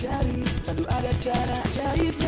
pelajari Selalu ada cara jahit.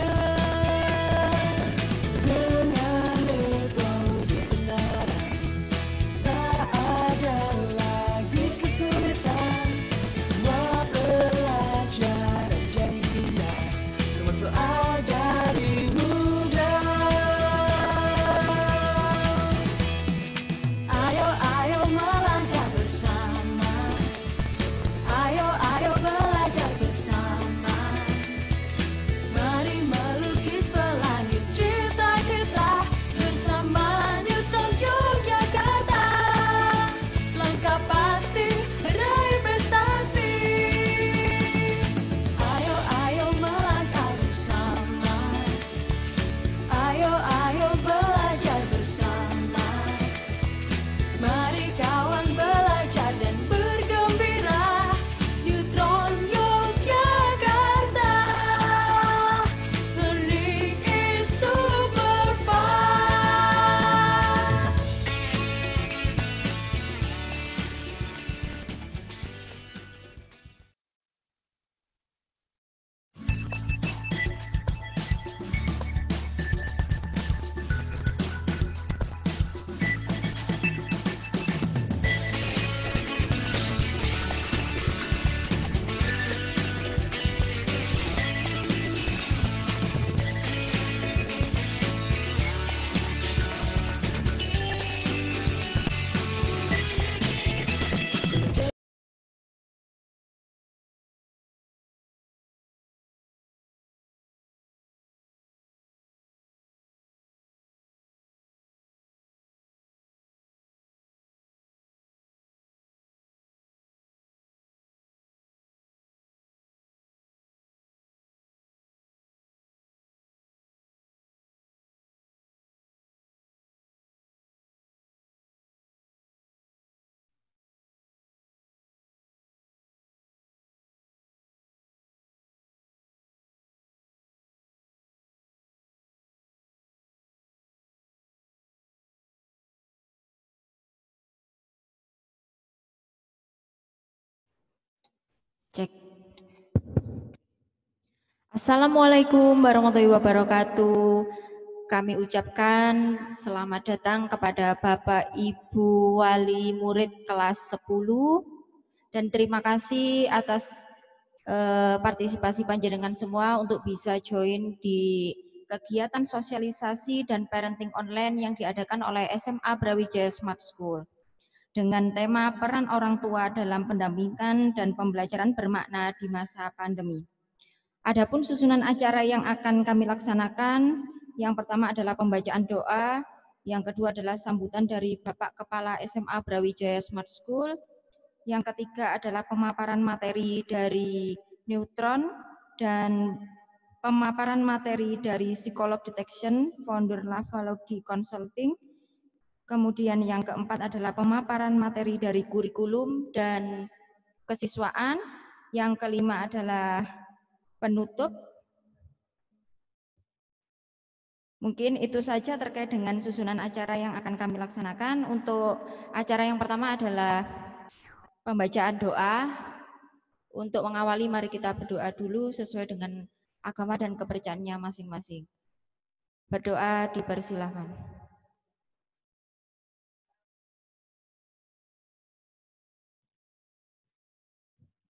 Cek. Assalamualaikum warahmatullahi wabarakatuh. Kami ucapkan selamat datang kepada Bapak Ibu Wali Murid kelas 10 dan terima kasih atas eh, partisipasi panjenengan semua untuk bisa join di kegiatan sosialisasi dan parenting online yang diadakan oleh SMA Brawijaya Smart School dengan tema peran orang tua dalam pendampingan dan pembelajaran bermakna di masa pandemi. Adapun susunan acara yang akan kami laksanakan, yang pertama adalah pembacaan doa, yang kedua adalah sambutan dari Bapak Kepala SMA Brawijaya Smart School, yang ketiga adalah pemaparan materi dari Neutron dan pemaparan materi dari Psikolog Detection, Founder Lavalogi Consulting, Kemudian yang keempat adalah pemaparan materi dari kurikulum dan kesiswaan. Yang kelima adalah penutup. Mungkin itu saja terkait dengan susunan acara yang akan kami laksanakan. Untuk acara yang pertama adalah pembacaan doa. Untuk mengawali mari kita berdoa dulu sesuai dengan agama dan kepercayaannya masing-masing. Berdoa dipersilahkan.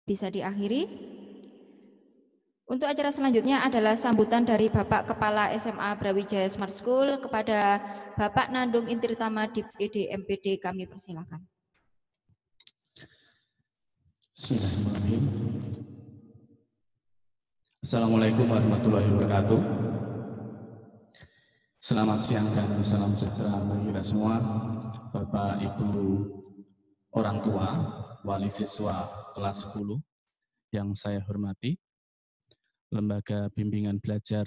Bisa diakhiri. Untuk acara selanjutnya adalah sambutan dari Bapak Kepala SMA Brawijaya Smart School kepada Bapak Nandung di PD MPD kami persilakan. Bismillahirrahmanirrahim. Assalamualaikum warahmatullahi wabarakatuh. Selamat siang dan salam sejahtera bagi kita semua, Bapak, Ibu, orang tua, wali siswa kelas 10 yang saya hormati, Lembaga Bimbingan Belajar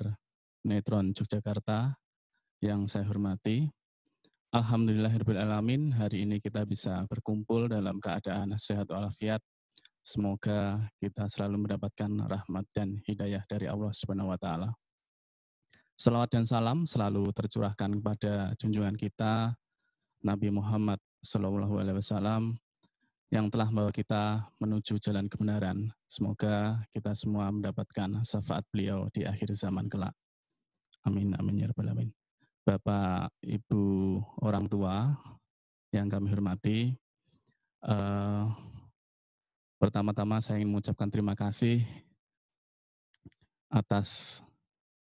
Netron Yogyakarta yang saya hormati, Alhamdulillahirrahmanirrahim, hari ini kita bisa berkumpul dalam keadaan sehat walafiat. Semoga kita selalu mendapatkan rahmat dan hidayah dari Allah Subhanahu wa taala. Salawat dan salam selalu tercurahkan kepada junjungan kita Nabi Muhammad Shallallahu Alaihi Wasallam yang telah membawa kita menuju jalan kebenaran. Semoga kita semua mendapatkan syafaat beliau di akhir zaman kelak. Amin, amin, ya rabbal alamin. Bapak, Ibu, orang tua yang kami hormati, eh, pertama-tama saya ingin mengucapkan terima kasih atas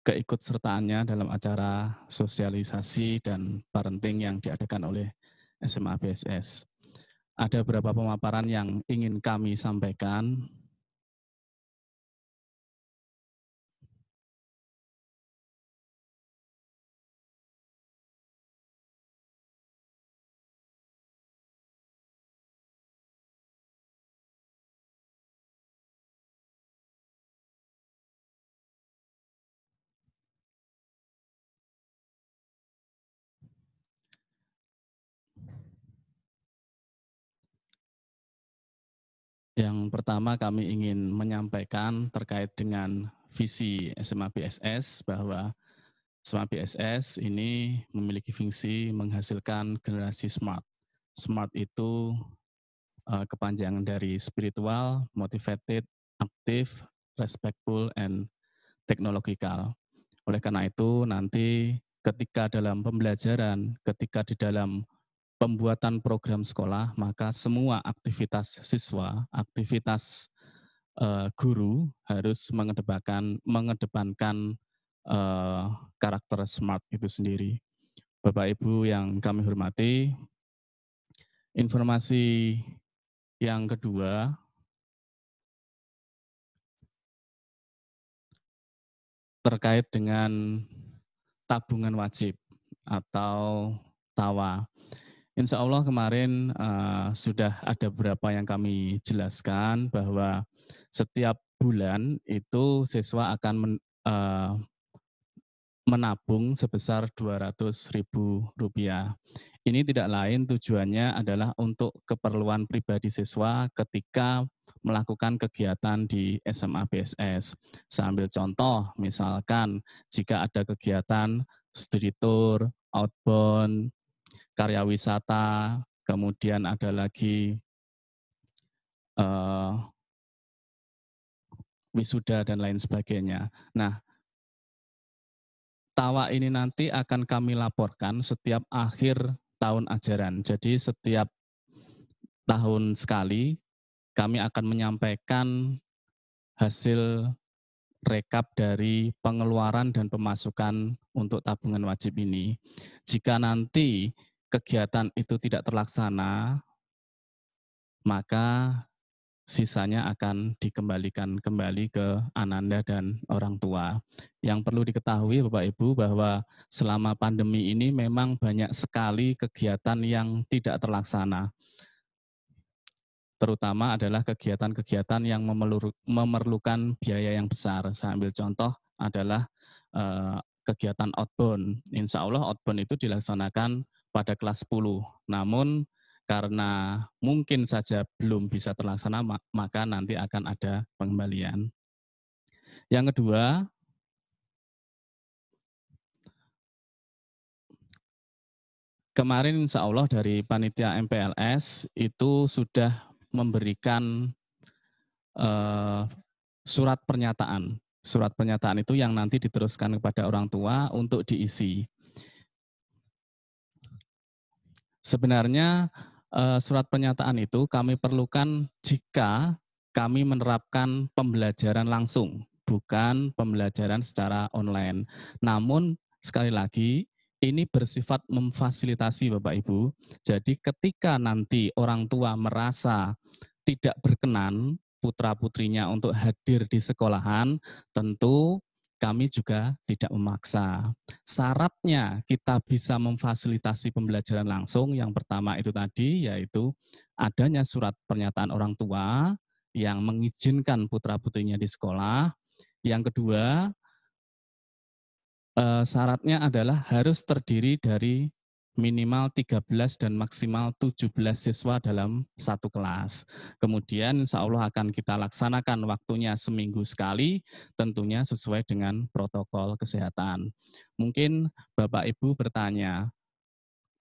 keikutsertaannya dalam acara sosialisasi dan parenting yang diadakan oleh SMA BSS. Ada beberapa pemaparan yang ingin kami sampaikan. pertama kami ingin menyampaikan terkait dengan visi SMA BSS bahwa SMA BSS ini memiliki fungsi menghasilkan generasi smart. Smart itu uh, kepanjangan dari spiritual, motivated, active, respectful, and technological. Oleh karena itu nanti ketika dalam pembelajaran, ketika di dalam pembuatan program sekolah, maka semua aktivitas siswa, aktivitas uh, guru harus mengedepankan, mengedepankan uh, karakter smart itu sendiri. Bapak Ibu yang kami hormati, informasi yang kedua terkait dengan tabungan wajib atau tawa. Insya Allah kemarin uh, sudah ada beberapa yang kami jelaskan bahwa setiap bulan itu siswa akan men, uh, menabung sebesar Rp200.000. Ini tidak lain tujuannya adalah untuk keperluan pribadi siswa ketika melakukan kegiatan di SMA BSS. Sambil contoh, misalkan jika ada kegiatan studi tour, outbound, karya wisata, kemudian ada lagi uh, wisuda dan lain sebagainya. Nah, tawa ini nanti akan kami laporkan setiap akhir tahun ajaran. Jadi setiap tahun sekali kami akan menyampaikan hasil rekap dari pengeluaran dan pemasukan untuk tabungan wajib ini. Jika nanti kegiatan itu tidak terlaksana, maka sisanya akan dikembalikan kembali ke ananda dan orang tua. Yang perlu diketahui Bapak Ibu bahwa selama pandemi ini memang banyak sekali kegiatan yang tidak terlaksana. Terutama adalah kegiatan-kegiatan yang memerlukan biaya yang besar. Saya ambil contoh adalah eh, kegiatan outbound. Insya Allah outbound itu dilaksanakan pada kelas 10. Namun karena mungkin saja belum bisa terlaksana, maka nanti akan ada pengembalian. Yang kedua, kemarin insya Allah dari panitia MPLS itu sudah memberikan eh, surat pernyataan. Surat pernyataan itu yang nanti diteruskan kepada orang tua untuk diisi. Sebenarnya eh, surat pernyataan itu kami perlukan jika kami menerapkan pembelajaran langsung, bukan pembelajaran secara online. Namun sekali lagi ini bersifat memfasilitasi Bapak Ibu. Jadi ketika nanti orang tua merasa tidak berkenan putra-putrinya untuk hadir di sekolahan, tentu kami juga tidak memaksa. Syaratnya kita bisa memfasilitasi pembelajaran langsung yang pertama itu tadi yaitu adanya surat pernyataan orang tua yang mengizinkan putra-putrinya di sekolah. Yang kedua, eh, syaratnya adalah harus terdiri dari minimal 13 dan maksimal 17 siswa dalam satu kelas. Kemudian insya Allah akan kita laksanakan waktunya seminggu sekali, tentunya sesuai dengan protokol kesehatan. Mungkin Bapak Ibu bertanya,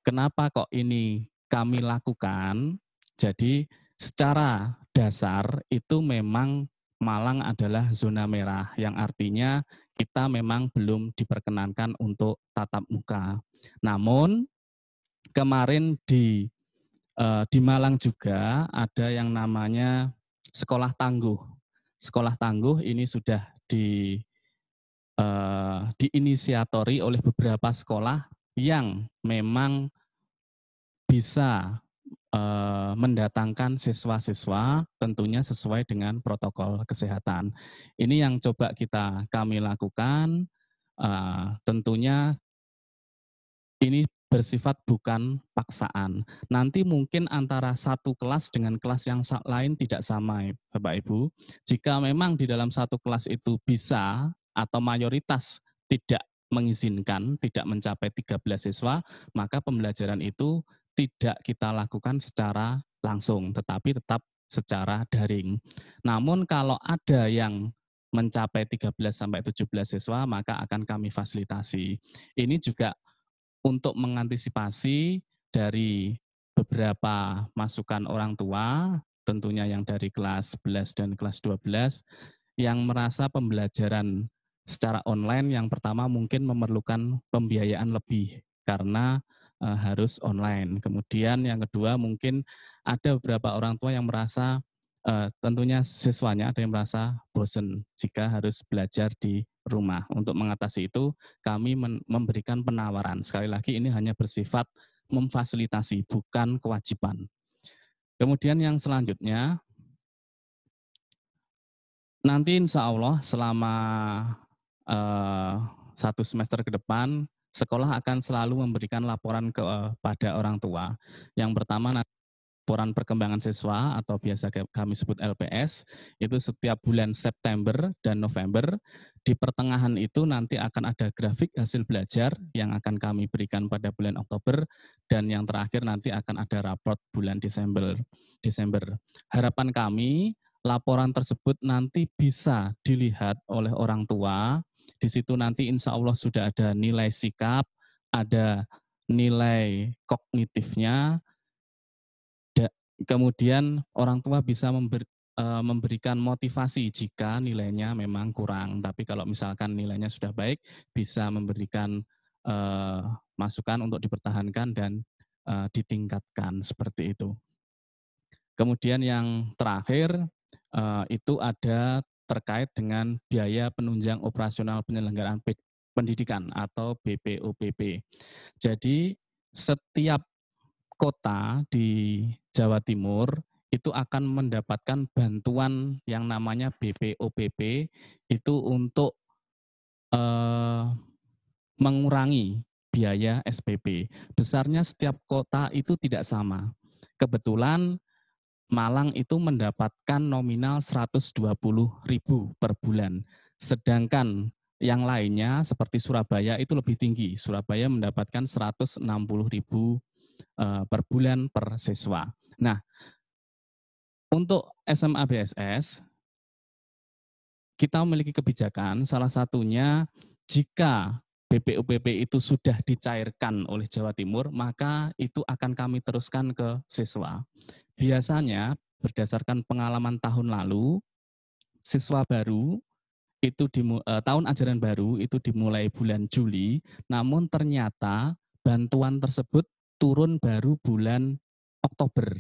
kenapa kok ini kami lakukan? Jadi secara dasar itu memang Malang adalah zona merah, yang artinya kita memang belum diperkenankan untuk tatap muka. Namun, kemarin di uh, di Malang juga ada yang namanya sekolah tangguh. Sekolah tangguh ini sudah di uh, diinisiatori oleh beberapa sekolah yang memang bisa eh, mendatangkan siswa-siswa tentunya sesuai dengan protokol kesehatan. Ini yang coba kita kami lakukan. tentunya ini bersifat bukan paksaan. Nanti mungkin antara satu kelas dengan kelas yang lain tidak sama, Bapak Ibu. Jika memang di dalam satu kelas itu bisa atau mayoritas tidak mengizinkan, tidak mencapai 13 siswa, maka pembelajaran itu tidak kita lakukan secara langsung, tetapi tetap secara daring. Namun kalau ada yang mencapai 13 sampai 17 siswa, maka akan kami fasilitasi. Ini juga untuk mengantisipasi dari beberapa masukan orang tua, tentunya yang dari kelas 11 dan kelas 12, yang merasa pembelajaran secara online yang pertama mungkin memerlukan pembiayaan lebih karena eh, harus online. Kemudian yang kedua mungkin ada beberapa orang tua yang merasa uh, tentunya siswanya ada yang merasa bosan jika harus belajar di rumah. Untuk mengatasi itu, kami memberikan penawaran. Sekali lagi, ini hanya bersifat memfasilitasi, bukan kewajiban. Kemudian yang selanjutnya, nanti insya Allah selama uh, satu semester ke depan, sekolah akan selalu memberikan laporan kepada eh, orang tua. Yang pertama nanti laporan perkembangan siswa atau biasa kami sebut LPS itu setiap bulan September dan November di pertengahan itu nanti akan ada grafik hasil belajar yang akan kami berikan pada bulan Oktober dan yang terakhir nanti akan ada raport bulan Desember Desember harapan kami laporan tersebut nanti bisa dilihat oleh orang tua di situ nanti insya Allah sudah ada nilai sikap ada nilai kognitifnya kemudian orang tua bisa memberi, e, eh, memberikan motivasi jika nilainya memang kurang. Tapi kalau misalkan nilainya sudah baik, bisa memberikan e, masukan untuk dipertahankan dan e, ditingkatkan seperti itu. Kemudian yang terakhir e, itu ada terkait dengan biaya penunjang operasional penyelenggaraan pendidikan atau BPOPP. Jadi setiap kota di Jawa Timur itu akan mendapatkan bantuan yang namanya BPOPP itu untuk eh, mengurangi biaya SPP. Besarnya setiap kota itu tidak sama. Kebetulan Malang itu mendapatkan nominal 120.000 per bulan. Sedangkan yang lainnya seperti Surabaya itu lebih tinggi. Surabaya mendapatkan 160.000 Eh, per bulan per siswa. Nah, untuk SMA BSS kita memiliki kebijakan salah satunya jika BPUPP itu sudah dicairkan oleh Jawa Timur, maka itu akan kami teruskan ke siswa. Biasanya berdasarkan pengalaman tahun lalu, siswa baru itu di eh, tahun ajaran baru itu dimulai bulan Juli, namun ternyata bantuan tersebut turun baru bulan Oktober.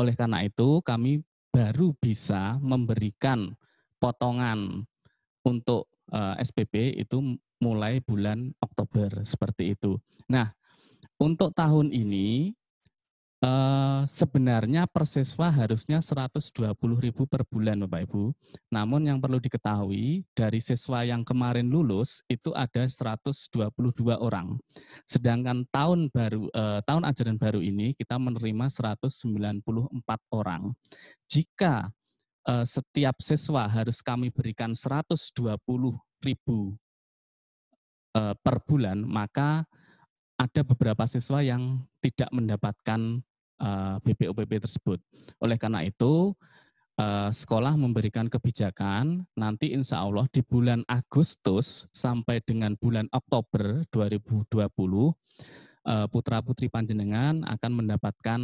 Oleh karena itu, kami baru bisa memberikan potongan untuk uh, eh, SPP itu mulai bulan Oktober seperti itu. Nah, untuk tahun ini Eh, sebenarnya persiswa harusnya 120.000 per bulan Bapak Ibu. Namun yang perlu diketahui dari siswa yang kemarin lulus itu ada 122 orang. Sedangkan tahun baru eh, tahun ajaran baru ini kita menerima 194 orang. Jika eh, setiap siswa harus kami berikan 120.000 eh, per bulan, maka ada beberapa siswa yang tidak mendapatkan Eh, BPUPP tersebut. Oleh karena itu, eh, sekolah memberikan kebijakan nanti insya Allah di bulan Agustus sampai dengan bulan Oktober 2020, eh, putra-putri Panjenengan akan mendapatkan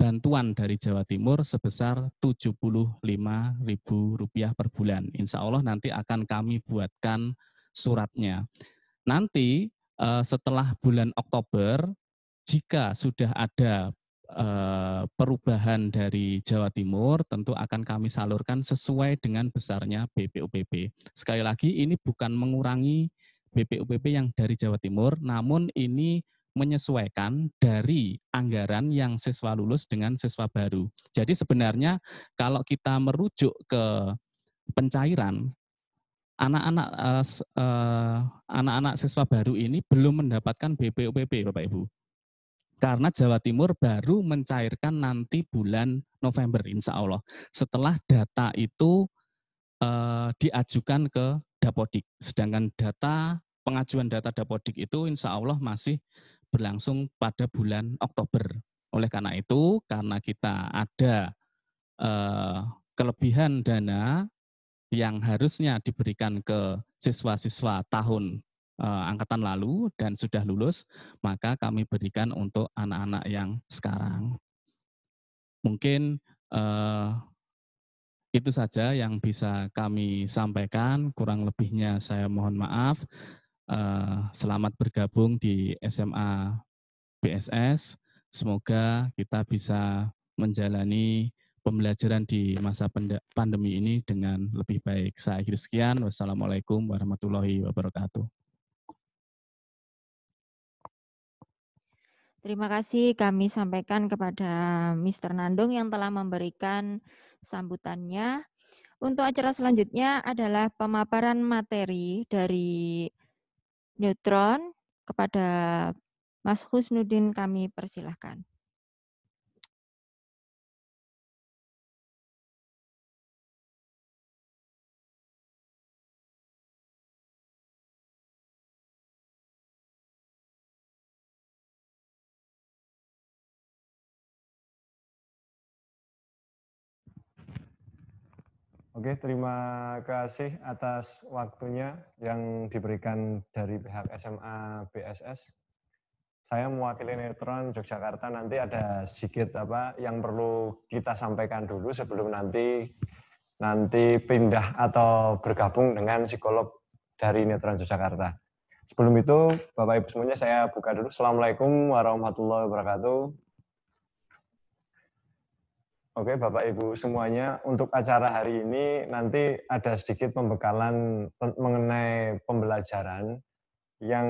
bantuan dari Jawa Timur sebesar Rp75.000 per bulan. Insya Allah nanti akan kami buatkan suratnya. Nanti setelah bulan Oktober, jika sudah ada Eh, perubahan dari Jawa Timur tentu akan kami salurkan sesuai dengan besarnya BPUPP. Sekali lagi ini bukan mengurangi BPUPP yang dari Jawa Timur, namun ini menyesuaikan dari anggaran yang siswa lulus dengan siswa baru. Jadi sebenarnya kalau kita merujuk ke pencairan anak-anak eh, eh, anak-anak uh, siswa baru ini belum mendapatkan BPUPP Bapak Ibu karena Jawa Timur baru mencairkan nanti bulan November insya Allah setelah data itu eh, diajukan ke Dapodik sedangkan data pengajuan data Dapodik itu insya Allah masih berlangsung pada bulan Oktober oleh karena itu karena kita ada eh, kelebihan dana yang harusnya diberikan ke siswa-siswa tahun uh, angkatan lalu dan sudah lulus, maka kami berikan untuk anak-anak yang sekarang. Mungkin uh, itu saja yang bisa kami sampaikan. Kurang lebihnya saya mohon maaf. Eh, selamat bergabung di SMA BSS. Semoga kita bisa menjalani pembelajaran di masa pandemi ini dengan lebih baik. Saya akhir sekian. Wassalamualaikum warahmatullahi wabarakatuh. Terima kasih kami sampaikan kepada Mr. Nandung yang telah memberikan sambutannya. Untuk acara selanjutnya adalah pemaparan materi dari Neutron kepada Mas Husnudin kami persilahkan. Oke, terima kasih atas waktunya yang diberikan dari pihak SMA BSS. Saya mewakili Netron Yogyakarta nanti ada sedikit apa yang perlu kita sampaikan dulu sebelum nanti nanti pindah atau bergabung dengan psikolog dari Netron Yogyakarta. Sebelum itu, Bapak Ibu semuanya saya buka dulu. Assalamualaikum warahmatullahi wabarakatuh. Oke, Bapak Ibu semuanya, untuk acara hari ini nanti ada sedikit pembekalan mengenai pembelajaran yang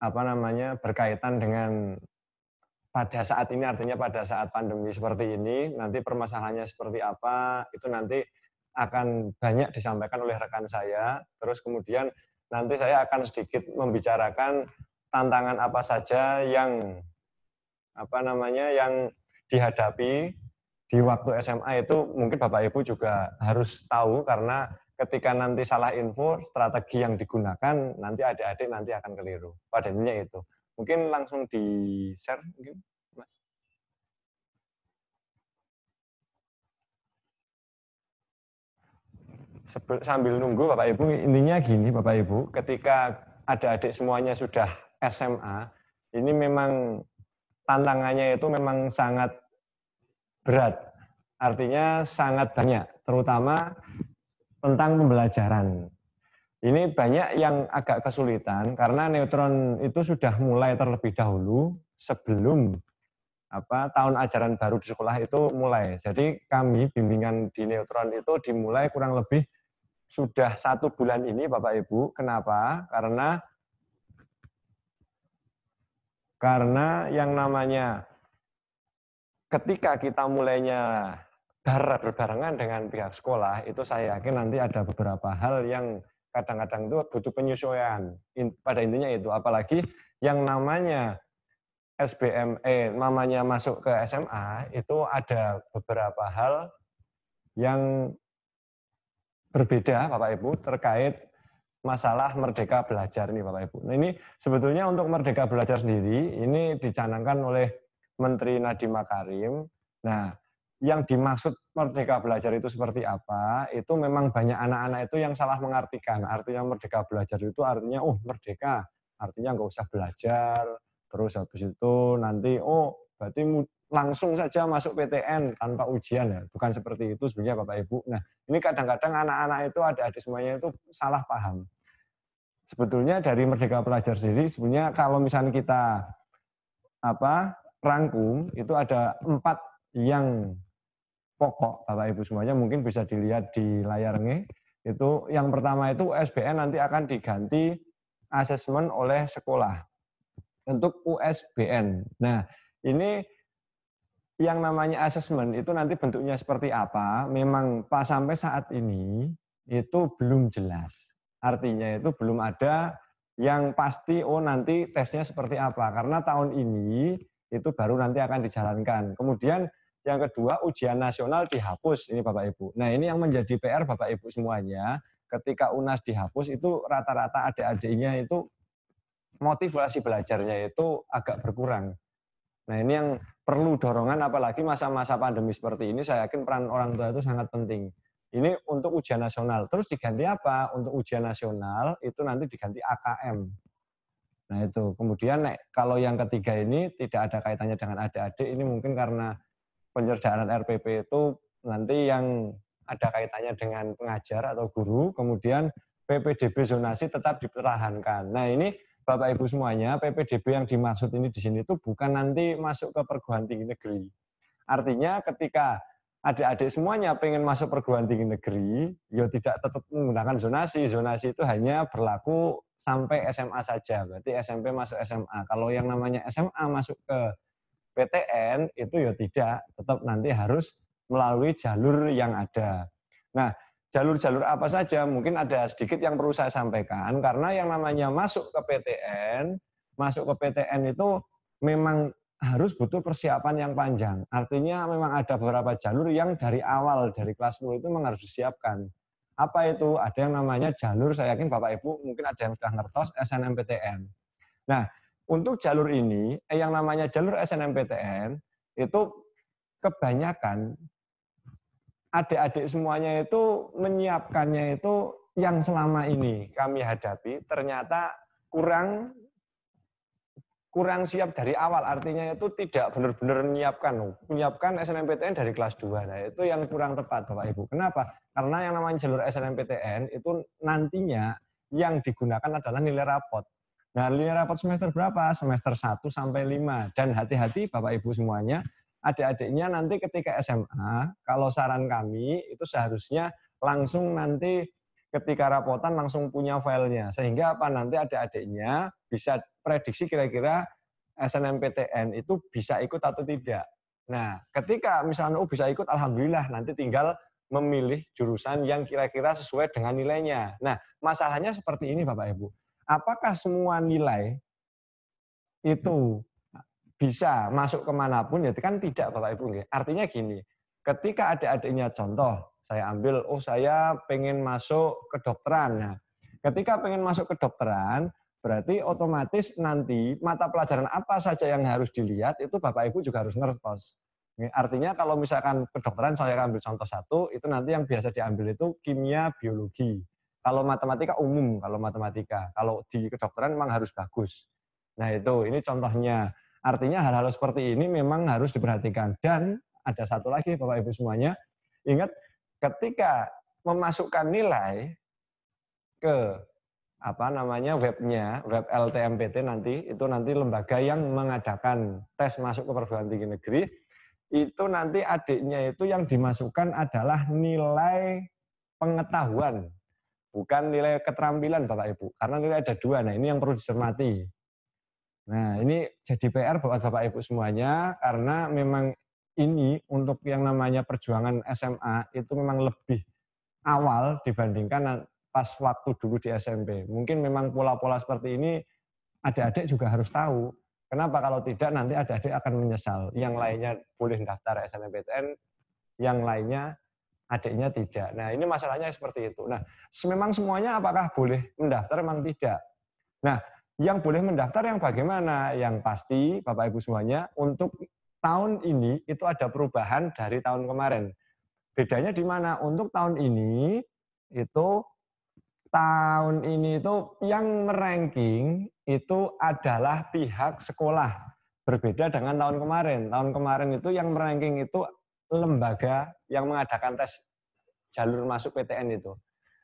apa namanya berkaitan dengan pada saat ini artinya pada saat pandemi seperti ini nanti permasalahannya seperti apa itu nanti akan banyak disampaikan oleh rekan saya terus kemudian nanti saya akan sedikit membicarakan tantangan apa saja yang apa namanya yang dihadapi di waktu SMA itu mungkin Bapak Ibu juga harus tahu karena ketika nanti salah info, strategi yang digunakan nanti adik-adik nanti akan keliru. Padahalnya itu. Mungkin langsung di-share mungkin, Mas. Sambil nunggu Bapak Ibu, intinya gini Bapak Ibu, ketika ada adik semuanya sudah SMA, ini memang tantangannya itu memang sangat berat, artinya sangat banyak, terutama tentang pembelajaran. Ini banyak yang agak kesulitan karena neutron itu sudah mulai terlebih dahulu sebelum apa tahun ajaran baru di sekolah itu mulai. Jadi kami bimbingan di neutron itu dimulai kurang lebih sudah satu bulan ini Bapak Ibu. Kenapa? Karena karena yang namanya ketika kita mulainya berbarengan dengan pihak sekolah, itu saya yakin nanti ada beberapa hal yang kadang-kadang itu butuh penyesuaian. Pada intinya itu, apalagi yang namanya SBM, eh, namanya masuk ke SMA, itu ada beberapa hal yang berbeda Bapak Ibu terkait masalah merdeka belajar nih Bapak Ibu. Nah ini sebetulnya untuk merdeka belajar sendiri ini dicanangkan oleh Menteri Nadiem Makarim. Nah, yang dimaksud merdeka belajar itu seperti apa, itu memang banyak anak-anak itu yang salah mengartikan. Artinya merdeka belajar itu artinya, oh merdeka, artinya nggak usah belajar, terus habis itu nanti, oh berarti langsung saja masuk PTN tanpa ujian ya. Bukan seperti itu sebenarnya Bapak Ibu. Nah, ini kadang-kadang anak-anak itu ada adik semuanya itu salah paham. Sebetulnya dari merdeka belajar sendiri sebenarnya kalau misalnya kita apa rangkum itu ada empat yang pokok Bapak Ibu semuanya mungkin bisa dilihat di layarnya itu yang pertama itu USBN nanti akan diganti asesmen oleh sekolah untuk USBN. Nah, ini yang namanya asesmen itu nanti bentuknya seperti apa memang Pak sampai saat ini itu belum jelas. Artinya itu belum ada yang pasti oh nanti tesnya seperti apa karena tahun ini itu baru nanti akan dijalankan. Kemudian yang kedua ujian nasional dihapus ini Bapak Ibu. Nah ini yang menjadi PR Bapak Ibu semuanya. Ketika UNAS dihapus itu rata-rata adik-adiknya itu motivasi belajarnya itu agak berkurang. Nah ini yang perlu dorongan apalagi masa-masa pandemi seperti ini saya yakin peran orang tua itu sangat penting. Ini untuk ujian nasional. Terus diganti apa? Untuk ujian nasional itu nanti diganti AKM. Nah itu. Kemudian kalau yang ketiga ini tidak ada kaitannya dengan adik-adik ini mungkin karena penyerjaan RPP itu nanti yang ada kaitannya dengan pengajar atau guru, kemudian PPDB zonasi tetap dipertahankan. Nah ini Bapak Ibu semuanya, PPDB yang dimaksud ini di sini itu bukan nanti masuk ke perguruan tinggi negeri. Artinya ketika adik-adik semuanya pengen masuk perguruan tinggi negeri, ya tidak tetap menggunakan zonasi. Zonasi itu hanya berlaku sampai SMA saja. Berarti SMP masuk SMA. Kalau yang namanya SMA masuk ke PTN itu ya tidak, tetap nanti harus melalui jalur yang ada. Nah, jalur-jalur apa saja mungkin ada sedikit yang perlu saya sampaikan karena yang namanya masuk ke PTN, masuk ke PTN itu memang harus butuh persiapan yang panjang. Artinya memang ada beberapa jalur yang dari awal, dari kelas 10 itu memang harus disiapkan. Apa itu? Ada yang namanya jalur, saya yakin Bapak Ibu mungkin ada yang sudah ngertos, SNMPTN. Nah, untuk jalur ini, eh, yang namanya jalur SNMPTN, itu kebanyakan adik-adik semuanya itu menyiapkannya itu yang selama ini kami hadapi ternyata kurang kurang siap dari awal artinya itu tidak benar-benar menyiapkan menyiapkan SNMPTN dari kelas 2 nah itu yang kurang tepat Bapak Ibu kenapa karena yang namanya jalur SNMPTN itu nantinya yang digunakan adalah nilai rapot nah nilai rapot semester berapa semester 1 sampai 5 dan hati-hati Bapak Ibu semuanya adik-adiknya nanti ketika SMA kalau saran kami itu seharusnya langsung nanti ketika rapotan langsung punya filenya sehingga apa nanti adik-adiknya bisa prediksi kira-kira eh, SNMPTN itu bisa ikut atau tidak. Nah, ketika misalnya oh bisa ikut, alhamdulillah nanti tinggal memilih jurusan yang kira-kira sesuai dengan nilainya. Nah, masalahnya seperti ini Bapak Ibu. Apakah semua nilai itu bisa masuk kemanapun ya kan tidak Bapak Ibu. Artinya gini, ketika ada adiknya contoh, saya ambil, oh saya pengen masuk kedokteran. Nah, ketika pengen masuk kedokteran, Berarti otomatis nanti mata pelajaran apa saja yang harus dilihat itu Bapak Ibu juga harus ngertos. Artinya kalau misalkan kedokteran saya ambil contoh satu, itu nanti yang biasa diambil itu kimia, biologi. Kalau matematika umum, kalau matematika. Kalau di kedokteran memang harus bagus. Nah itu, ini contohnya. Artinya hal-hal seperti ini memang harus diperhatikan. Dan ada satu lagi Bapak Ibu semuanya, ingat ketika memasukkan nilai ke apa namanya webnya, web LTMPT nanti, itu nanti lembaga yang mengadakan tes masuk ke perguruan tinggi negeri, itu nanti adiknya itu yang dimasukkan adalah nilai pengetahuan, bukan nilai keterampilan Bapak Ibu. Karena nilai ada dua, nah ini yang perlu dicermati. Nah ini jadi PR buat Bapak Ibu semuanya, karena memang ini untuk yang namanya perjuangan SMA itu memang lebih awal dibandingkan pas waktu dulu di SMP. Mungkin memang pola-pola seperti ini adik-adik juga harus tahu. Kenapa kalau tidak nanti adik-adik akan menyesal. Yang lainnya boleh daftar SNMPTN, yang lainnya adiknya tidak. Nah ini masalahnya seperti itu. Nah memang semuanya apakah boleh mendaftar memang tidak. Nah yang boleh mendaftar yang bagaimana? Yang pasti Bapak Ibu semuanya untuk tahun ini itu ada perubahan dari tahun kemarin. Bedanya di mana? Untuk tahun ini itu tahun ini itu yang meranking itu adalah pihak sekolah. Berbeda dengan tahun kemarin. Tahun kemarin itu yang meranking itu lembaga yang mengadakan tes jalur masuk PTN itu.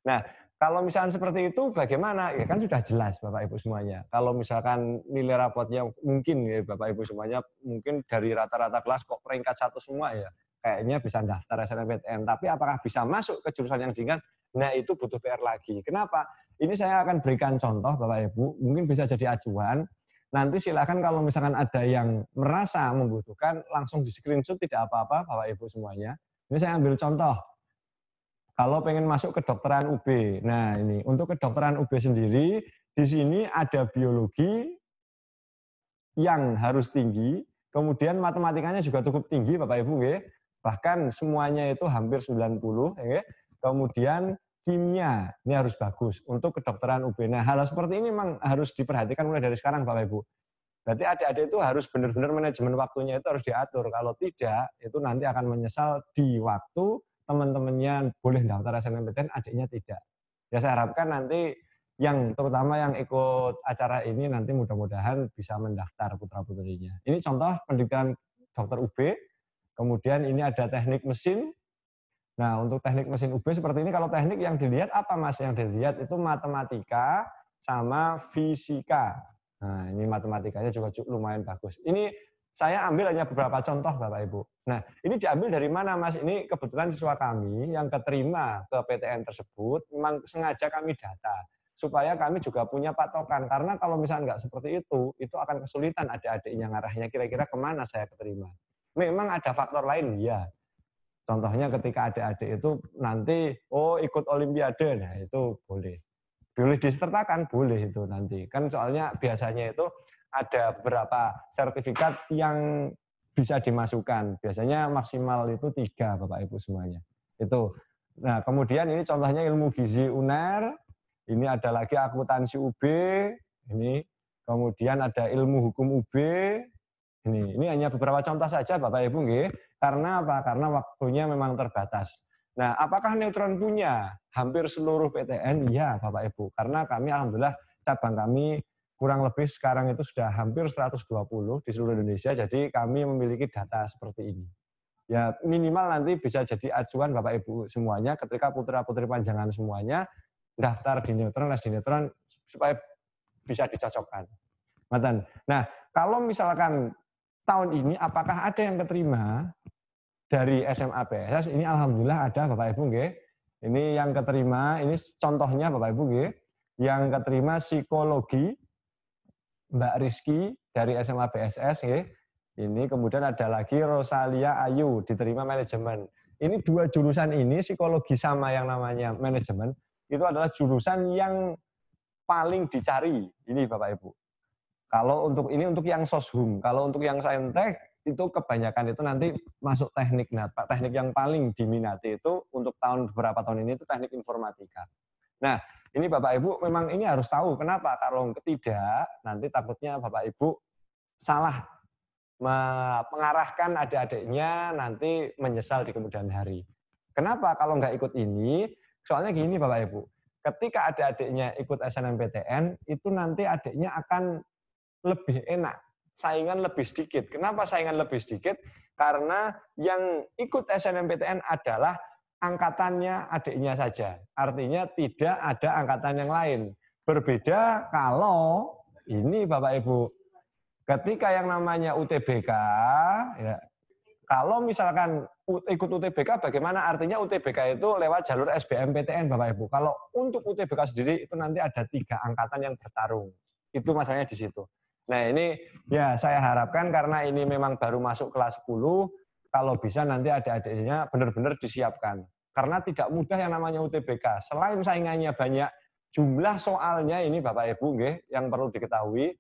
Nah, kalau misalkan seperti itu bagaimana? Ya kan sudah jelas Bapak Ibu semuanya. Kalau misalkan nilai rapotnya mungkin ya Bapak Ibu semuanya mungkin dari rata-rata kelas kok peringkat satu semua ya. Kayaknya bisa daftar SNMPTN, tapi apakah bisa masuk ke jurusan yang diinginkan? Nah, itu butuh PR lagi. Kenapa? Ini saya akan berikan contoh Bapak Ibu, mungkin bisa jadi acuan. Nanti silakan kalau misalkan ada yang merasa membutuhkan langsung di screenshot tidak apa-apa Bapak Ibu semuanya. Ini saya ambil contoh. Kalau pengen masuk ke dokteran UB. Nah, ini untuk kedokteran UB sendiri di sini ada biologi yang harus tinggi, kemudian matematikanya juga cukup tinggi Bapak Ibu Bahkan semuanya itu hampir 90 ya Kemudian kimia, ini harus bagus untuk kedokteran UB. Nah, hal -hal seperti ini memang harus diperhatikan mulai dari sekarang Bapak Ibu. Berarti adik-adik itu harus benar-benar manajemen waktunya itu harus diatur. Kalau tidak, itu nanti akan menyesal di waktu teman-temannya boleh daftar SNMPTN, adiknya tidak. Ya saya harapkan nanti yang terutama yang ikut acara ini nanti mudah-mudahan bisa mendaftar putra-putrinya. Ini contoh pendidikan dokter UB, kemudian ini ada teknik mesin, Nah, untuk teknik mesin UB seperti ini, kalau teknik yang dilihat apa Mas? Yang dilihat itu matematika sama fisika. Nah, ini matematikanya juga lumayan bagus. Ini saya ambil hanya beberapa contoh Bapak Ibu. Nah, ini diambil dari mana Mas? Ini kebetulan siswa kami yang keterima ke PTN tersebut, memang sengaja kami data supaya kami juga punya patokan. Karena kalau misalnya nggak seperti itu, itu akan kesulitan adik-adiknya arahnya kira-kira kemana saya keterima. Memang ada faktor lain, ya Contohnya ketika adik-adik itu nanti, oh ikut olimpiade, nah itu boleh. Boleh disertakan, boleh itu nanti. Kan soalnya biasanya itu ada beberapa sertifikat yang bisa dimasukkan. Biasanya maksimal itu tiga, Bapak-Ibu semuanya. Itu. Nah, kemudian ini contohnya ilmu gizi UNER, ini ada lagi akuntansi UB, ini kemudian ada ilmu hukum UB, ini, ini hanya beberapa contoh saja Bapak Ibu karena apa? Karena waktunya memang terbatas. Nah, apakah Neutron punya hampir seluruh PTN? iya, Bapak Ibu. Karena kami alhamdulillah cabang kami kurang lebih sekarang itu sudah hampir 120 di seluruh Indonesia. Jadi kami memiliki data seperti ini. Ya, minimal nanti bisa jadi acuan Bapak Ibu semuanya ketika putra-putri panjangan semuanya daftar di Neutron, dan di Neutron supaya bisa dicocokkan. Nah, kalau misalkan tahun ini apakah ada yang keterima? dari SMA PSS ini alhamdulillah ada Bapak Ibu nggih. Ini yang keterima, ini contohnya Bapak Ibu nggih, yang keterima psikologi Mbak Rizky dari SMA PSS nggih. Ini kemudian ada lagi Rosalia Ayu diterima manajemen. Ini dua jurusan ini psikologi sama yang namanya manajemen itu adalah jurusan yang paling dicari ini Bapak Ibu. Kalau untuk ini untuk yang soshum, kalau untuk yang saintek itu kebanyakan itu nanti masuk teknik nah pak teknik yang paling diminati itu untuk tahun beberapa tahun ini itu teknik informatika nah ini bapak ibu memang ini harus tahu kenapa kalau tidak nanti takutnya bapak ibu salah mengarahkan adik-adiknya nanti menyesal di kemudian hari kenapa kalau nggak ikut ini soalnya gini bapak ibu ketika adik-adiknya ikut SNMPTN itu nanti adiknya akan lebih enak saingan lebih sedikit. Kenapa saingan lebih sedikit? Karena yang ikut SNMPTN adalah angkatannya adiknya saja. Artinya tidak ada angkatan yang lain. Berbeda kalau ini Bapak Ibu, ketika yang namanya UTBK, ya, kalau misalkan ikut UTBK bagaimana artinya UTBK itu lewat jalur SBMPTN Bapak Ibu. Kalau untuk UTBK sendiri itu nanti ada tiga angkatan yang bertarung. Itu masalahnya di situ. Nah ini ya saya harapkan karena ini memang baru masuk kelas 10, kalau bisa nanti adik-adiknya benar-benar disiapkan. Karena tidak mudah yang namanya UTBK. Selain saingannya banyak, jumlah soalnya ini Bapak Ibu yang perlu diketahui,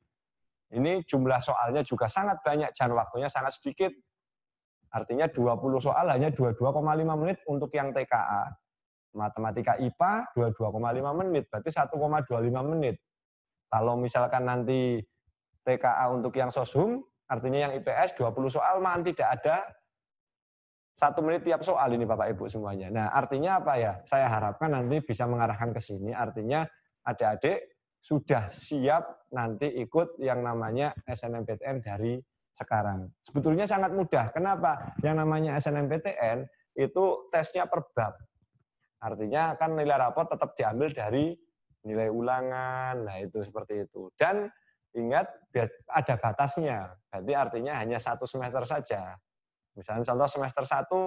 ini jumlah soalnya juga sangat banyak dan waktunya sangat sedikit. Artinya 20 soal hanya 22,5 menit untuk yang TKA. Matematika IPA 22,5 menit, berarti 1,25 menit. Kalau misalkan nanti TKA untuk yang sosum artinya yang IPS 20 soal man tidak ada satu menit tiap soal ini Bapak Ibu semuanya. Nah artinya apa ya? Saya harapkan nanti bisa mengarahkan ke sini. Artinya adik-adik sudah siap nanti ikut yang namanya SNMPTN dari sekarang. Sebetulnya sangat mudah. Kenapa? Yang namanya SNMPTN itu tesnya per bab. Artinya kan nilai rapot tetap diambil dari nilai ulangan, nah itu seperti itu. Dan Ingat, ada batasnya. Berarti artinya hanya satu semester saja. Misalnya contoh semester satu,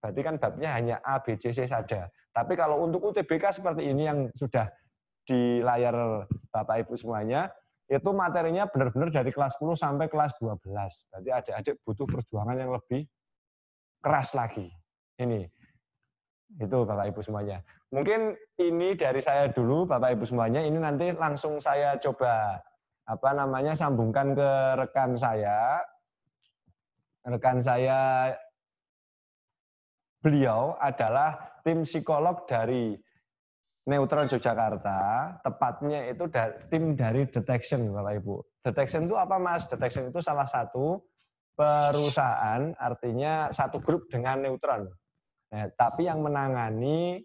berarti kan babnya hanya A, B, C, C saja. Tapi kalau untuk UTBK seperti ini yang sudah di layar Bapak-Ibu semuanya, itu materinya benar-benar dari kelas 10 sampai kelas 12. Berarti adik-adik butuh perjuangan yang lebih keras lagi. Ini, itu Bapak Ibu semuanya. Mungkin ini dari saya dulu Bapak Ibu semuanya, ini nanti langsung saya coba apa namanya sambungkan ke rekan saya. Rekan saya beliau adalah tim psikolog dari Neutral Yogyakarta, tepatnya itu dari, tim dari Detection Bapak Ibu. Detection itu apa Mas? Detection itu salah satu perusahaan, artinya satu grup dengan Neutron. Nah, tapi yang menangani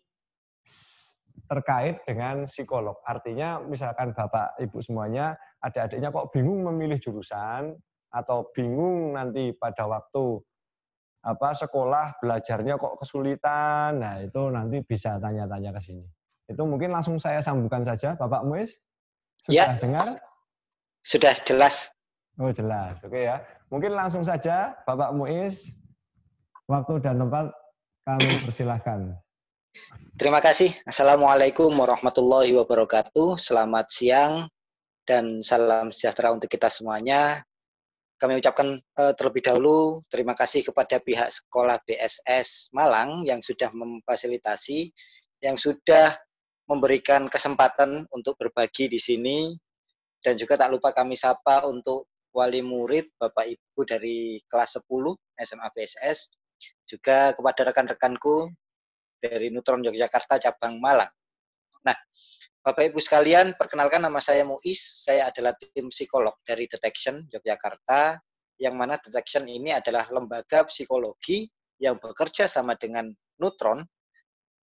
terkait dengan psikolog. Artinya misalkan Bapak Ibu semuanya adik-adiknya kok bingung memilih jurusan atau bingung nanti pada waktu apa sekolah belajarnya kok kesulitan. Nah, itu nanti bisa tanya-tanya ke sini. Itu mungkin langsung saya sambungkan saja Bapak Muis. Ya. Sudah ya. dengar? Sudah jelas. Oh, jelas. Oke ya. Mungkin langsung saja Bapak Muis waktu dan tempat kami persilahkan. Terima kasih. Assalamualaikum warahmatullahi wabarakatuh. Selamat siang, dan salam sejahtera untuk kita semuanya. Kami ucapkan uh, terlebih dahulu terima kasih kepada pihak sekolah BSS Malang yang sudah memfasilitasi, yang sudah memberikan kesempatan untuk berbagi di sini. Dan juga tak lupa kami sapa untuk wali murid, Bapak Ibu dari kelas 10 SMA BSS, juga kepada rekan-rekanku dari Nutron Yogyakarta cabang Malang. Nah, Bapak Ibu sekalian, perkenalkan nama saya Muiz. Saya adalah tim psikolog dari Detection Yogyakarta, yang mana Detection ini adalah lembaga psikologi yang bekerja sama dengan Nutron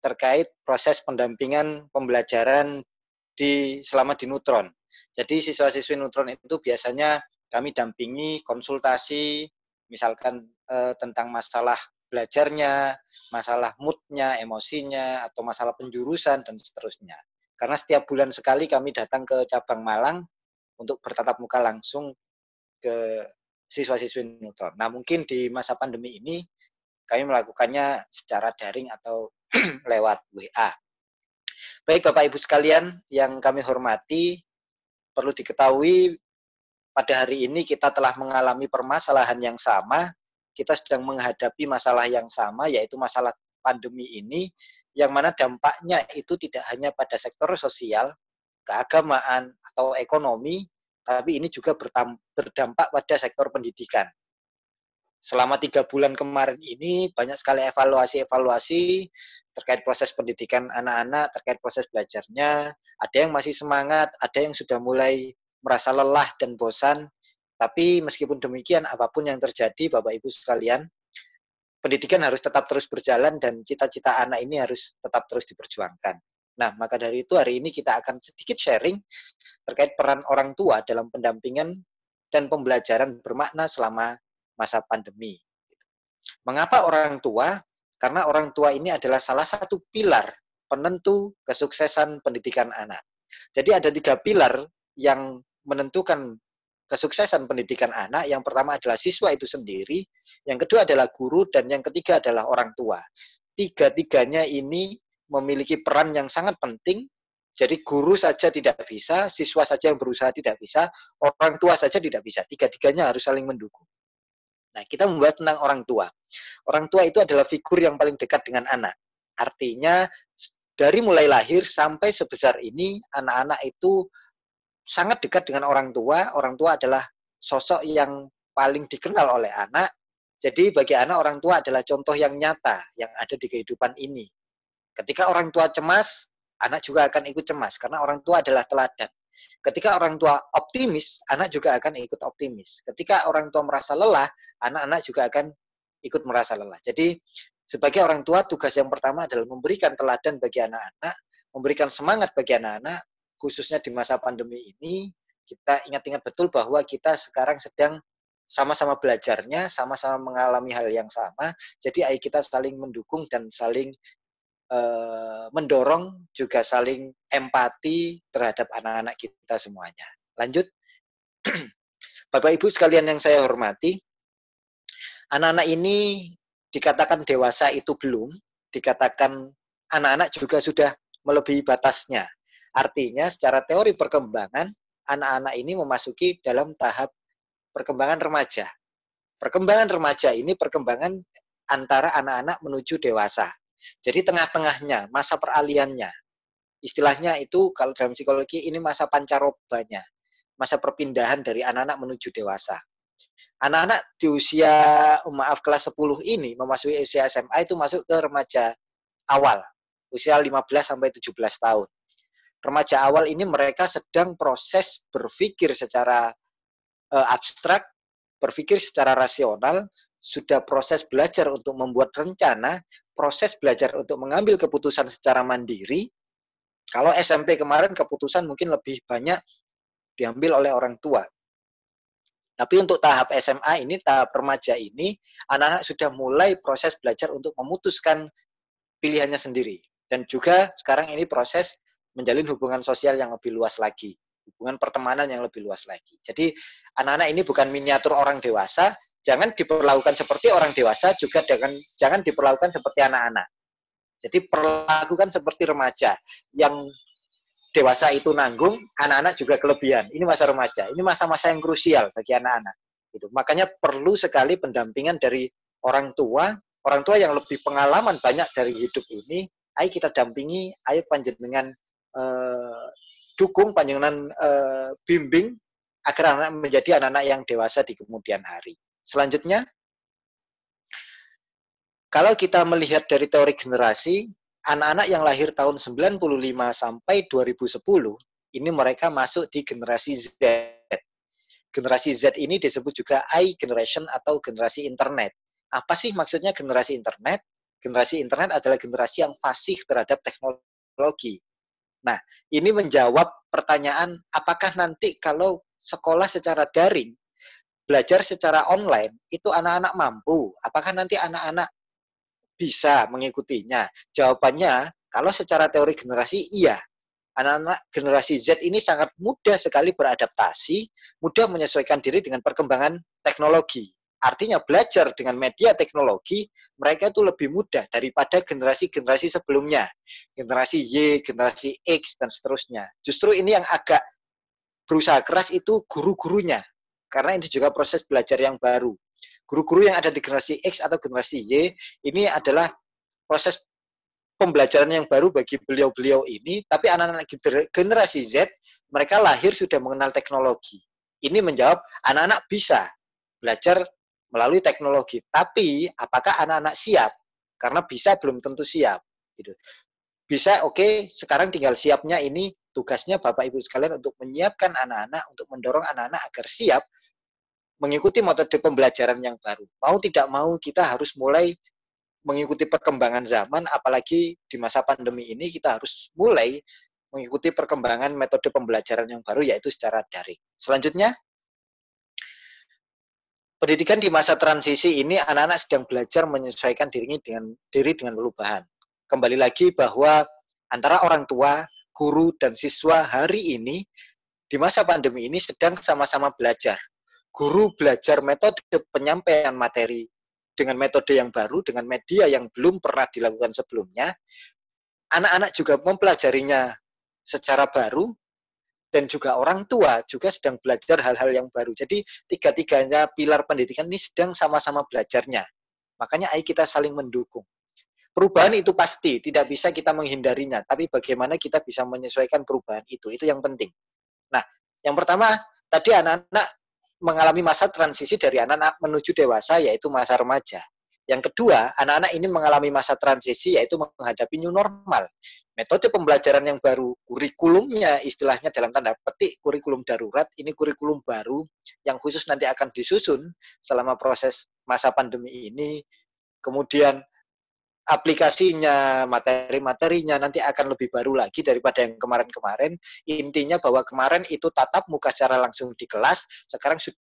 terkait proses pendampingan pembelajaran di selama di Nutron. Jadi siswa-siswi Nutron itu biasanya kami dampingi konsultasi misalkan e, tentang masalah belajarnya, masalah moodnya, emosinya, atau masalah penjurusan dan seterusnya. Karena setiap bulan sekali kami datang ke cabang Malang untuk bertatap muka langsung ke siswa-siswi neutron. Nah, mungkin di masa pandemi ini kami melakukannya secara daring atau lewat WA. Baik Bapak Ibu sekalian yang kami hormati, perlu diketahui pada hari ini kita telah mengalami permasalahan yang sama, kita sedang menghadapi masalah yang sama yaitu masalah pandemi ini yang mana dampaknya itu tidak hanya pada sektor sosial, keagamaan, atau ekonomi, tapi ini juga berdampak pada sektor pendidikan. Selama tiga bulan kemarin ini banyak sekali evaluasi-evaluasi terkait proses pendidikan anak-anak, terkait proses belajarnya. Ada yang masih semangat, ada yang sudah mulai merasa lelah dan bosan. Tapi meskipun demikian, apapun yang terjadi, Bapak Ibu sekalian, pendidikan harus tetap terus berjalan dan cita-cita anak ini harus tetap terus diperjuangkan. Nah, maka dari itu hari ini kita akan sedikit sharing terkait peran orang tua dalam pendampingan dan pembelajaran bermakna selama masa pandemi. Mengapa orang tua? Karena orang tua ini adalah salah satu pilar penentu kesuksesan pendidikan anak. Jadi ada tiga pilar yang menentukan kesuksesan pendidikan anak yang pertama adalah siswa itu sendiri, yang kedua adalah guru, dan yang ketiga adalah orang tua. Tiga-tiganya ini memiliki peran yang sangat penting. Jadi guru saja tidak bisa, siswa saja yang berusaha tidak bisa, orang tua saja tidak bisa. Tiga-tiganya harus saling mendukung. Nah, kita membuat tentang orang tua. Orang tua itu adalah figur yang paling dekat dengan anak. Artinya dari mulai lahir sampai sebesar ini anak-anak itu sangat dekat dengan orang tua. Orang tua adalah sosok yang paling dikenal oleh anak. Jadi bagi anak orang tua adalah contoh yang nyata yang ada di kehidupan ini. Ketika orang tua cemas, anak juga akan ikut cemas karena orang tua adalah teladan. Ketika orang tua optimis, anak juga akan ikut optimis. Ketika orang tua merasa lelah, anak-anak juga akan ikut merasa lelah. Jadi sebagai orang tua tugas yang pertama adalah memberikan teladan bagi anak-anak, memberikan semangat bagi anak-anak, khususnya di masa pandemi ini kita ingat-ingat betul bahwa kita sekarang sedang sama-sama belajarnya, sama-sama mengalami hal yang sama. Jadi ayo kita saling mendukung dan saling uh, mendorong juga saling empati terhadap anak-anak kita semuanya. Lanjut. Bapak Ibu sekalian yang saya hormati, anak-anak ini dikatakan dewasa itu belum, dikatakan anak-anak juga sudah melebihi batasnya. Artinya secara teori perkembangan, anak-anak ini memasuki dalam tahap perkembangan remaja. Perkembangan remaja ini perkembangan antara anak-anak menuju dewasa. Jadi tengah-tengahnya, masa peraliannya. Istilahnya itu kalau dalam psikologi ini masa pancarobanya. Masa perpindahan dari anak-anak menuju dewasa. Anak-anak di usia maaf kelas 10 ini memasuki usia SMA itu masuk ke remaja awal, usia 15 sampai 17 tahun remaja awal ini mereka sedang proses berpikir secara uh, abstrak, berpikir secara rasional, sudah proses belajar untuk membuat rencana, proses belajar untuk mengambil keputusan secara mandiri. Kalau SMP kemarin keputusan mungkin lebih banyak diambil oleh orang tua. Tapi untuk tahap SMA ini, tahap remaja ini, anak-anak sudah mulai proses belajar untuk memutuskan pilihannya sendiri. Dan juga sekarang ini proses menjalin hubungan sosial yang lebih luas lagi, hubungan pertemanan yang lebih luas lagi. Jadi anak-anak ini bukan miniatur orang dewasa, jangan diperlakukan seperti orang dewasa juga dengan jangan diperlakukan seperti anak-anak. Jadi perlakukan seperti remaja yang dewasa itu nanggung, anak-anak juga kelebihan. Ini masa remaja, ini masa-masa yang krusial bagi anak-anak. Gitu. Makanya perlu sekali pendampingan dari orang tua, orang tua yang lebih pengalaman banyak dari hidup ini. Ayo kita dampingi, ayo panjenengan Eh, dukung panjenengan eh, bimbing agar anak menjadi anak-anak yang dewasa di kemudian hari. Selanjutnya, kalau kita melihat dari teori generasi, anak-anak yang lahir tahun 95 sampai 2010, ini mereka masuk di generasi Z. Generasi Z ini disebut juga I generation atau generasi internet. Apa sih maksudnya generasi internet? Generasi internet adalah generasi yang fasih terhadap teknologi. Nah, ini menjawab pertanyaan apakah nanti kalau sekolah secara daring, belajar secara online, itu anak-anak mampu? Apakah nanti anak-anak bisa mengikutinya? Jawabannya, kalau secara teori generasi, iya. Anak-anak generasi Z ini sangat mudah sekali beradaptasi, mudah menyesuaikan diri dengan perkembangan teknologi. Artinya belajar dengan media teknologi mereka itu lebih mudah daripada generasi-generasi sebelumnya. Generasi Y, generasi X dan seterusnya. Justru ini yang agak berusaha keras itu guru-gurunya karena ini juga proses belajar yang baru. Guru-guru yang ada di generasi X atau generasi Y ini adalah proses pembelajaran yang baru bagi beliau-beliau ini, tapi anak-anak generasi Z mereka lahir sudah mengenal teknologi. Ini menjawab anak-anak bisa belajar melalui teknologi. Tapi apakah anak-anak siap? Karena bisa belum tentu siap. Gitu. Bisa oke, okay, sekarang tinggal siapnya ini tugasnya Bapak Ibu sekalian untuk menyiapkan anak-anak, untuk mendorong anak-anak agar siap mengikuti metode pembelajaran yang baru. Mau tidak mau kita harus mulai mengikuti perkembangan zaman, apalagi di masa pandemi ini kita harus mulai mengikuti perkembangan metode pembelajaran yang baru yaitu secara daring. Selanjutnya, pendidikan di masa transisi ini anak-anak sedang belajar menyesuaikan dirinya dengan diri dengan perubahan. Kembali lagi bahwa antara orang tua, guru dan siswa hari ini di masa pandemi ini sedang sama-sama belajar. Guru belajar metode penyampaian materi dengan metode yang baru, dengan media yang belum pernah dilakukan sebelumnya. Anak-anak juga mempelajarinya secara baru dan juga orang tua juga sedang belajar hal-hal yang baru. Jadi tiga-tiganya pilar pendidikan ini sedang sama-sama belajarnya. Makanya ayo kita saling mendukung. Perubahan itu pasti, tidak bisa kita menghindarinya, tapi bagaimana kita bisa menyesuaikan perubahan itu, itu yang penting. Nah, yang pertama, tadi anak-anak mengalami masa transisi dari anak-anak menuju dewasa, yaitu masa remaja. Yang kedua, anak-anak ini mengalami masa transisi yaitu menghadapi new normal. Metode pembelajaran yang baru, kurikulumnya istilahnya dalam tanda petik kurikulum darurat, ini kurikulum baru yang khusus nanti akan disusun selama proses masa pandemi ini. Kemudian aplikasinya, materi-materinya nanti akan lebih baru lagi daripada yang kemarin-kemarin. Intinya bahwa kemarin itu tatap muka secara langsung di kelas, sekarang sudah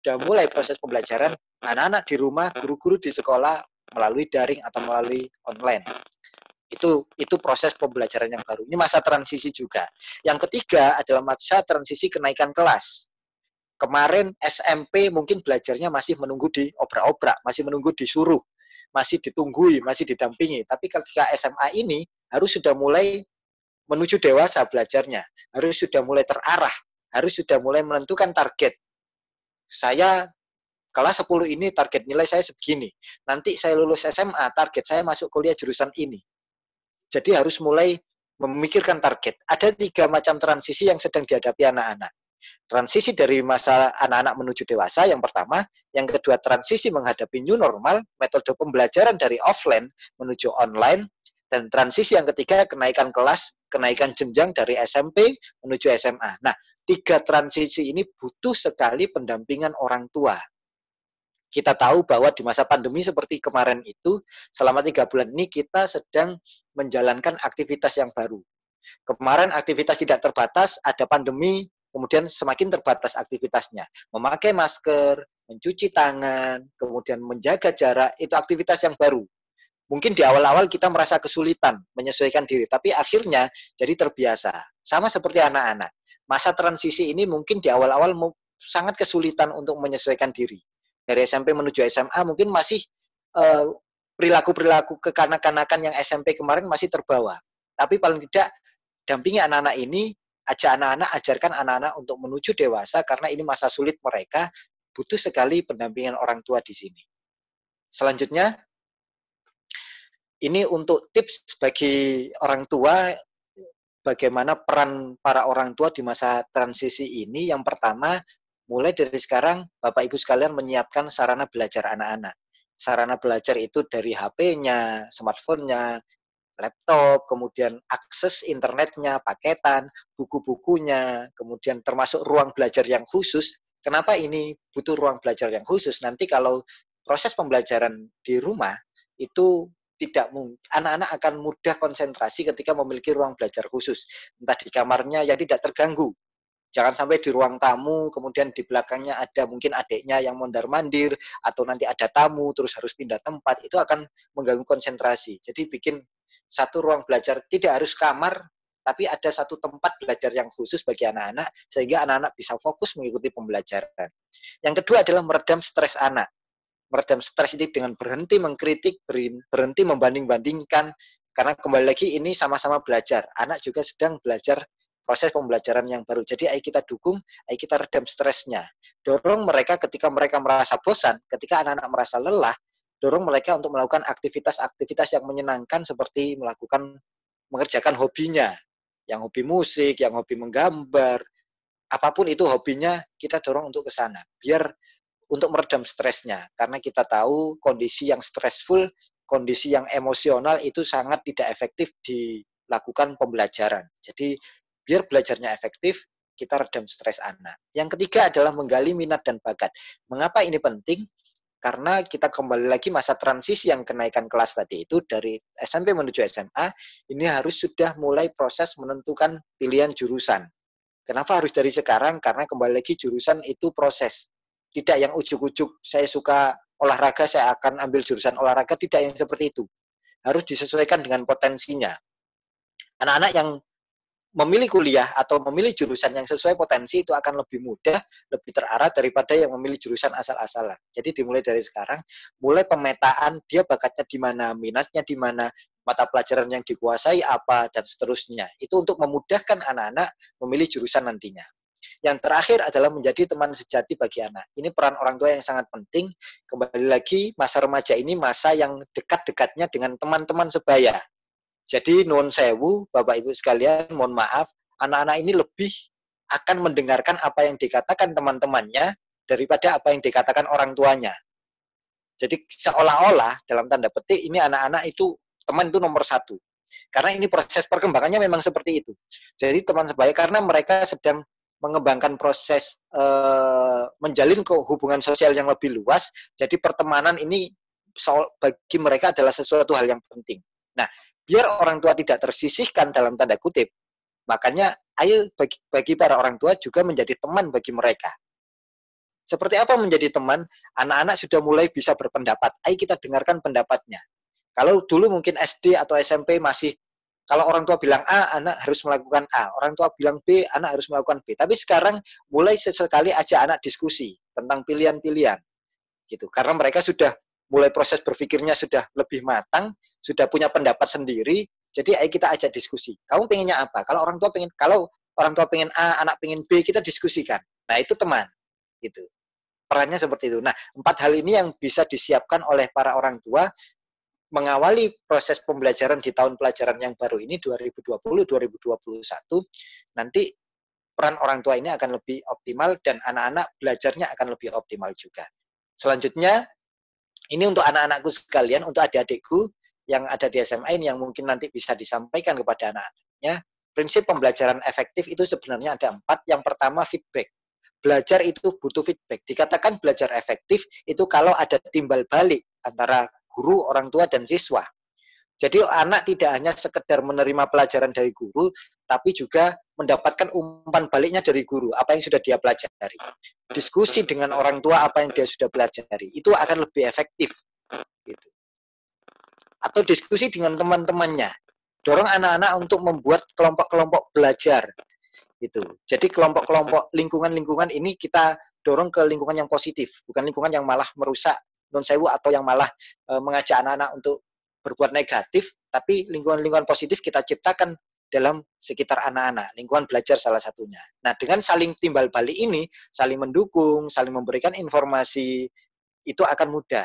sudah mulai proses pembelajaran anak-anak di rumah, guru-guru di sekolah melalui daring atau melalui online. Itu itu proses pembelajaran yang baru. Ini masa transisi juga. Yang ketiga adalah masa transisi kenaikan kelas. Kemarin SMP mungkin belajarnya masih menunggu di obrak-obrak, masih menunggu disuruh, masih ditunggui, masih didampingi. Tapi ketika SMA ini harus sudah mulai menuju dewasa belajarnya, harus sudah mulai terarah, harus sudah mulai menentukan target, saya kelas 10 ini target nilai saya sebegini. Nanti saya lulus SMA, target saya masuk kuliah jurusan ini. Jadi harus mulai memikirkan target. Ada tiga macam transisi yang sedang dihadapi anak-anak. Transisi dari masa anak-anak menuju dewasa yang pertama, yang kedua transisi menghadapi new normal, metode pembelajaran dari offline menuju online, dan transisi yang ketiga kenaikan kelas, kenaikan jenjang dari SMP menuju SMA. Nah, tiga transisi ini butuh sekali pendampingan orang tua. Kita tahu bahwa di masa pandemi seperti kemarin itu, selama tiga bulan ini kita sedang menjalankan aktivitas yang baru. Kemarin aktivitas tidak terbatas, ada pandemi, kemudian semakin terbatas aktivitasnya. Memakai masker, mencuci tangan, kemudian menjaga jarak, itu aktivitas yang baru mungkin di awal-awal kita merasa kesulitan menyesuaikan diri, tapi akhirnya jadi terbiasa. Sama seperti anak-anak. Masa transisi ini mungkin di awal-awal sangat kesulitan untuk menyesuaikan diri. Dari SMP menuju SMA mungkin masih eh, perilaku-perilaku kekanak-kanakan yang SMP kemarin masih terbawa. Tapi paling tidak dampingi anak-anak ini, ajak anak-anak, ajarkan anak-anak untuk menuju dewasa karena ini masa sulit mereka, butuh sekali pendampingan orang tua di sini. Selanjutnya, ini untuk tips bagi orang tua bagaimana peran para orang tua di masa transisi ini. Yang pertama, mulai dari sekarang Bapak Ibu sekalian menyiapkan sarana belajar anak-anak. Sarana belajar itu dari HP-nya, smartphone-nya, laptop, kemudian akses internetnya, paketan, buku-bukunya, kemudian termasuk ruang belajar yang khusus. Kenapa ini butuh ruang belajar yang khusus? Nanti kalau proses pembelajaran di rumah itu tidak mungkin anak-anak akan mudah konsentrasi ketika memiliki ruang belajar khusus entah di kamarnya ya tidak terganggu jangan sampai di ruang tamu kemudian di belakangnya ada mungkin adiknya yang mondar mandir atau nanti ada tamu terus harus pindah tempat itu akan mengganggu konsentrasi jadi bikin satu ruang belajar tidak harus kamar tapi ada satu tempat belajar yang khusus bagi anak-anak sehingga anak-anak bisa fokus mengikuti pembelajaran. Yang kedua adalah meredam stres anak meredam stres ini dengan berhenti mengkritik, berhenti membanding-bandingkan karena kembali lagi ini sama-sama belajar. Anak juga sedang belajar proses pembelajaran yang baru. Jadi ayo kita dukung, ayo kita redam stresnya. Dorong mereka ketika mereka merasa bosan, ketika anak-anak merasa lelah, dorong mereka untuk melakukan aktivitas-aktivitas yang menyenangkan seperti melakukan mengerjakan hobinya, yang hobi musik, yang hobi menggambar, apapun itu hobinya kita dorong untuk ke sana. Biar untuk meredam stresnya karena kita tahu kondisi yang stressful, kondisi yang emosional itu sangat tidak efektif dilakukan pembelajaran. Jadi biar belajarnya efektif, kita redam stres anak. Yang ketiga adalah menggali minat dan bakat. Mengapa ini penting? Karena kita kembali lagi masa transisi yang kenaikan kelas tadi itu dari SMP menuju SMA, ini harus sudah mulai proses menentukan pilihan jurusan. Kenapa harus dari sekarang? Karena kembali lagi jurusan itu proses tidak yang ujuk-ujuk saya suka olahraga saya akan ambil jurusan olahraga tidak yang seperti itu. Harus disesuaikan dengan potensinya. Anak-anak yang memilih kuliah atau memilih jurusan yang sesuai potensi itu akan lebih mudah, lebih terarah daripada yang memilih jurusan asal-asalan. Jadi dimulai dari sekarang, mulai pemetaan dia bakatnya di mana, minatnya di mana, mata pelajaran yang dikuasai apa dan seterusnya. Itu untuk memudahkan anak-anak memilih jurusan nantinya. Yang terakhir adalah menjadi teman sejati bagi anak. Ini peran orang tua yang sangat penting. Kembali lagi, masa remaja ini masa yang dekat-dekatnya dengan teman-teman sebaya. Jadi non sewu, Bapak Ibu sekalian, mohon maaf, anak-anak ini lebih akan mendengarkan apa yang dikatakan teman-temannya daripada apa yang dikatakan orang tuanya. Jadi seolah-olah dalam tanda petik ini anak-anak itu teman itu nomor satu. Karena ini proses perkembangannya memang seperti itu. Jadi teman sebaya karena mereka sedang mengembangkan proses e, menjalin ke hubungan sosial yang lebih luas. Jadi pertemanan ini bagi mereka adalah sesuatu hal yang penting. Nah, biar orang tua tidak tersisihkan dalam tanda kutip, makanya ayo bagi, bagi para orang tua juga menjadi teman bagi mereka. Seperti apa menjadi teman? Anak-anak sudah mulai bisa berpendapat. Ayo kita dengarkan pendapatnya. Kalau dulu mungkin SD atau SMP masih kalau orang tua bilang A, anak harus melakukan A. Orang tua bilang B, anak harus melakukan B. Tapi sekarang mulai sesekali aja anak diskusi tentang pilihan-pilihan. Gitu. Karena mereka sudah mulai proses berpikirnya sudah lebih matang, sudah punya pendapat sendiri. Jadi ayo kita ajak diskusi. Kamu pengennya apa? Kalau orang tua pengen kalau orang tua pengen A, anak pengen B, kita diskusikan. Nah, itu teman. Gitu. Perannya seperti itu. Nah, empat hal ini yang bisa disiapkan oleh para orang tua mengawali proses pembelajaran di tahun pelajaran yang baru ini 2020-2021 nanti peran orang tua ini akan lebih optimal dan anak-anak belajarnya akan lebih optimal juga. Selanjutnya ini untuk anak-anakku sekalian, untuk adik-adikku yang ada di SMA ini yang mungkin nanti bisa disampaikan kepada anak-anaknya. Prinsip pembelajaran efektif itu sebenarnya ada empat. Yang pertama feedback belajar itu butuh feedback. Dikatakan belajar efektif itu kalau ada timbal balik antara guru, orang tua, dan siswa. Jadi anak tidak hanya sekedar menerima pelajaran dari guru, tapi juga mendapatkan umpan baliknya dari guru, apa yang sudah dia pelajari. Diskusi dengan orang tua apa yang dia sudah pelajari, itu akan lebih efektif. Gitu. Atau diskusi dengan teman-temannya. Dorong anak-anak untuk membuat kelompok-kelompok belajar. Gitu. Jadi kelompok-kelompok lingkungan-lingkungan ini kita dorong ke lingkungan yang positif, bukan lingkungan yang malah merusak non sewu atau yang malah e, mengajak anak-anak untuk berbuat negatif, tapi lingkungan-lingkungan positif kita ciptakan dalam sekitar anak-anak, lingkungan belajar salah satunya. Nah, dengan saling timbal balik ini, saling mendukung, saling memberikan informasi, itu akan mudah.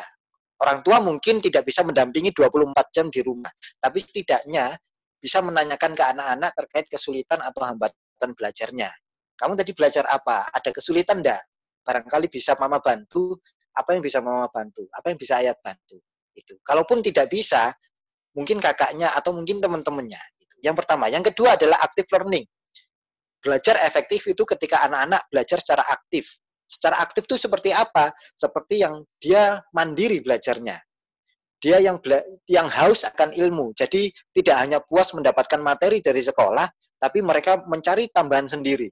Orang tua mungkin tidak bisa mendampingi 24 jam di rumah, tapi setidaknya bisa menanyakan ke anak-anak terkait kesulitan atau hambatan belajarnya. Kamu tadi belajar apa? Ada kesulitan enggak? Barangkali bisa mama bantu apa yang bisa mama bantu, apa yang bisa ayah bantu. Itu. Kalaupun tidak bisa, mungkin kakaknya atau mungkin teman-temannya. Gitu. Yang pertama, yang kedua adalah active learning. Belajar efektif itu ketika anak-anak belajar secara aktif. Secara aktif itu seperti apa? Seperti yang dia mandiri belajarnya. Dia yang yang haus akan ilmu. Jadi tidak hanya puas mendapatkan materi dari sekolah, tapi mereka mencari tambahan sendiri.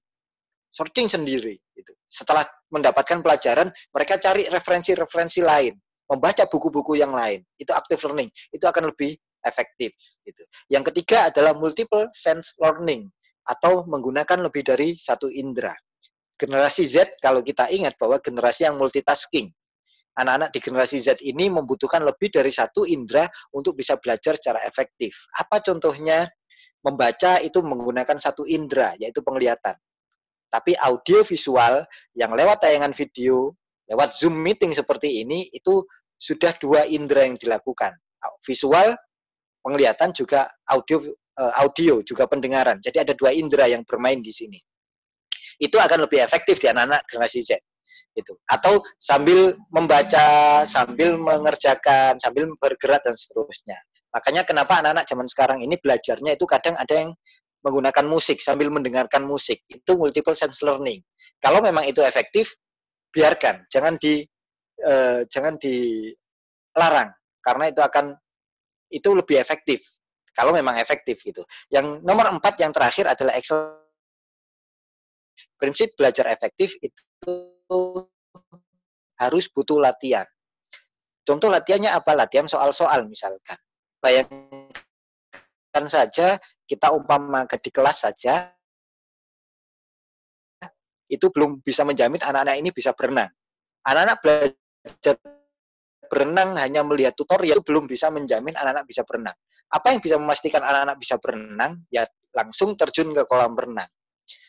Searching sendiri, Gitu. Setelah mendapatkan pelajaran, mereka cari referensi-referensi lain, membaca buku-buku yang lain. Itu active learning. Itu akan lebih efektif. Gitu. Yang ketiga adalah multiple sense learning atau menggunakan lebih dari satu indera. Generasi Z kalau kita ingat bahwa generasi yang multitasking. Anak-anak di generasi Z ini membutuhkan lebih dari satu indera untuk bisa belajar secara efektif. Apa contohnya? Membaca itu menggunakan satu indera, yaitu penglihatan. Tapi audio visual yang lewat tayangan video, lewat Zoom meeting seperti ini, itu sudah dua indera yang dilakukan. Visual, penglihatan juga audio eh, audio juga pendengaran. Jadi ada dua indera yang bermain di sini. Itu akan lebih efektif di anak-anak generasi Z. Itu. Atau sambil membaca, sambil mengerjakan, sambil bergerak dan seterusnya. Makanya kenapa anak-anak zaman sekarang ini belajarnya itu kadang ada yang menggunakan musik sambil mendengarkan musik itu multiple sense learning. Kalau memang itu efektif, biarkan, jangan di uh, jangan dilarang karena itu akan itu lebih efektif kalau memang efektif gitu. Yang nomor empat yang terakhir adalah excel. Prinsip belajar efektif itu harus butuh latihan. Contoh latihannya apa? Latihan soal-soal misalkan. Bayangkan kan saja kita umpama di kelas saja itu belum bisa menjamin anak-anak ini bisa berenang. Anak-anak belajar berenang hanya melihat tutorial itu belum bisa menjamin anak-anak bisa berenang. Apa yang bisa memastikan anak-anak bisa berenang? Ya langsung terjun ke kolam renang.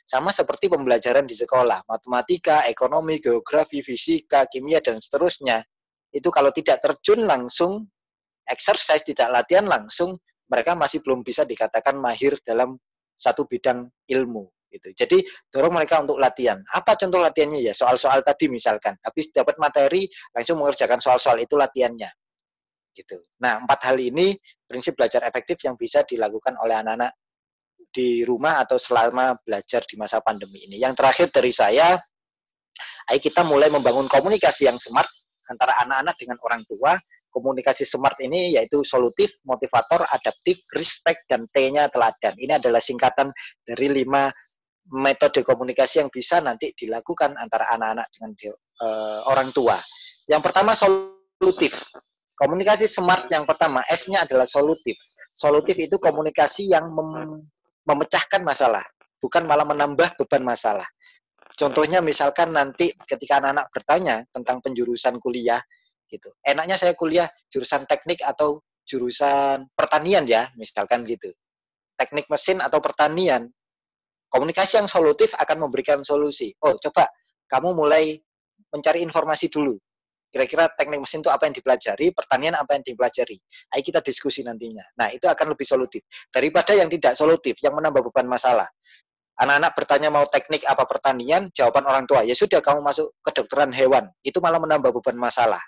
Sama seperti pembelajaran di sekolah, matematika, ekonomi, geografi, fisika, kimia, dan seterusnya. Itu kalau tidak terjun langsung, exercise, tidak latihan langsung, mereka masih belum bisa dikatakan mahir dalam satu bidang ilmu gitu. Jadi dorong mereka untuk latihan. Apa contoh latihannya ya? Soal-soal tadi misalkan. Habis dapat materi langsung mengerjakan soal-soal itu latihannya. Gitu. Nah, empat hal ini prinsip belajar efektif yang bisa dilakukan oleh anak-anak di rumah atau selama belajar di masa pandemi ini. Yang terakhir dari saya, ayo kita mulai membangun komunikasi yang smart antara anak-anak dengan orang tua komunikasi smart ini yaitu solutif, motivator, adaptif, respect, dan T-nya teladan. Ini adalah singkatan dari lima metode komunikasi yang bisa nanti dilakukan antara anak-anak dengan uh, orang tua. Yang pertama solutif. Komunikasi smart yang pertama, S-nya adalah solutif. Solutif itu komunikasi yang mem memecahkan masalah, bukan malah menambah beban masalah. Contohnya misalkan nanti ketika anak-anak bertanya tentang penjurusan kuliah, gitu. Enaknya saya kuliah jurusan teknik atau jurusan pertanian ya, misalkan gitu. Teknik mesin atau pertanian. Komunikasi yang solutif akan memberikan solusi. Oh, coba kamu mulai mencari informasi dulu. Kira-kira teknik mesin itu apa yang dipelajari, pertanian apa yang dipelajari. Ayo kita diskusi nantinya. Nah, itu akan lebih solutif. Daripada yang tidak solutif, yang menambah beban masalah. Anak-anak bertanya mau teknik apa pertanian, jawaban orang tua, ya sudah kamu masuk kedokteran hewan. Itu malah menambah beban masalah.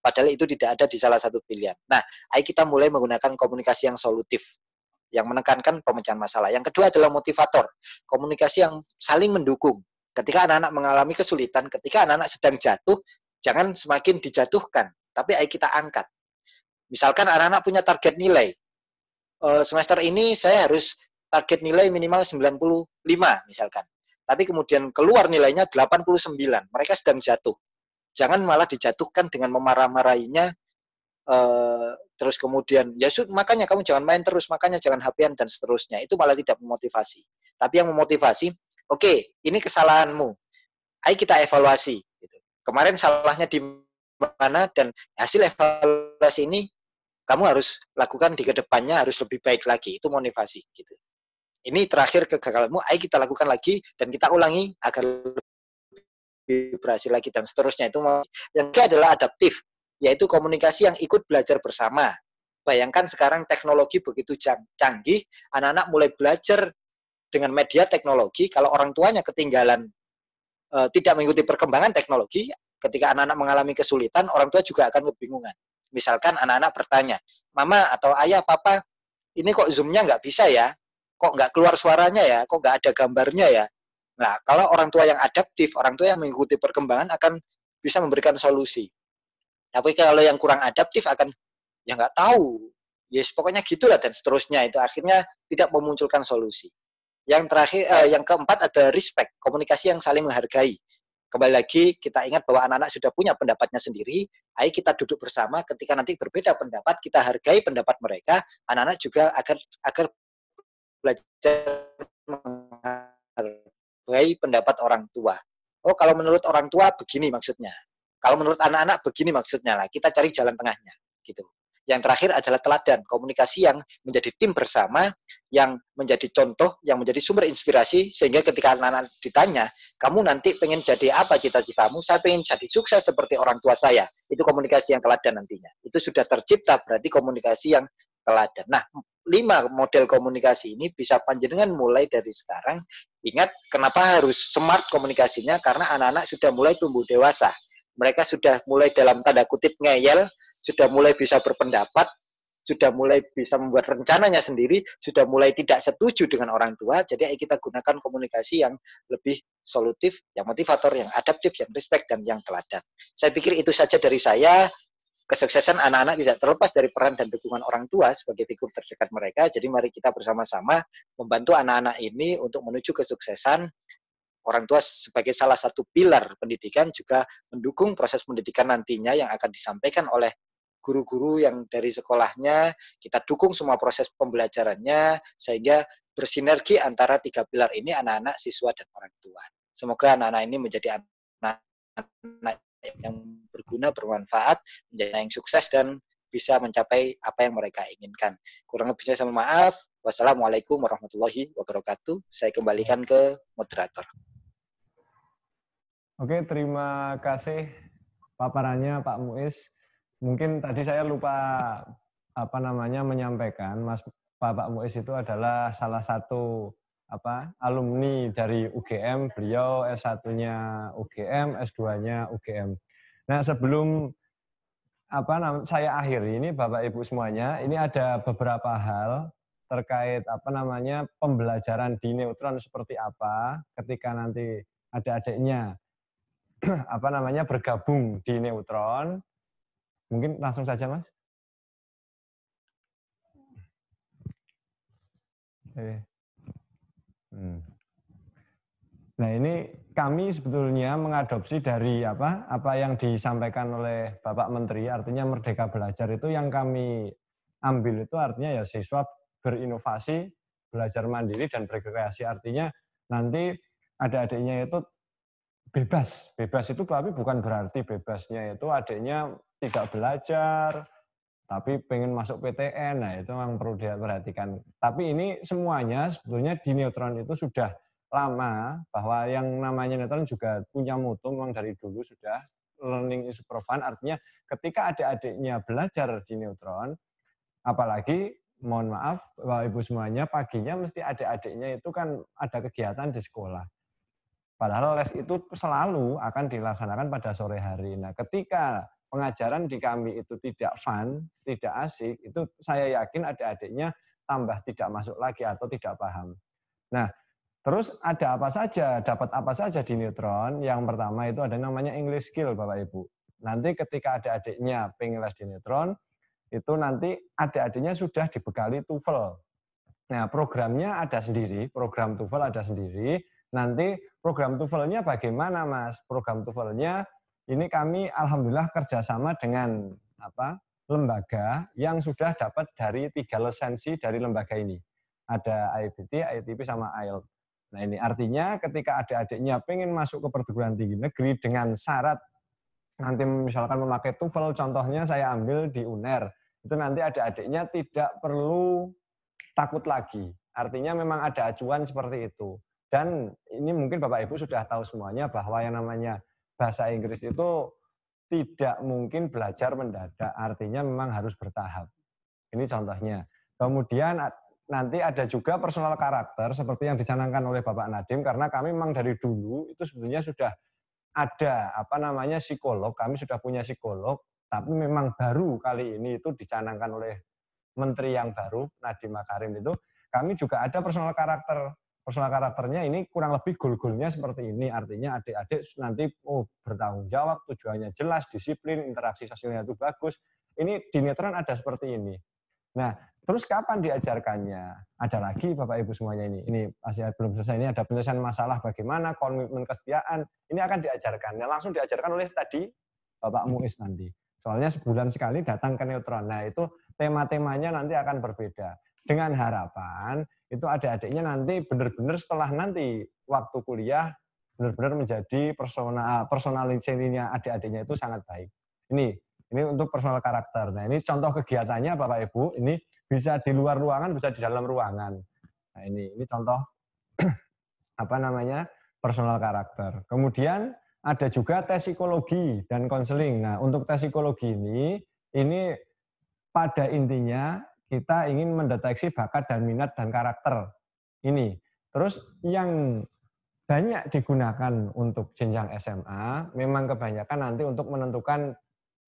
Padahal itu tidak ada di salah satu pilihan. Nah, ayo kita mulai menggunakan komunikasi yang solutif yang menekankan pemecahan masalah. Yang kedua adalah motivator, komunikasi yang saling mendukung. Ketika anak-anak mengalami kesulitan, ketika anak-anak sedang jatuh, jangan semakin dijatuhkan, tapi ayo kita angkat. Misalkan anak-anak punya target nilai. Eh, semester ini saya harus target nilai minimal 95 misalkan. Tapi kemudian keluar nilainya 89, mereka sedang jatuh. Jangan malah dijatuhkan dengan memarah-marahinya uh, eh, terus kemudian ya makanya kamu jangan main terus, makanya jangan hapian dan seterusnya. Itu malah tidak memotivasi. Tapi yang memotivasi, oke, okay, ini kesalahanmu. Ayo kita evaluasi. Gitu. Kemarin salahnya di mana dan hasil evaluasi ini kamu harus lakukan di kedepannya harus lebih baik lagi. Itu motivasi gitu. Ini terakhir kegagalanmu, ayo kita lakukan lagi dan kita ulangi agar berhasil lagi dan seterusnya itu yang kedua adalah adaptif yaitu komunikasi yang ikut belajar bersama bayangkan sekarang teknologi begitu canggih anak-anak mulai belajar dengan media teknologi kalau orang tuanya ketinggalan e, tidak mengikuti perkembangan teknologi ketika anak-anak mengalami kesulitan orang tua juga akan kebingungan misalkan anak-anak bertanya mama atau ayah papa ini kok zoomnya nggak bisa ya kok nggak keluar suaranya ya kok nggak ada gambarnya ya Nah, kalau orang tua yang adaptif, orang tua yang mengikuti perkembangan akan bisa memberikan solusi. Tapi kalau yang kurang adaptif akan ya nggak tahu, yes pokoknya gitulah dan seterusnya itu akhirnya tidak memunculkan solusi. Yang terakhir, eh, yang keempat ada respect, komunikasi yang saling menghargai. Kembali lagi kita ingat bahwa anak-anak sudah punya pendapatnya sendiri. Ayo kita duduk bersama. Ketika nanti berbeda pendapat, kita hargai pendapat mereka. Anak-anak juga agar agar belajar menghargai pendapat orang tua. Oh, kalau menurut orang tua begini maksudnya. Kalau menurut anak-anak begini maksudnya lah. Kita cari jalan tengahnya gitu. Yang terakhir adalah teladan, komunikasi yang menjadi tim bersama, yang menjadi contoh, yang menjadi sumber inspirasi, sehingga ketika anak-anak ditanya, kamu nanti pengen jadi apa cita-citamu, saya pengen jadi sukses seperti orang tua saya. Itu komunikasi yang teladan nantinya. Itu sudah tercipta, berarti komunikasi yang teladan. Nah, lima model komunikasi ini bisa panjenengan mulai dari sekarang. Ingat kenapa harus smart komunikasinya karena anak-anak sudah mulai tumbuh dewasa. Mereka sudah mulai dalam tanda kutip ngeyel, sudah mulai bisa berpendapat, sudah mulai bisa membuat rencananya sendiri, sudah mulai tidak setuju dengan orang tua. Jadi ayo kita gunakan komunikasi yang lebih solutif, yang motivator, yang adaptif, yang respect, dan yang teladan. Saya pikir itu saja dari saya kesuksesan anak-anak tidak terlepas dari peran dan dukungan orang tua sebagai figur terdekat mereka. Jadi mari kita bersama-sama membantu anak-anak ini untuk menuju kesuksesan. Orang tua sebagai salah satu pilar pendidikan juga mendukung proses pendidikan nantinya yang akan disampaikan oleh guru-guru yang dari sekolahnya, kita dukung semua proses pembelajarannya sehingga bersinergi antara tiga pilar ini anak-anak, siswa dan orang tua. Semoga anak-anak ini menjadi anak-anak yang berguna, bermanfaat, menjadi yang sukses dan bisa mencapai apa yang mereka inginkan. Kurang lebihnya saya maaf. Wassalamualaikum warahmatullahi wabarakatuh. Saya kembalikan ke moderator. Oke, terima kasih paparannya Pak Muiz. Mungkin tadi saya lupa apa namanya menyampaikan Mas Pak Muiz itu adalah salah satu apa alumni dari UGM, beliau S1-nya UGM, S2-nya UGM. Nah, sebelum apa namanya saya akhiri ini Bapak Ibu semuanya, ini ada beberapa hal terkait apa namanya pembelajaran di neutron seperti apa ketika nanti ada adiknya apa namanya bergabung di neutron. Mungkin langsung saja, Mas. Eh. Nah ini kami sebetulnya mengadopsi dari apa apa yang disampaikan oleh Bapak Menteri, artinya Merdeka Belajar itu yang kami ambil itu artinya ya siswa berinovasi, belajar mandiri dan berkreasi. Artinya nanti ada adiknya itu bebas. Bebas itu tapi bukan berarti bebasnya itu adiknya tidak belajar, tapi pengen masuk PTN, nah itu memang perlu diperhatikan. Tapi ini semuanya sebetulnya di neutron itu sudah lama bahwa yang namanya neutron juga punya mutu memang dari dulu sudah learning is super artinya ketika adik-adiknya belajar di neutron, apalagi mohon maaf Bapak Ibu semuanya paginya mesti adik-adiknya itu kan ada kegiatan di sekolah. Padahal les itu selalu akan dilaksanakan pada sore hari. Nah, ketika pengajaran di kami itu tidak fun, tidak asik, itu saya yakin adik-adiknya tambah tidak masuk lagi atau tidak paham. Nah, terus ada apa saja, dapat apa saja di neutron? Yang pertama itu ada namanya English skill, Bapak Ibu. Nanti ketika ada adiknya pengen les di neutron, itu nanti adik adiknya sudah dibekali TOEFL. Nah, programnya ada sendiri, program TOEFL ada sendiri. Nanti program toefl bagaimana, Mas? Program toefl ini kami alhamdulillah kerjasama dengan apa lembaga yang sudah dapat dari tiga lisensi dari lembaga ini. Ada IBT, ITP, sama IELTS. Nah ini artinya ketika adik-adiknya pengen masuk ke perguruan tinggi negeri dengan syarat nanti misalkan memakai TOEFL, contohnya saya ambil di UNER, itu nanti adik-adiknya tidak perlu takut lagi. Artinya memang ada acuan seperti itu. Dan ini mungkin Bapak Ibu sudah tahu semuanya bahwa yang namanya bahasa Inggris itu tidak mungkin belajar mendadak, artinya memang harus bertahap. Ini contohnya. Kemudian nanti ada juga personal karakter seperti yang dicanangkan oleh Bapak Nadim karena kami memang dari dulu itu sebenarnya sudah ada apa namanya psikolog, kami sudah punya psikolog, tapi memang baru kali ini itu dicanangkan oleh menteri yang baru Nadiem Makarim itu kami juga ada personal karakter personal karakternya ini kurang lebih goal-goalnya seperti ini. Artinya adik-adik nanti oh, bertanggung jawab, tujuannya jelas, disiplin, interaksi sosialnya itu bagus. Ini di netron ada seperti ini. Nah, terus kapan diajarkannya? Ada lagi Bapak Ibu semuanya ini. Ini masih belum selesai. Ini ada penyelesaian masalah bagaimana komitmen kesetiaan. Ini akan diajarkan. Nah, langsung diajarkan oleh tadi Bapak Muiz nanti. Soalnya sebulan sekali datang ke neutron. Nah, itu tema-temanya nanti akan berbeda. Dengan harapan itu adik-adiknya nanti benar-benar setelah nanti waktu kuliah benar-benar menjadi persona eh, personalitinya adik-adiknya itu sangat baik. Ini ini untuk personal karakter. Nah, ini contoh kegiatannya Bapak Ibu, ini bisa di luar ruangan, bisa di dalam ruangan. Nah, ini ini contoh apa namanya? personal karakter. Kemudian ada juga tes psikologi dan konseling. Nah, untuk tes psikologi ini ini pada intinya kita ingin mendeteksi bakat dan minat dan karakter ini. Terus yang banyak digunakan untuk jenjang SMA, memang kebanyakan nanti untuk menentukan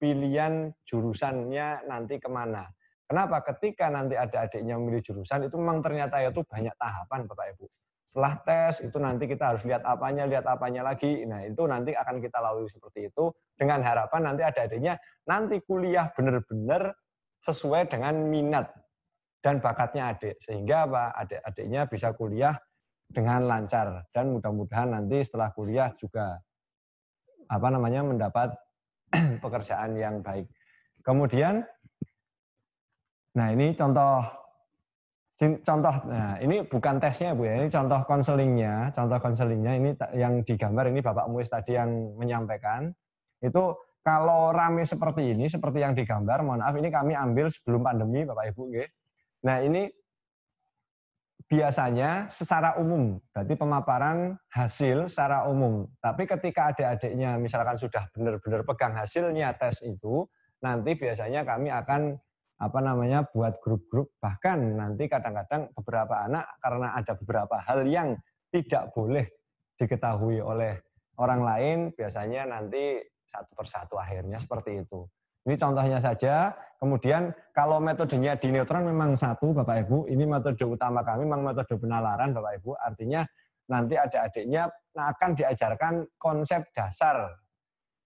pilihan jurusannya nanti kemana. Kenapa? Ketika nanti ada adiknya memilih jurusan, itu memang ternyata itu banyak tahapan Bapak Ibu. Setelah tes, itu nanti kita harus lihat apanya, lihat apanya lagi. Nah, itu nanti akan kita lalui seperti itu dengan harapan nanti ada adiknya nanti kuliah benar-benar sesuai dengan minat dan bakatnya adik. Sehingga apa adik-adiknya bisa kuliah dengan lancar dan mudah-mudahan nanti setelah kuliah juga apa namanya mendapat pekerjaan yang baik. Kemudian nah ini contoh contoh nah ini bukan tesnya Bu ya, ini contoh konselingnya, contoh konselingnya ini yang digambar ini Bapak Muis tadi yang menyampaikan itu kalau rame seperti ini, seperti yang digambar, mohon maaf, ini kami ambil sebelum pandemi, Bapak Ibu. Okay. Nah, ini biasanya secara umum, berarti pemaparan hasil secara umum. Tapi ketika adik-adiknya misalkan sudah benar-benar pegang hasilnya tes itu, nanti biasanya kami akan apa namanya buat grup-grup bahkan nanti kadang-kadang beberapa anak karena ada beberapa hal yang tidak boleh diketahui oleh orang lain biasanya nanti satu persatu akhirnya seperti itu. Ini contohnya saja. Kemudian kalau metodenya di neutron memang satu Bapak Ibu, ini metode utama kami memang metode penalaran Bapak Ibu. Artinya nanti ada adiknya akan diajarkan konsep dasar.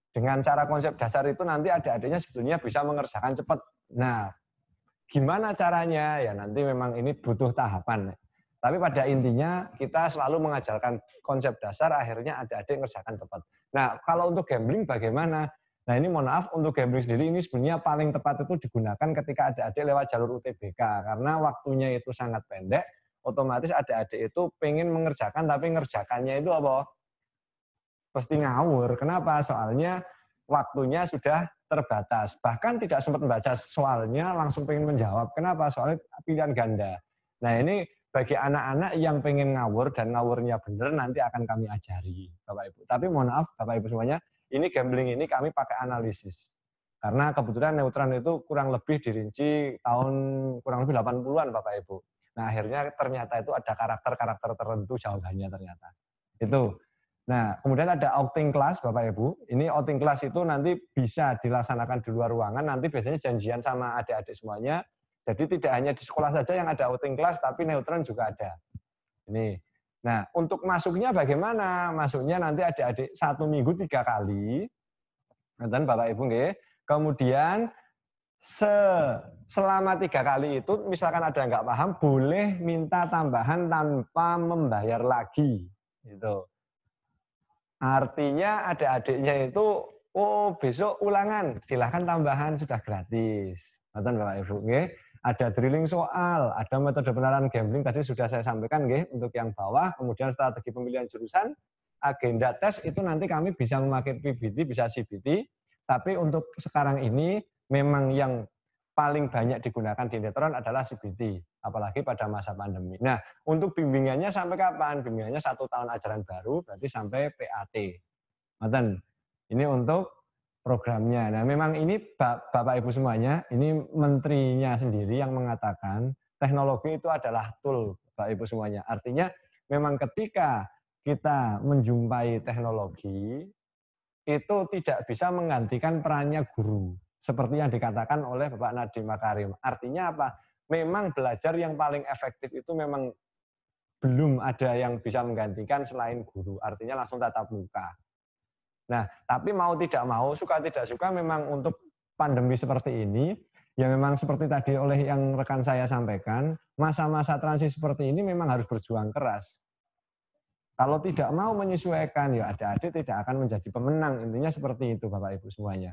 Dengan cara konsep dasar itu nanti adik-adiknya sebetulnya bisa mengerjakan cepat. Nah, gimana caranya? Ya nanti memang ini butuh tahapan. Tapi pada intinya kita selalu mengajarkan konsep dasar, akhirnya ada adik mengerjakan cepat. Nah, kalau untuk gambling bagaimana? Nah, ini mohon maaf untuk gambling sendiri ini sebenarnya paling tepat itu digunakan ketika ada adik lewat jalur UTBK karena waktunya itu sangat pendek, otomatis ada adik itu pengen mengerjakan tapi ngerjakannya itu apa? Pasti ngawur. Kenapa? Soalnya waktunya sudah terbatas. Bahkan tidak sempat membaca soalnya langsung pengen menjawab. Kenapa? Soalnya pilihan ganda. Nah, ini bagi anak-anak yang pengen ngawur dan ngawurnya bener nanti akan kami ajari Bapak Ibu. Tapi mohon maaf Bapak Ibu semuanya, ini gambling ini kami pakai analisis. Karena kebetulan neutron itu kurang lebih dirinci tahun kurang lebih 80-an Bapak Ibu. Nah akhirnya ternyata itu ada karakter-karakter tertentu jawabannya ternyata. Itu. Nah kemudian ada outing class Bapak Ibu. Ini outing class itu nanti bisa dilaksanakan di luar ruangan, nanti biasanya janjian sama adik-adik semuanya jadi tidak hanya di sekolah saja yang ada outing kelas, tapi neutron juga ada. Ini. Nah, untuk masuknya bagaimana? Masuknya nanti ada adik satu minggu tiga kali. Dan Bapak Ibu, nge. kemudian se selama tiga kali itu, misalkan ada yang nggak paham, boleh minta tambahan tanpa membayar lagi. Gitu. Artinya adik-adiknya itu, oh besok ulangan, silahkan tambahan, sudah gratis. Bapak Ibu, nge. Ada drilling soal, ada metode penalaran gambling tadi sudah saya sampaikan nggih untuk yang bawah, kemudian strategi pemilihan jurusan, agenda tes itu nanti kami bisa memakai PBT, bisa CBT, tapi untuk sekarang ini memang yang paling banyak digunakan di Netron adalah CBT, apalagi pada masa pandemi. Nah, untuk bimbingannya sampai kapan? Bimbingannya satu tahun ajaran baru, berarti sampai PAT. Maten, ini untuk programnya. Nah, memang ini Bapak Ibu semuanya, ini menterinya sendiri yang mengatakan teknologi itu adalah tool Bapak Ibu semuanya. Artinya memang ketika kita menjumpai teknologi itu tidak bisa menggantikan perannya guru seperti yang dikatakan oleh Bapak Nadiem Makarim. Artinya apa? Memang belajar yang paling efektif itu memang belum ada yang bisa menggantikan selain guru. Artinya langsung tatap muka. Nah, tapi mau tidak mau, suka tidak suka memang untuk pandemi seperti ini, ya memang seperti tadi oleh yang rekan saya sampaikan, masa-masa transisi seperti ini memang harus berjuang keras. Kalau tidak mau menyesuaikan, ya adik-adik tidak akan menjadi pemenang. Intinya seperti itu Bapak-Ibu semuanya.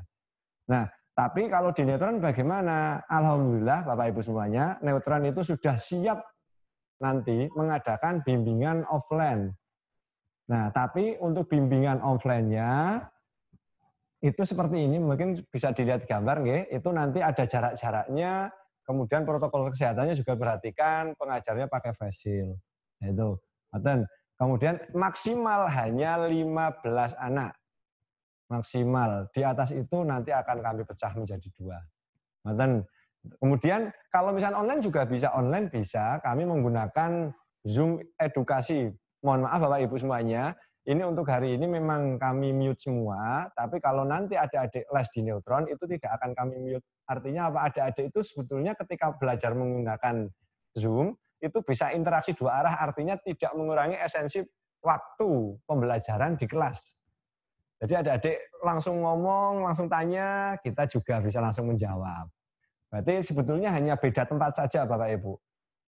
Nah, tapi kalau di neutron bagaimana? Alhamdulillah Bapak-Ibu semuanya, neutron itu sudah siap nanti mengadakan bimbingan offline Nah, tapi untuk bimbingan offline-nya itu seperti ini, mungkin bisa dilihat di gambar nggih, itu nanti ada jarak-jaraknya, kemudian protokol kesehatannya juga perhatikan, pengajarnya pakai face shield. Nah, itu. Kemudian maksimal hanya 15 anak. Maksimal. Di atas itu nanti akan kami pecah menjadi dua. Kemudian kalau misalnya online juga bisa, online bisa, kami menggunakan Zoom edukasi mohon maaf Bapak Ibu semuanya, ini untuk hari ini memang kami mute semua, tapi kalau nanti ada adik les di Neutron itu tidak akan kami mute. Artinya apa? Ada adik itu sebetulnya ketika belajar menggunakan Zoom itu bisa interaksi dua arah, artinya tidak mengurangi esensi waktu pembelajaran di kelas. Jadi ada adik langsung ngomong, langsung tanya, kita juga bisa langsung menjawab. Berarti sebetulnya hanya beda tempat saja Bapak Ibu.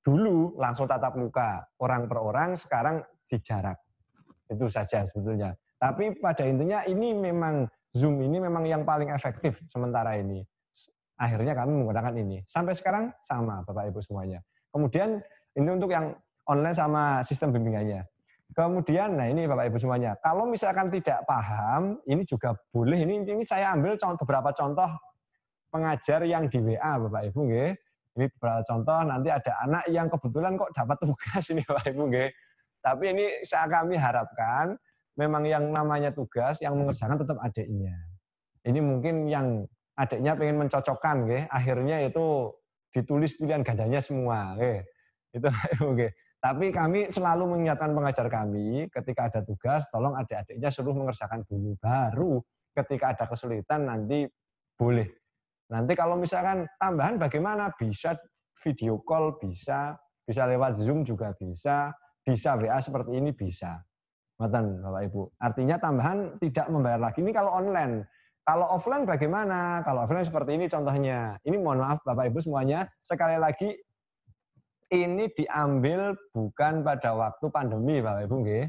Dulu langsung tatap muka, orang per orang, sekarang di jarak. Itu saja sebetulnya. Tapi pada intinya ini memang Zoom ini memang yang paling efektif sementara ini. Akhirnya kami menggunakan ini. Sampai sekarang sama Bapak Ibu semuanya. Kemudian ini untuk yang online sama sistem bimbingannya. Kemudian, nah ini Bapak Ibu semuanya, kalau misalkan tidak paham, ini juga boleh, ini, ini saya ambil contoh, beberapa contoh pengajar yang di WA Bapak Ibu. Nge. Ini beberapa contoh, nanti ada anak yang kebetulan kok dapat tugas ini Bapak Ibu. Nge. Tapi ini saya kami harapkan memang yang namanya tugas yang mengerjakan tetap adiknya. Ini mungkin yang adiknya pengen mencocokkan, ke? akhirnya itu ditulis pilihan gandanya semua. ke? Itu oke. Tapi kami selalu mengingatkan pengajar kami ketika ada tugas, tolong adik-adiknya suruh mengerjakan dulu. Baru ketika ada kesulitan nanti boleh. Nanti kalau misalkan tambahan bagaimana? Bisa video call, bisa, bisa lewat Zoom juga bisa, bisa WA seperti ini bisa. Matan Bapak Ibu. Artinya tambahan tidak membayar lagi. Ini kalau online. Kalau offline bagaimana? Kalau offline seperti ini contohnya. Ini mohon maaf Bapak Ibu semuanya, sekali lagi ini diambil bukan pada waktu pandemi Bapak Ibu nggih.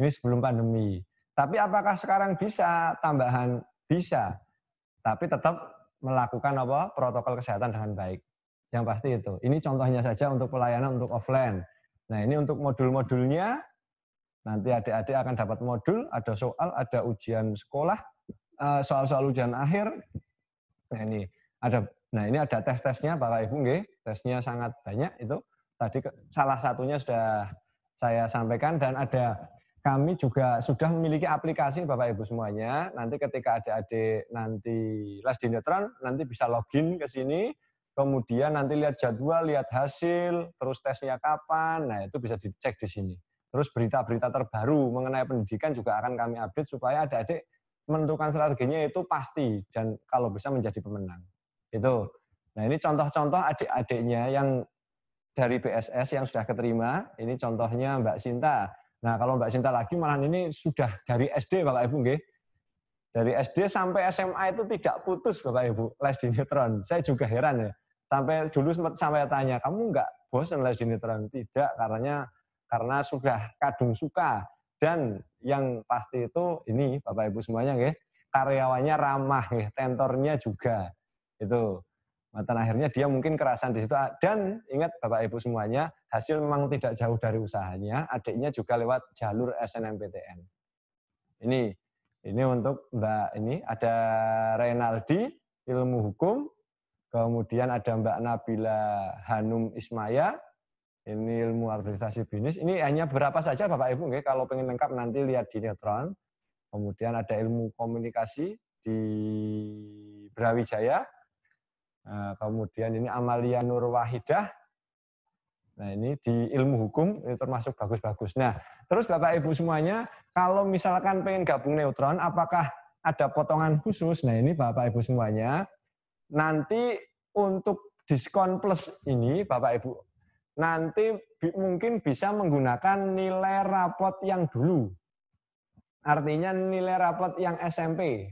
Ini sebelum pandemi. Tapi apakah sekarang bisa tambahan? Bisa. Tapi tetap melakukan apa? protokol kesehatan dengan baik. Yang pasti itu. Ini contohnya saja untuk pelayanan untuk offline. Nah ini untuk modul-modulnya, nanti adik-adik akan dapat modul, ada soal, ada ujian sekolah, eh, soal-soal ujian akhir. Nah ini ada nah ini ada tes-tesnya Bapak Ibu nggih, tesnya sangat banyak itu. Tadi salah satunya sudah saya sampaikan dan ada kami juga sudah memiliki aplikasi Bapak Ibu semuanya. Nanti ketika adik-adik nanti les di netron nanti bisa login ke sini kemudian nanti lihat jadwal, lihat hasil, terus tesnya kapan, nah itu bisa dicek di sini. Terus berita-berita terbaru mengenai pendidikan juga akan kami update supaya adik-adik menentukan strateginya itu pasti dan kalau bisa menjadi pemenang. Itu. Nah ini contoh-contoh adik-adiknya yang dari BSS yang sudah keterima. Ini contohnya Mbak Sinta. Nah kalau Mbak Sinta lagi malahan ini sudah dari SD Bapak Ibu nggih. Dari SD sampai SMA itu tidak putus Bapak Ibu les di Neutron. Saya juga heran ya sampai dulu sempat sampai tanya kamu nggak bosan lihat sinetron tidak karena karena sudah kadung suka dan yang pasti itu ini bapak ibu semuanya ya karyawannya ramah ya tentornya juga itu mata nah, akhirnya dia mungkin kerasan di situ dan ingat bapak ibu semuanya hasil memang tidak jauh dari usahanya adiknya juga lewat jalur SNMPTN ini ini untuk mbak ini ada Renaldi ilmu hukum Kemudian ada Mbak Nabila Hanum Ismaya, ini ilmu administrasi bisnis. Ini hanya berapa saja Bapak Ibu, nggih, kalau pengen lengkap nanti lihat di Neutron. Kemudian ada ilmu komunikasi di Brawijaya. Eh, kemudian ini Amalia Nur Wahidah. Nah ini di ilmu hukum ini termasuk bagus-bagus. Nah terus Bapak Ibu semuanya, kalau misalkan pengen gabung neutron, apakah ada potongan khusus? Nah ini Bapak Ibu semuanya, Nanti untuk diskon plus ini Bapak Ibu, nanti mungkin bisa menggunakan nilai rapot yang dulu. Artinya nilai rapot yang SMP.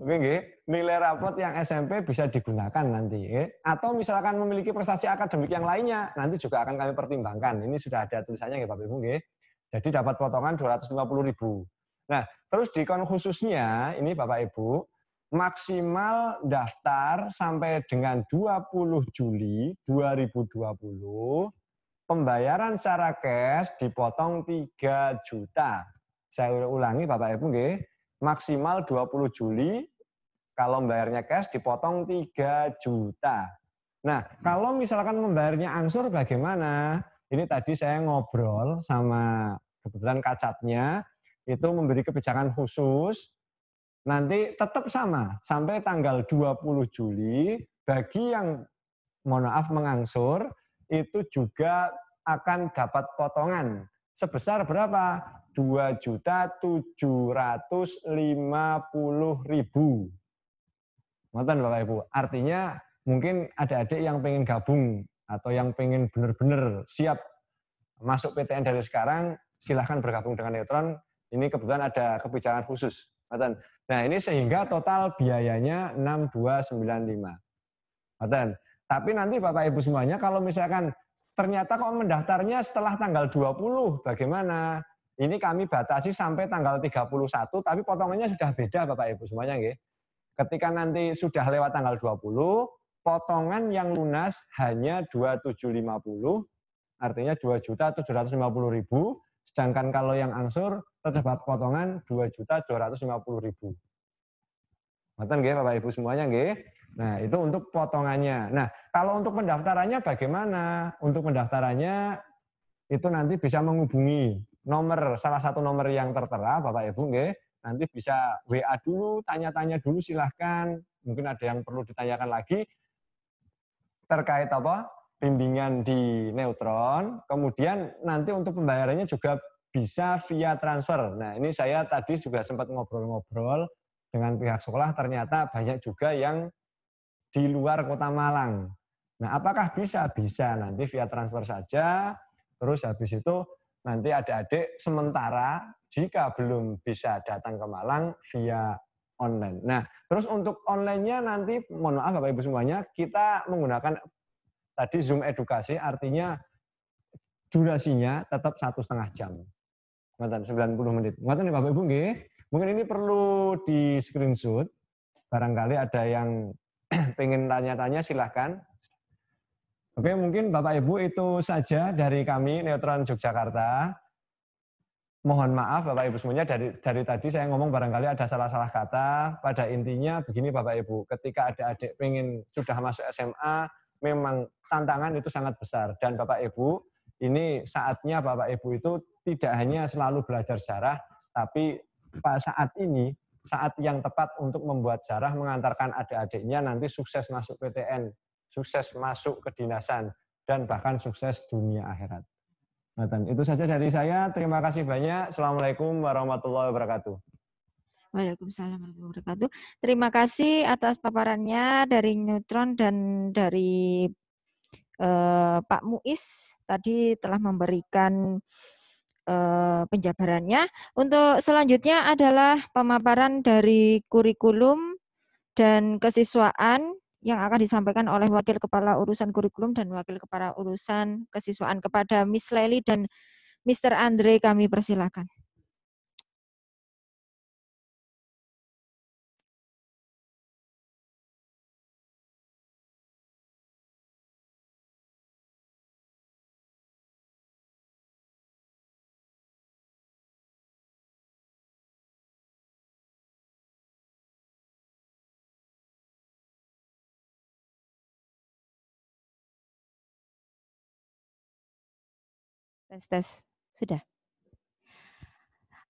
Oke, nggih. Nilai rapot yang SMP bisa digunakan nanti. Atau misalkan memiliki prestasi akademik yang lainnya, nanti juga akan kami pertimbangkan. Ini sudah ada tulisannya ya Bapak Ibu nggih. Jadi dapat potongan 250.000. Nah, terus kon khususnya ini Bapak Ibu, maksimal daftar sampai dengan 20 Juli 2020 pembayaran secara cash dipotong 3 juta. Saya ulangi Bapak Ibu nggih, maksimal 20 Juli kalau membayarnya cash dipotong 3 juta. Nah, kalau misalkan membayarnya angsur bagaimana? Ini tadi saya ngobrol sama kebetulan kacatnya itu memberi kebijakan khusus Nanti tetap sama sampai tanggal 20 Juli bagi yang mohon maaf mengangsur itu juga akan dapat potongan sebesar berapa? 2.750.000. Mantan Bapak Ibu. Artinya mungkin ada adik yang pengen gabung atau yang pengen benar-benar siap masuk PTN dari sekarang, silahkan bergabung dengan Neutron. Ini kebetulan ada kebijakan khusus. Nah, ini sehingga total biayanya 6295. Tapi nanti Bapak Ibu semuanya kalau misalkan ternyata kok mendaftarnya setelah tanggal 20, bagaimana? Ini kami batasi sampai tanggal 31, tapi potongannya sudah beda Bapak Ibu semuanya nggih. Ketika nanti sudah lewat tanggal 20, potongan yang lunas hanya 2750, artinya 2.750.000, sedangkan kalau yang angsur terdapat potongan ribu. Ngoten nggih Bapak Ibu semuanya nggih. Nah, itu untuk potongannya. Nah, kalau untuk pendaftarannya bagaimana? Untuk pendaftarannya itu nanti bisa menghubungi nomor salah satu nomor yang tertera Bapak Ibu nggih. Nanti bisa WA dulu, tanya-tanya dulu silahkan. Mungkin ada yang perlu ditanyakan lagi terkait apa? bimbingan di Neutron. Kemudian nanti untuk pembayarannya juga bisa via transfer. Nah, ini saya tadi juga sempat ngobrol-ngobrol dengan pihak sekolah, ternyata banyak juga yang di luar kota Malang. Nah, apakah bisa? Bisa, nanti via transfer saja, terus habis itu nanti ada adik sementara jika belum bisa datang ke Malang via online. Nah, terus untuk onlinenya nanti, mohon maaf Bapak-Ibu semuanya, kita menggunakan tadi Zoom edukasi, artinya durasinya tetap satu setengah jam. Ngoten 90 menit. Ngoten nih Bapak Ibu Mungkin ini perlu di screenshot. Barangkali ada yang pengen tanya-tanya silahkan. Oke, mungkin Bapak Ibu itu saja dari kami Neutron Yogyakarta. Mohon maaf Bapak Ibu semuanya dari dari tadi saya ngomong barangkali ada salah-salah kata. Pada intinya begini Bapak Ibu, ketika ada adik pengen sudah masuk SMA, memang tantangan itu sangat besar dan Bapak Ibu ini saatnya Bapak Ibu itu tidak hanya selalu belajar sejarah, tapi saat ini saat yang tepat untuk membuat sejarah mengantarkan adik-adiknya nanti sukses masuk PTN, sukses masuk kedinasan, dan bahkan sukses dunia akhirat. Itu saja dari saya. Terima kasih banyak. Assalamualaikum warahmatullahi wabarakatuh. Waalaikumsalam warahmatullahi wabarakatuh. Terima kasih atas paparannya dari Neutron dan dari eh, Pak Muiz tadi telah memberikan Eh, penjabarannya. Untuk selanjutnya adalah pemaparan dari kurikulum dan kesiswaan yang akan disampaikan oleh Wakil Kepala Urusan Kurikulum dan Wakil Kepala Urusan Kesiswaan kepada Miss Lely dan Mr. Andre kami persilahkan. Tes tes sudah.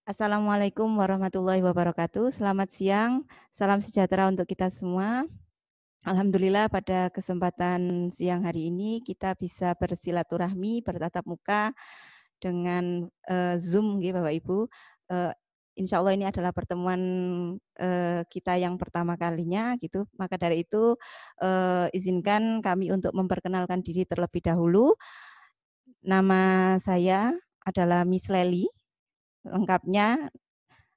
Assalamualaikum warahmatullahi wabarakatuh. Selamat siang. Salam sejahtera untuk kita semua. Alhamdulillah pada kesempatan siang hari ini kita bisa bersilaturahmi, bertatap muka dengan uh, Zoom gitu Bapak Ibu. Uh, insya Allah ini adalah pertemuan eh, kita yang pertama kalinya gitu. Maka dari itu izinkan kami untuk memperkenalkan diri terlebih dahulu. Nama saya adalah Miss Leli. Lengkapnya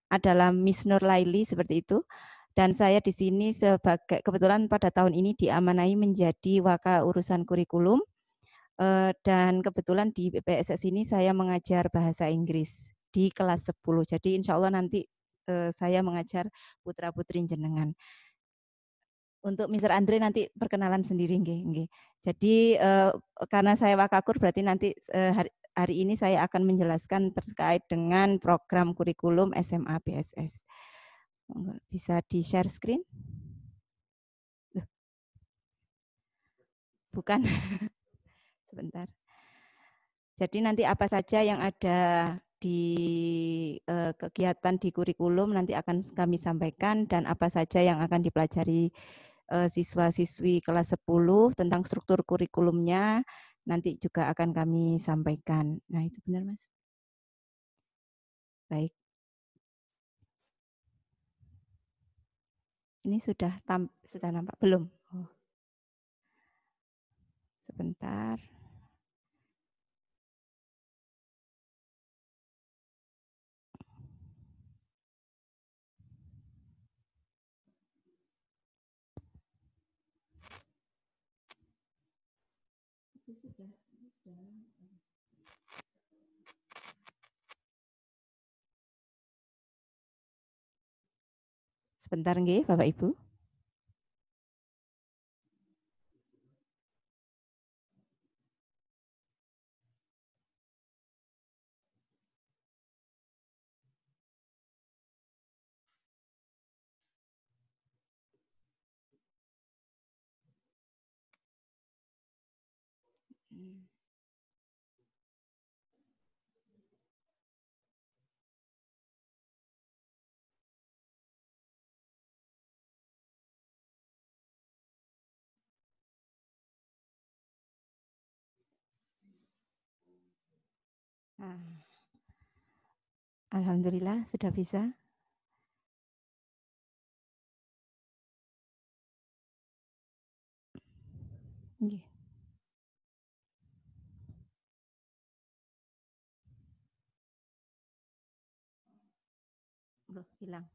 adalah Miss Nur Laili seperti itu. Dan saya di sini sebagai kebetulan pada tahun ini diamanai menjadi waka urusan kurikulum eh, dan kebetulan di BPSS ini saya mengajar bahasa Inggris di kelas 10. Jadi insya Allah nanti eh, saya mengajar putra-putri jenengan untuk Mr. Andre nanti perkenalan sendiri nggih nggih. Jadi uh, karena saya wakakur berarti nanti uh, hari, hari ini saya akan menjelaskan terkait dengan program kurikulum SMA PSS. Bisa di share screen? Bukan. Sebentar. Jadi nanti apa saja yang ada di eh, kegiatan di kurikulum nanti akan kami sampaikan dan apa saja yang akan dipelajari Eh, siswa-siswi kelas 10 tentang struktur kurikulumnya nanti juga akan kami sampaikan. Nah, itu benar, Mas. Baik. Ini sudah tam sudah nampak belum? Oh. Sebentar. Sebentar nge, Bapak Ibu. Mm-hmm. Ah. Alhamdulillah sudah bisa. Loh, hilang.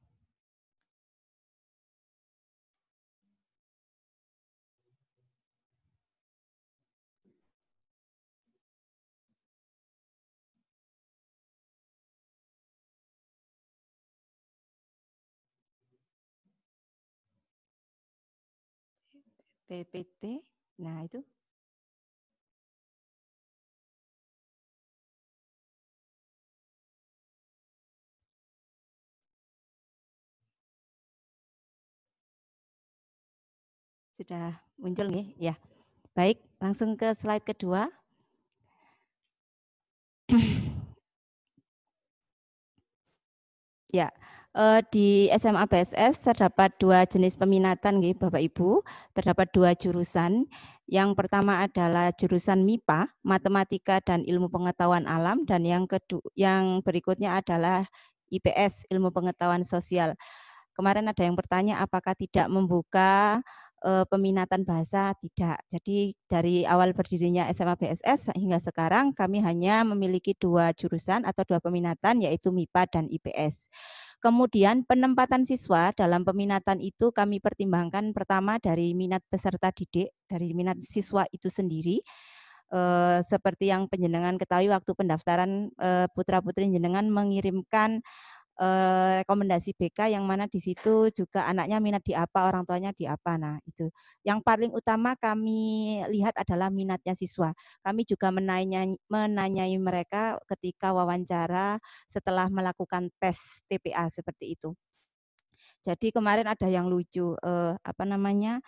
PPT. Nah, itu sudah muncul nih ya. Baik, langsung ke slide kedua. ya, eh, di SMA BSS terdapat dua jenis peminatan gitu Bapak Ibu, terdapat dua jurusan. Yang pertama adalah jurusan MIPA, Matematika dan Ilmu Pengetahuan Alam dan yang kedua yang berikutnya adalah IPS, Ilmu Pengetahuan Sosial. Kemarin ada yang bertanya apakah tidak membuka eh, peminatan bahasa tidak. Jadi dari awal berdirinya SMA BSS hingga sekarang kami hanya memiliki dua jurusan atau dua peminatan yaitu MIPA dan IPS. Kemudian penempatan siswa dalam peminatan itu kami pertimbangkan pertama dari minat peserta didik, dari minat siswa itu sendiri. E, seperti yang penjenengan ketahui waktu pendaftaran e, putra-putri jenengan mengirimkan Eh, rekomendasi BK yang mana di situ juga anaknya minat di apa, orang tuanya di apa. Nah, itu. Yang paling utama kami lihat adalah minatnya siswa. Kami juga menanyai, menanyai mereka ketika wawancara setelah melakukan tes TPA seperti itu. Jadi kemarin ada yang lucu eh, apa namanya?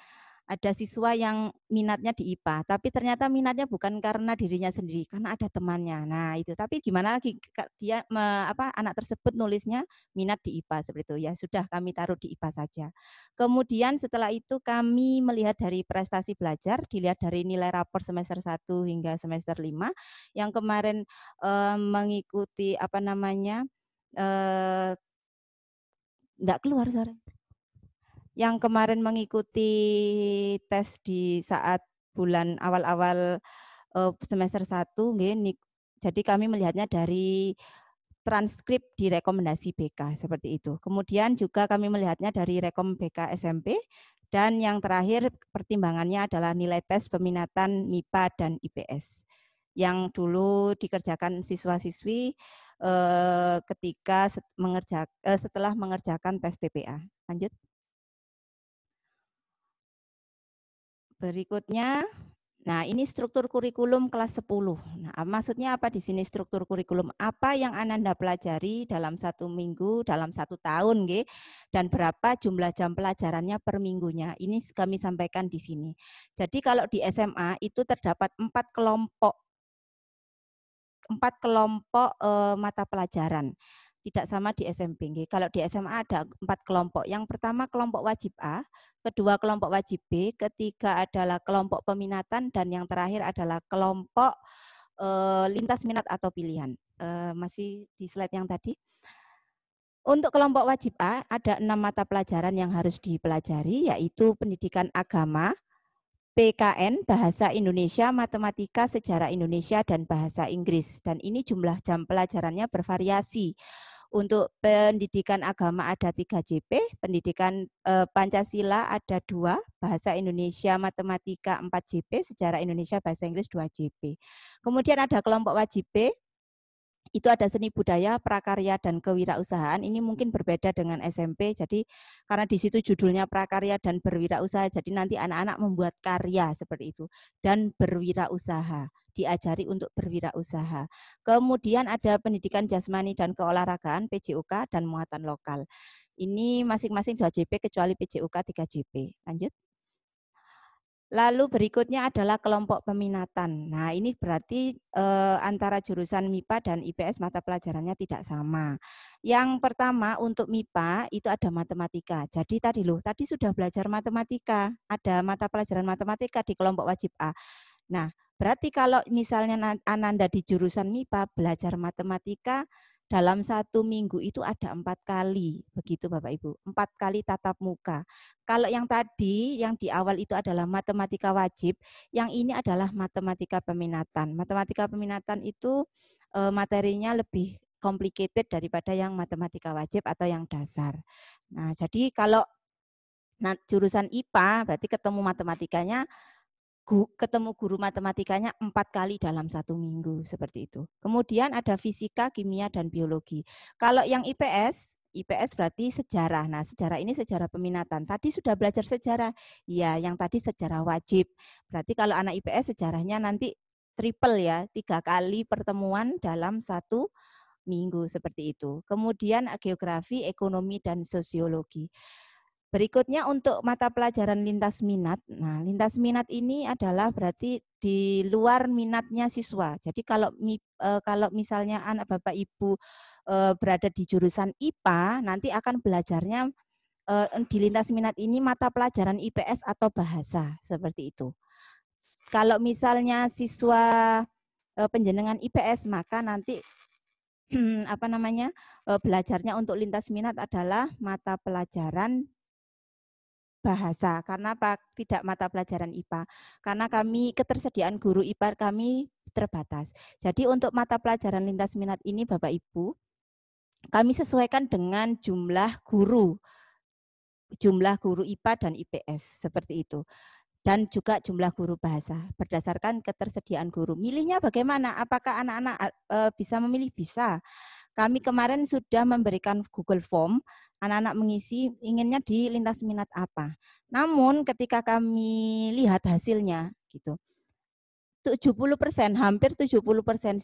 ada siswa yang minatnya di IPA, tapi ternyata minatnya bukan karena dirinya sendiri, karena ada temannya. Nah, itu. Tapi gimana lagi dia me, apa anak tersebut nulisnya minat di IPA seperti itu. Ya sudah kami taruh di IPA saja. Kemudian setelah itu kami melihat dari prestasi belajar, dilihat dari nilai rapor semester 1 hingga semester 5 yang kemarin eh, mengikuti apa namanya eh, enggak keluar sore yang kemarin mengikuti tes di saat bulan awal-awal eh, semester 1 jadi kami melihatnya dari transkrip di rekomendasi BK seperti itu. Kemudian juga kami melihatnya dari rekom BK SMP dan yang terakhir pertimbangannya adalah nilai tes peminatan MIPA dan IPS yang dulu dikerjakan siswa-siswi eh, ketika mengerjakan eh, setelah mengerjakan tes TPA. Lanjut. Berikutnya, nah ini struktur kurikulum kelas 10. Nah, maksudnya apa di sini struktur kurikulum? Apa yang anda pelajari dalam satu minggu, dalam satu tahun, g? dan berapa jumlah jam pelajarannya per minggunya. Ini kami sampaikan di sini. Jadi kalau di SMA itu terdapat empat kelompok empat kelompok e, mata pelajaran tidak sama di SMPG. Kalau di SMA ada empat kelompok. Yang pertama kelompok wajib A, kedua kelompok wajib B, ketiga adalah kelompok peminatan, dan yang terakhir adalah kelompok e, lintas minat atau pilihan. E, masih di slide yang tadi. Untuk kelompok wajib A, ada enam mata pelajaran yang harus dipelajari, yaitu pendidikan agama, PKN Bahasa Indonesia, Matematika, Sejarah Indonesia, dan Bahasa Inggris. Dan ini jumlah jam pelajarannya bervariasi. Untuk pendidikan agama ada 3 JP, pendidikan eh, Pancasila ada 2, Bahasa Indonesia Matematika 4 JP, Sejarah Indonesia Bahasa Inggris 2 JP. Kemudian ada kelompok wajib itu ada seni budaya, prakarya dan kewirausahaan. Ini mungkin berbeda dengan SMP. Jadi karena di situ judulnya prakarya dan berwirausaha, jadi nanti anak-anak membuat karya seperti itu dan berwirausaha diajari untuk berwirausaha. Kemudian ada pendidikan jasmani dan keolahragaan PJUK dan muatan lokal. Ini masing-masing 2 JP kecuali PJUK 3 JP. Lanjut. Lalu berikutnya adalah kelompok peminatan. Nah, ini berarti e, antara jurusan MIPA dan IPS mata pelajarannya tidak sama. Yang pertama untuk MIPA itu ada matematika. Jadi tadi loh, tadi sudah belajar matematika, ada mata pelajaran matematika di kelompok wajib A. Nah, berarti kalau misalnya Ananda di jurusan MIPA belajar matematika dalam satu minggu itu ada empat kali, begitu Bapak Ibu, empat kali tatap muka. Kalau yang tadi, yang di awal itu adalah matematika wajib, yang ini adalah matematika peminatan. Matematika peminatan itu eh, materinya lebih complicated daripada yang matematika wajib atau yang dasar. Nah, jadi kalau nah, jurusan IPA berarti ketemu matematikanya ketemu guru matematikanya empat kali dalam satu minggu seperti itu. Kemudian ada fisika, kimia, dan biologi. Kalau yang IPS, IPS berarti sejarah. Nah, sejarah ini sejarah peminatan. Tadi sudah belajar sejarah. Ya, yang tadi sejarah wajib. Berarti kalau anak IPS sejarahnya nanti triple ya, tiga kali pertemuan dalam satu minggu seperti itu. Kemudian geografi, ekonomi, dan sosiologi. Berikutnya untuk mata pelajaran lintas minat. Nah, lintas minat ini adalah berarti di luar minatnya siswa. Jadi kalau e, kalau misalnya anak Bapak Ibu e, berada di jurusan IPA, nanti akan belajarnya e, di lintas minat ini mata pelajaran IPS atau bahasa, seperti itu. Kalau misalnya siswa penjenengan IPS, maka nanti apa namanya belajarnya untuk lintas minat adalah mata pelajaran bahasa. Karena apa? Tidak mata pelajaran IPA. Karena kami ketersediaan guru IPA kami terbatas. Jadi untuk mata pelajaran lintas minat ini Bapak Ibu, kami sesuaikan dengan jumlah guru. Jumlah guru IPA dan IPS seperti itu. Dan juga jumlah guru bahasa berdasarkan ketersediaan guru. Milihnya bagaimana? Apakah anak-anak eh, bisa memilih? Bisa. Kami kemarin sudah memberikan Google Form, anak-anak mengisi inginnya di lintas minat apa. Namun ketika kami lihat hasilnya gitu. 70% hampir 70%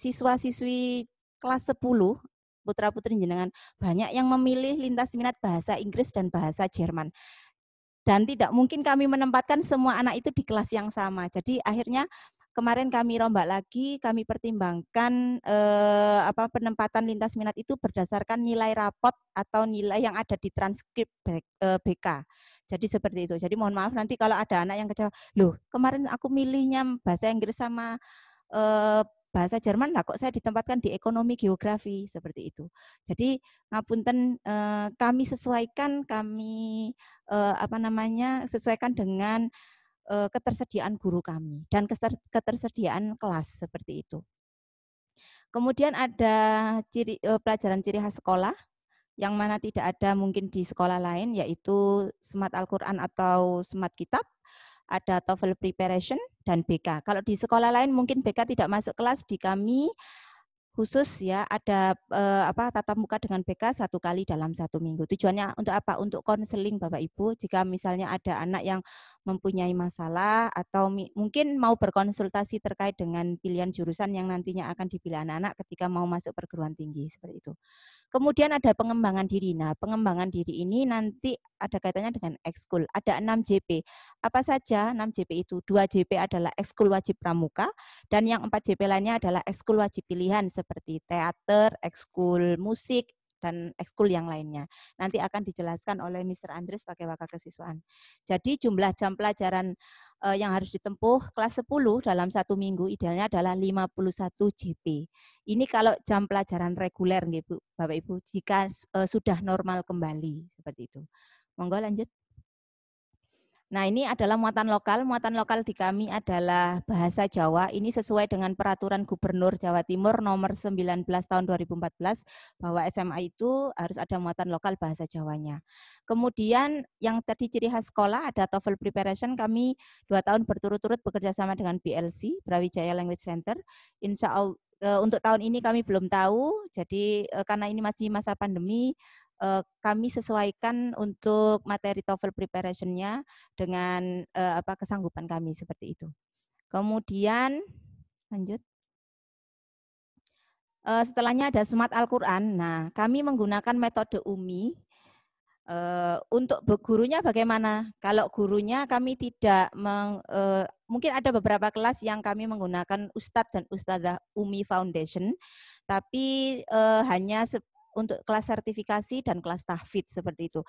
siswa-siswi kelas 10 putra-putri jenengan banyak yang memilih lintas minat bahasa Inggris dan bahasa Jerman dan tidak mungkin kami menempatkan semua anak itu di kelas yang sama. Jadi akhirnya kemarin kami rombak lagi, kami pertimbangkan eh, apa penempatan lintas minat itu berdasarkan nilai rapot atau nilai yang ada di transkrip BK. Eh, Jadi seperti itu. Jadi mohon maaf nanti kalau ada anak yang kecewa, loh kemarin aku milihnya bahasa Inggris sama eh, bahasa Jerman lah kok saya ditempatkan di ekonomi geografi seperti itu. Jadi ngapunten eh, kami sesuaikan kami eh, apa namanya sesuaikan dengan ketersediaan guru kami dan ketersediaan kelas seperti itu. Kemudian ada ciri, pelajaran ciri khas sekolah yang mana tidak ada mungkin di sekolah lain yaitu Smart Al-Quran atau Smart kitab, ada TOEFL preparation dan BK. Kalau di sekolah lain mungkin BK tidak masuk kelas, di kami khusus ya ada eh, apa tatap muka dengan BK satu kali dalam satu minggu. Tujuannya untuk apa? Untuk konseling Bapak Ibu jika misalnya ada anak yang mempunyai masalah atau mi mungkin mau berkonsultasi terkait dengan pilihan jurusan yang nantinya akan dipilih anak-anak ketika mau masuk perguruan tinggi seperti itu. Kemudian ada pengembangan diri. Nah, pengembangan diri ini nanti ada kaitannya dengan ekskul. Ada 6 JP. Apa saja 6 JP itu? 2 JP adalah ekskul wajib pramuka dan yang 4 JP lainnya adalah ekskul wajib pilihan seperti teater, ekskul musik, dan ekskul yang lainnya. Nanti akan dijelaskan oleh Mr. Andres pakai wakil kesiswaan. Jadi jumlah jam pelajaran eh, yang harus ditempuh kelas 10 dalam satu minggu idealnya adalah 51 JP. Ini kalau jam pelajaran reguler, Bapak Ibu, jika eh, sudah normal kembali seperti itu. Monggo lanjut. Nah, ini adalah muatan lokal. Muatan lokal di kami adalah bahasa Jawa. Ini sesuai dengan peraturan Gubernur Jawa Timur nomor 19 tahun 2014 bahwa SMA itu harus ada muatan lokal bahasa Jawanya. Kemudian yang tadi ciri khas sekolah ada TOEFL preparation kami dua tahun berturut-turut bekerja sama dengan BLC, Brawijaya Language Center. Insya Allah eh, untuk tahun ini kami belum tahu, jadi eh, karena ini masih masa pandemi, uh, kami sesuaikan untuk materi TOEFL preparationnya dengan uh, apa kesanggupan kami seperti itu. Kemudian lanjut. Uh, setelahnya ada Smart Al-Quran. Nah, kami menggunakan metode UMI. Uh, untuk gurunya bagaimana? Kalau gurunya kami tidak meng, uh, mungkin ada beberapa kelas yang kami menggunakan Ustadz dan Ustadzah UMI Foundation, tapi uh, hanya untuk kelas sertifikasi dan kelas tahfidz seperti itu.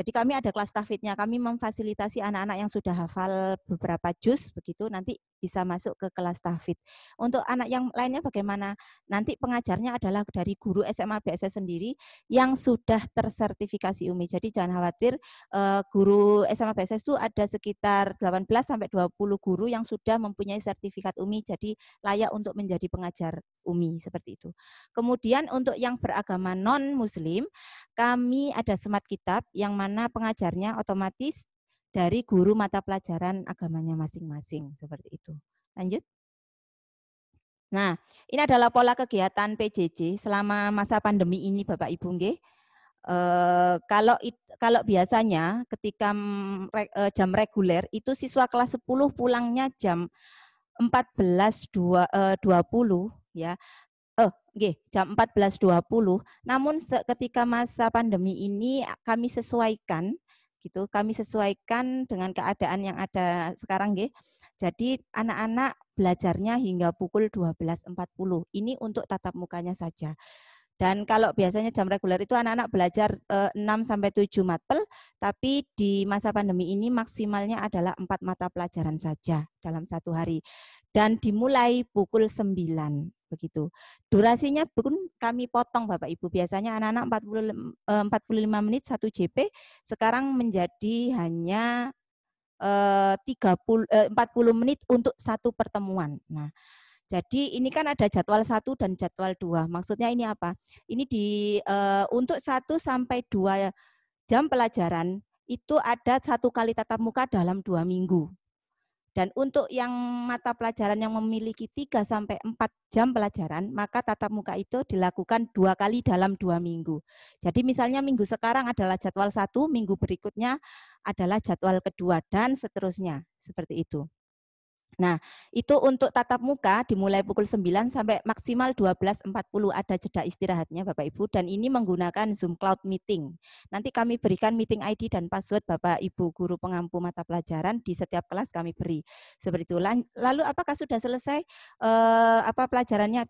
Jadi kami ada kelas tahfidnya, kami memfasilitasi anak-anak yang sudah hafal beberapa juz begitu nanti bisa masuk ke kelas tahfid. Untuk anak yang lainnya bagaimana? Nanti pengajarnya adalah dari guru SMA BSS sendiri yang sudah tersertifikasi UMI. Jadi jangan khawatir eh, guru SMA BSS itu ada sekitar 18 sampai 20 guru yang sudah mempunyai sertifikat UMI jadi layak untuk menjadi pengajar UMI seperti itu. Kemudian untuk yang beragama non muslim kami ada semat kitab yang mana karena pengajarnya otomatis dari guru mata pelajaran agamanya masing-masing seperti itu. Lanjut. Nah, ini adalah pola kegiatan PJJ selama masa pandemi ini Bapak Ibu nggih. E, kalau kalau biasanya ketika re, eh, jam reguler itu siswa kelas 10 pulangnya jam 14.20 e, eh, ya. Oke, jam 14.20. Namun ketika masa pandemi ini kami sesuaikan gitu, kami sesuaikan dengan keadaan yang ada sekarang nggih. Jadi anak-anak belajarnya hingga pukul 12.40. Ini untuk tatap mukanya saja. Dan kalau biasanya jam reguler itu anak-anak belajar e, enam 6 sampai 7 matpel, tapi di masa pandemi ini maksimalnya adalah 4 mata pelajaran saja dalam satu hari. Dan dimulai pukul 9 begitu. Durasinya pun kami potong Bapak Ibu. Biasanya anak-anak 45 eh, menit 1 JP, sekarang menjadi hanya 30 eh, 40 eh, menit untuk satu pertemuan. Nah, jadi ini kan ada jadwal satu dan jadwal dua. Maksudnya ini apa? Ini di untuk satu sampai dua jam pelajaran itu ada satu kali tatap muka dalam dua minggu. Dan untuk yang mata pelajaran yang memiliki 3 sampai 4 jam pelajaran, maka tatap muka itu dilakukan dua kali dalam dua minggu. Jadi misalnya minggu sekarang adalah jadwal satu, minggu berikutnya adalah jadwal kedua, dan seterusnya. Seperti itu. Nah, itu untuk tatap muka dimulai pukul 9 sampai maksimal 12.40 ada jeda istirahatnya Bapak Ibu dan ini menggunakan Zoom Cloud Meeting. Nanti kami berikan meeting ID dan password Bapak Ibu guru pengampu mata pelajaran di setiap kelas kami beri. Seperti itu. Lalu apakah sudah selesai eh, apa pelajarannya?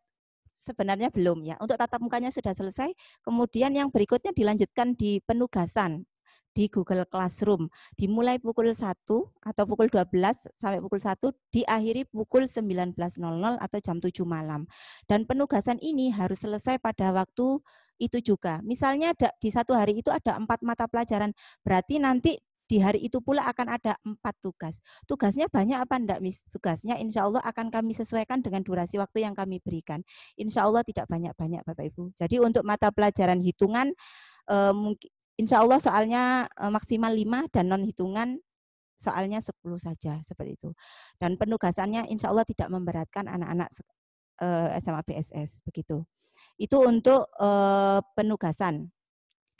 Sebenarnya belum ya. Untuk tatap mukanya sudah selesai. Kemudian yang berikutnya dilanjutkan di penugasan di Google Classroom. Dimulai pukul 1 atau pukul 12 sampai pukul 1, diakhiri pukul 19.00 atau jam 7 malam. Dan penugasan ini harus selesai pada waktu itu juga. Misalnya di satu hari itu ada empat mata pelajaran, berarti nanti di hari itu pula akan ada empat tugas. Tugasnya banyak apa enggak, Miss? Tugasnya insya Allah akan kami sesuaikan dengan durasi waktu yang kami berikan. Insya Allah tidak banyak-banyak, Bapak Ibu. Jadi untuk mata pelajaran hitungan, eh, mungkin Insya Allah soalnya eh, maksimal 5 dan non hitungan soalnya 10 saja seperti itu. Dan penugasannya insya Allah tidak memberatkan anak-anak SMA eh, BSS begitu. Itu untuk eh, penugasan.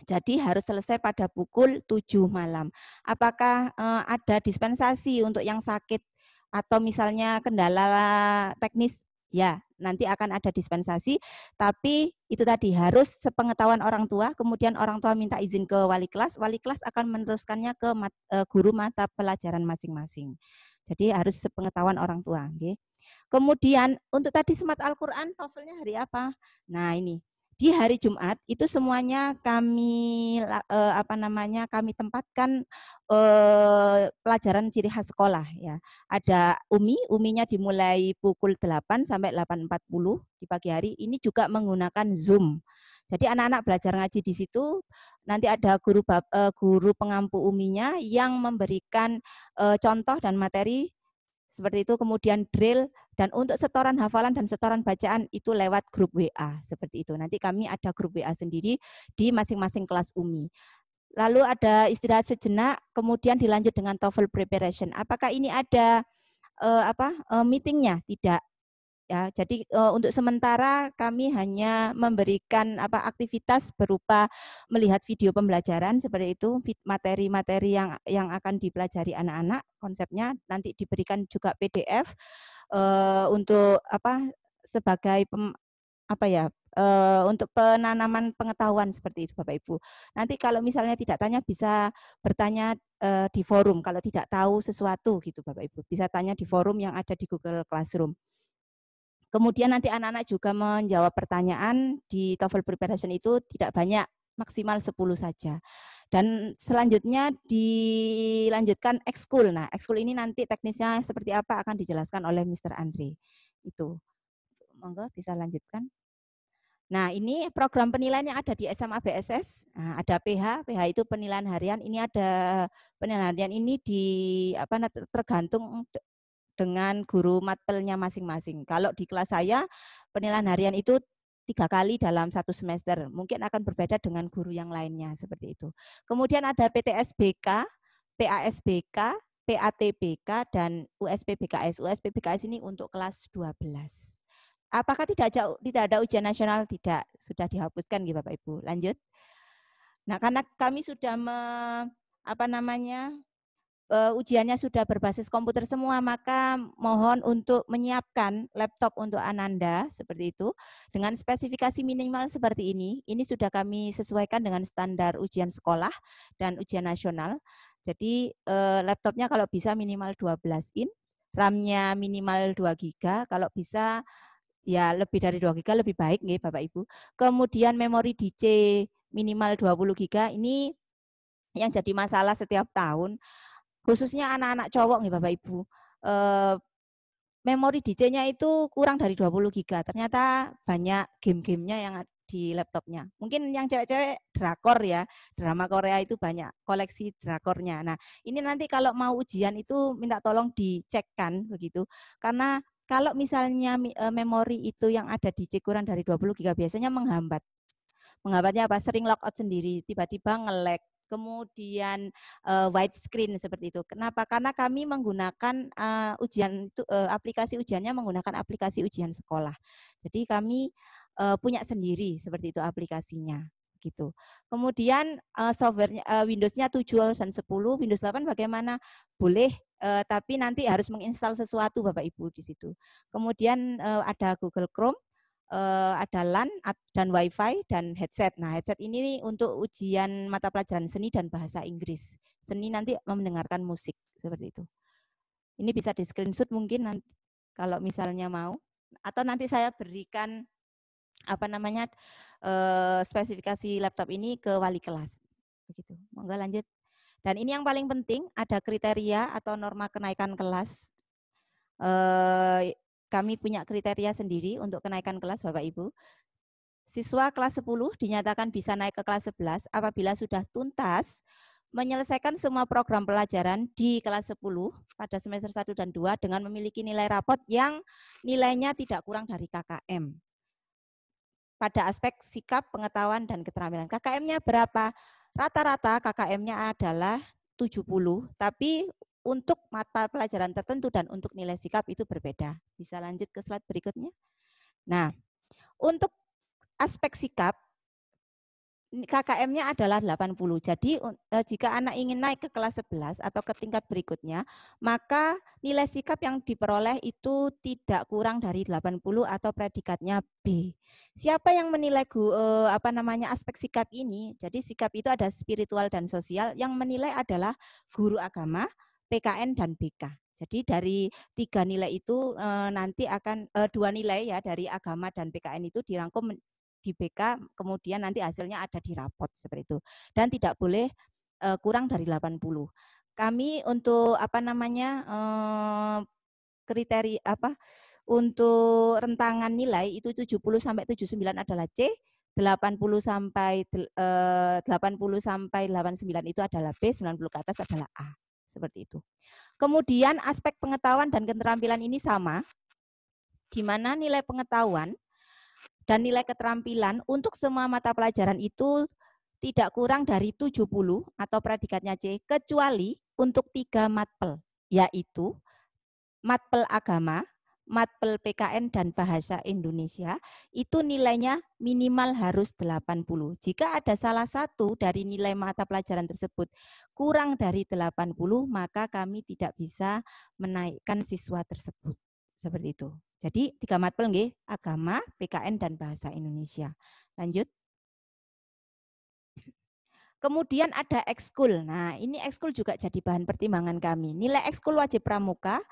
Jadi harus selesai pada pukul 7 malam. Apakah ada dispensasi untuk yang sakit atau misalnya kendala teknis ya nanti akan ada dispensasi tapi itu tadi harus sepengetahuan orang tua kemudian orang tua minta izin ke wali kelas wali kelas akan meneruskannya ke mat, uh, guru mata pelajaran masing-masing jadi harus sepengetahuan orang tua okay. kemudian untuk tadi semat Al-Qur'an novelnya hari apa nah ini di hari Jumat itu semuanya kami eh, apa namanya kami tempatkan eh, pelajaran ciri khas sekolah ya. Ada UMI, UMInya dimulai pukul 8 sampai 8.40 di pagi hari. Ini juga menggunakan Zoom. Jadi anak-anak belajar ngaji di situ nanti ada guru eh, guru pengampu UMInya yang memberikan eh, contoh dan materi seperti itu kemudian drill dan untuk setoran hafalan dan setoran bacaan itu lewat grup WA seperti itu. Nanti kami ada grup WA sendiri di masing-masing kelas UMI. Lalu ada istirahat sejenak, kemudian dilanjut dengan TOEFL preparation. Apakah ini ada uh, apa uh, meetingnya? Tidak. Ya, jadi eh, untuk sementara kami hanya memberikan apa aktivitas berupa melihat video pembelajaran seperti itu, materi-materi yang yang akan dipelajari anak-anak, konsepnya nanti diberikan juga PDF uh, untuk apa sebagai pem, apa ya uh, untuk penanaman pengetahuan seperti itu Bapak Ibu. Nanti kalau misalnya tidak tanya bisa bertanya uh, di forum kalau tidak tahu sesuatu gitu Bapak Ibu. Bisa tanya di forum yang ada di Google Classroom. Kemudian nanti anak-anak juga menjawab pertanyaan di TOEFL preparation itu tidak banyak, maksimal 10 saja. Dan selanjutnya dilanjutkan ekskul. Nah, ekskul ini nanti teknisnya seperti apa akan dijelaskan oleh Mr. Andre. Itu. Monggo bisa lanjutkan. Nah, ini program penilaian yang ada di SMA BSS. Nah, ada PH, PH itu penilaian harian. Ini ada penilaian harian ini di apa tergantung dengan guru matpelnya masing-masing. Kalau di kelas saya penilaian harian itu tiga kali dalam satu semester. Mungkin akan berbeda dengan guru yang lainnya seperti itu. Kemudian ada PTSBK, PASBK, PATBK dan USPBKS. USPBKS ini untuk kelas 12. Apakah tidak ada ujian nasional? Tidak, sudah dihapuskan Bapak Ibu. Lanjut. Nah, karena kami sudah me, apa namanya? uh, ujiannya sudah berbasis komputer semua, maka mohon untuk menyiapkan laptop untuk Ananda seperti itu dengan spesifikasi minimal seperti ini. Ini sudah kami sesuaikan dengan standar ujian sekolah dan ujian nasional. Jadi uh, laptopnya kalau bisa minimal 12 in, RAM-nya minimal 2 GB, kalau bisa ya lebih dari 2 GB lebih baik nih Bapak Ibu. Kemudian memori DC minimal 20 GB ini yang jadi masalah setiap tahun khususnya anak-anak cowok nih Bapak Ibu. Eh, memori DJ-nya itu kurang dari 20 giga. Ternyata banyak game-gamenya yang di laptopnya. Mungkin yang cewek-cewek drakor ya, drama Korea itu banyak koleksi drakornya. Nah, ini nanti kalau mau ujian itu minta tolong dicekkan begitu. Karena kalau misalnya eh, memori itu yang ada di C kurang dari 20 giga biasanya menghambat. Menghambatnya apa? Sering logout sendiri, tiba-tiba ngelek kemudian uh, eh, widescreen seperti itu. Kenapa? Karena kami menggunakan uh, ujian uh, aplikasi ujiannya menggunakan aplikasi ujian sekolah. Jadi kami uh, punya sendiri seperti itu aplikasinya gitu. Kemudian uh, softwarenya uh, Windows-nya 7 dan 10, Windows 8 bagaimana? Boleh uh, tapi nanti harus menginstal sesuatu Bapak Ibu di situ. Kemudian uh, ada Google Chrome uh, ada LAN dan WiFi dan headset. Nah, headset ini untuk ujian mata pelajaran seni dan bahasa Inggris. Seni nanti mendengarkan musik seperti itu. Ini bisa di screenshot mungkin nanti kalau misalnya mau atau nanti saya berikan apa namanya uh, spesifikasi laptop ini ke wali kelas begitu monggo lanjut dan ini yang paling penting ada kriteria atau norma kenaikan kelas Uh, kami punya kriteria sendiri untuk kenaikan kelas Bapak Ibu. Siswa kelas 10 dinyatakan bisa naik ke kelas 11 apabila sudah tuntas menyelesaikan semua program pelajaran di kelas 10 pada semester 1 dan 2 dengan memiliki nilai rapot yang nilainya tidak kurang dari KKM. Pada aspek sikap, pengetahuan, dan keterampilan. KKM-nya berapa? Rata-rata KKM-nya adalah 70, tapi untuk mata pelajaran tertentu dan untuk nilai sikap itu berbeda. Bisa lanjut ke slide berikutnya. Nah, untuk aspek sikap, KKM-nya adalah 80. Jadi e, jika anak ingin naik ke kelas 11 atau ke tingkat berikutnya, maka nilai sikap yang diperoleh itu tidak kurang dari 80 atau predikatnya B. Siapa yang menilai e, apa namanya aspek sikap ini? Jadi sikap itu ada spiritual dan sosial. Yang menilai adalah guru agama, PKN dan BK. Jadi dari tiga nilai itu nanti akan dua nilai ya dari agama dan PKN itu dirangkum di BK, kemudian nanti hasilnya ada di rapot seperti itu. Dan tidak boleh kurang dari 80. Kami untuk apa namanya kriteria apa untuk rentangan nilai itu 70 sampai 79 adalah C, 80 sampai e, 80 sampai 89 itu adalah B, 90 ke atas adalah A seperti itu. Kemudian aspek pengetahuan dan keterampilan ini sama, di mana nilai pengetahuan dan nilai keterampilan untuk semua mata pelajaran itu tidak kurang dari 70 atau predikatnya C, kecuali untuk tiga matpel, yaitu matpel agama, matpel PKN dan bahasa Indonesia itu nilainya minimal harus 80. Jika ada salah satu dari nilai mata pelajaran tersebut kurang dari 80, maka kami tidak bisa menaikkan siswa tersebut. Seperti itu. Jadi tiga matpel nggih, agama, PKN dan bahasa Indonesia. Lanjut. Kemudian ada ekskul. Nah, ini ekskul juga jadi bahan pertimbangan kami. Nilai ekskul wajib pramuka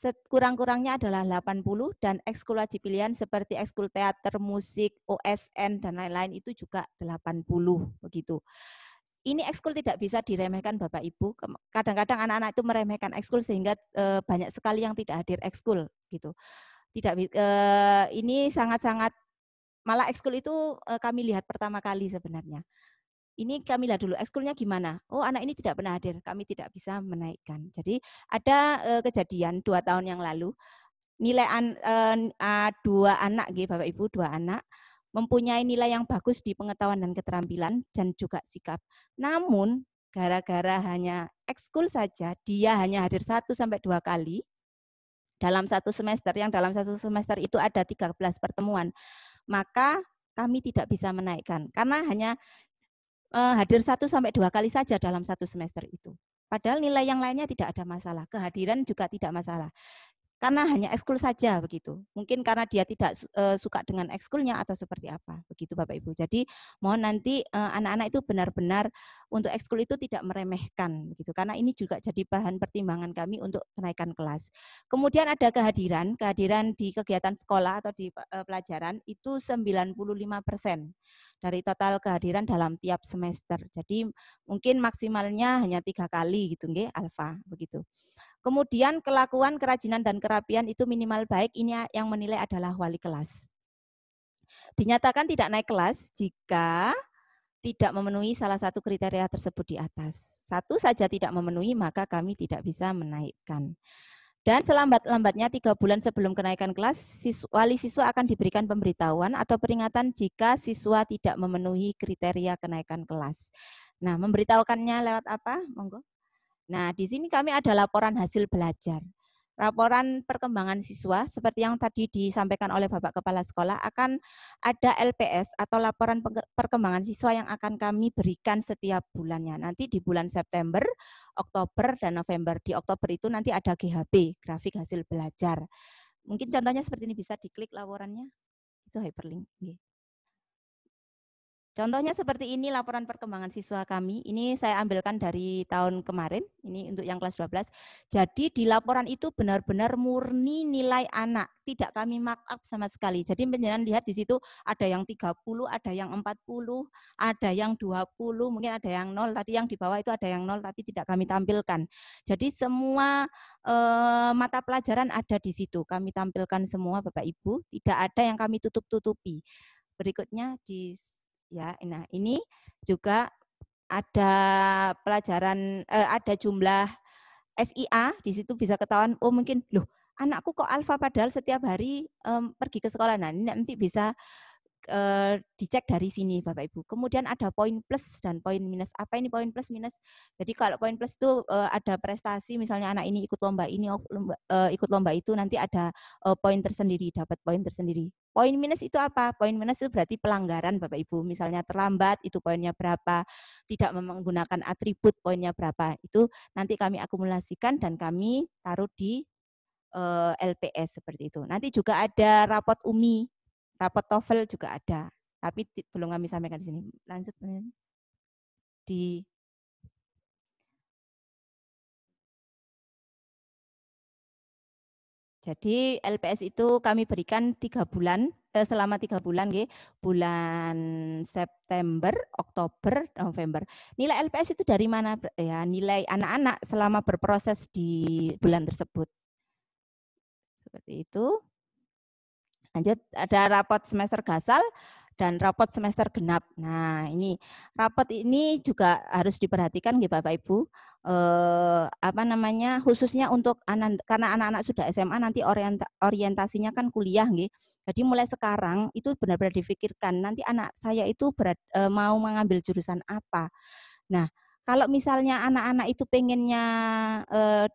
Kurang-kurangnya adalah 80 dan ekskul wajib pilihan seperti ekskul teater, musik, OSN dan lain-lain itu juga 80 begitu. Ini ekskul tidak bisa diremehkan Bapak Ibu. Kadang-kadang anak-anak itu meremehkan ekskul sehingga e, banyak sekali yang tidak hadir ekskul gitu. Tidak e, ini sangat-sangat malah ekskul itu e, kami lihat pertama kali sebenarnya ini kami Kamila dulu, ekskulnya gimana? Oh, anak ini tidak pernah hadir, kami tidak bisa menaikkan. Jadi ada kejadian dua tahun yang lalu, nilai an, dua anak, gitu, Bapak Ibu, dua anak, mempunyai nilai yang bagus di pengetahuan dan keterampilan, dan juga sikap. Namun, gara-gara hanya ekskul saja, dia hanya hadir satu sampai dua kali, dalam satu semester, yang dalam satu semester itu ada 13 pertemuan, maka kami tidak bisa menaikkan karena hanya Eh, hadir satu sampai dua kali saja dalam satu semester itu. Padahal nilai yang lainnya tidak ada masalah, kehadiran juga tidak masalah karena hanya ekskul saja begitu. Mungkin karena dia tidak eh, suka dengan ekskulnya atau seperti apa begitu Bapak Ibu. Jadi mohon nanti eh, anak-anak itu benar-benar untuk ekskul itu tidak meremehkan begitu karena ini juga jadi bahan pertimbangan kami untuk kenaikan kelas. Kemudian ada kehadiran, kehadiran di kegiatan sekolah atau di eh, pelajaran itu 95% dari total kehadiran dalam tiap semester. Jadi mungkin maksimalnya hanya tiga kali gitu nggih alfa begitu. Kemudian kelakuan, kerajinan, dan kerapian itu minimal baik, ini yang menilai adalah wali kelas. Dinyatakan tidak naik kelas jika tidak memenuhi salah satu kriteria tersebut di atas. Satu saja tidak memenuhi, maka kami tidak bisa menaikkan. Dan selambat-lambatnya tiga bulan sebelum kenaikan kelas, wali siswa akan diberikan pemberitahuan atau peringatan jika siswa tidak memenuhi kriteria kenaikan kelas. Nah, memberitahukannya lewat apa? Monggo. Nah, di sini kami ada laporan hasil belajar. Laporan perkembangan siswa seperti yang tadi disampaikan oleh Bapak Kepala Sekolah akan ada LPS atau laporan perkembangan siswa yang akan kami berikan setiap bulannya. Nanti di bulan September, Oktober dan November. Di Oktober itu nanti ada GHB, grafik hasil belajar. Mungkin contohnya seperti ini bisa diklik laporannya. Itu hyperlink. Contohnya seperti ini laporan perkembangan siswa kami. Ini saya ambilkan dari tahun kemarin, ini untuk yang kelas 12. Jadi di laporan itu benar-benar murni nilai anak, tidak kami markup sama sekali. Jadi beneran lihat di situ ada yang 30, ada yang 40, ada yang 20, mungkin ada yang 0. Tadi yang di bawah itu ada yang 0 tapi tidak kami tampilkan. Jadi semua eh, mata pelajaran ada di situ. Kami tampilkan semua Bapak Ibu, tidak ada yang kami tutup-tutupi. Berikutnya di ya. Nah, ini juga ada pelajaran eh, ada jumlah SIA di situ bisa ketahuan oh mungkin loh anakku kok alfa padahal setiap hari um, pergi ke sekolah. Nah, ini nanti bisa Eh, dicek dari sini Bapak Ibu. Kemudian ada poin plus dan poin minus. Apa ini poin plus minus? Jadi kalau poin plus itu eh, ada prestasi misalnya anak ini ikut lomba ini oh, eh, ikut lomba itu nanti ada poin tersendiri, dapat poin tersendiri. Poin minus itu apa? Poin minus itu berarti pelanggaran Bapak Ibu. Misalnya terlambat itu poinnya berapa, tidak menggunakan atribut poinnya berapa. Itu nanti kami akumulasikan dan kami taruh di LPS seperti itu. Nanti juga ada rapot UMI Rapot TOEFL juga ada, tapi belum kami sampaikan di sini. Lanjut, Di Jadi LPS itu kami berikan tiga bulan eh, selama tiga bulan, g bulan September, Oktober, November. Nilai LPS itu dari mana? Ya nilai anak-anak selama berproses di bulan tersebut. Seperti itu. Lanjut ada rapot semester gasal dan rapot semester genap. Nah, ini rapot ini juga harus diperhatikan ya Bapak Ibu. Eh, apa namanya? khususnya untuk anak karena anak-anak sudah SMA nanti orient, orientasinya kan kuliah nggih. Jadi mulai sekarang itu benar-benar difikirkan nanti anak saya itu berat, e, mau mengambil jurusan apa. Nah, kalau misalnya anak-anak itu pengennya eh,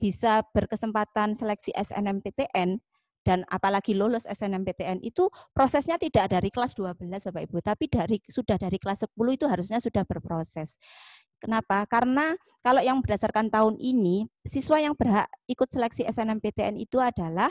bisa berkesempatan seleksi SNMPTN, dan apalagi lulus SNMPTN itu prosesnya tidak dari kelas 12 Bapak Ibu, tapi dari sudah dari kelas 10 itu harusnya sudah berproses. Kenapa? Karena kalau yang berdasarkan tahun ini, siswa yang berhak ikut seleksi SNMPTN itu adalah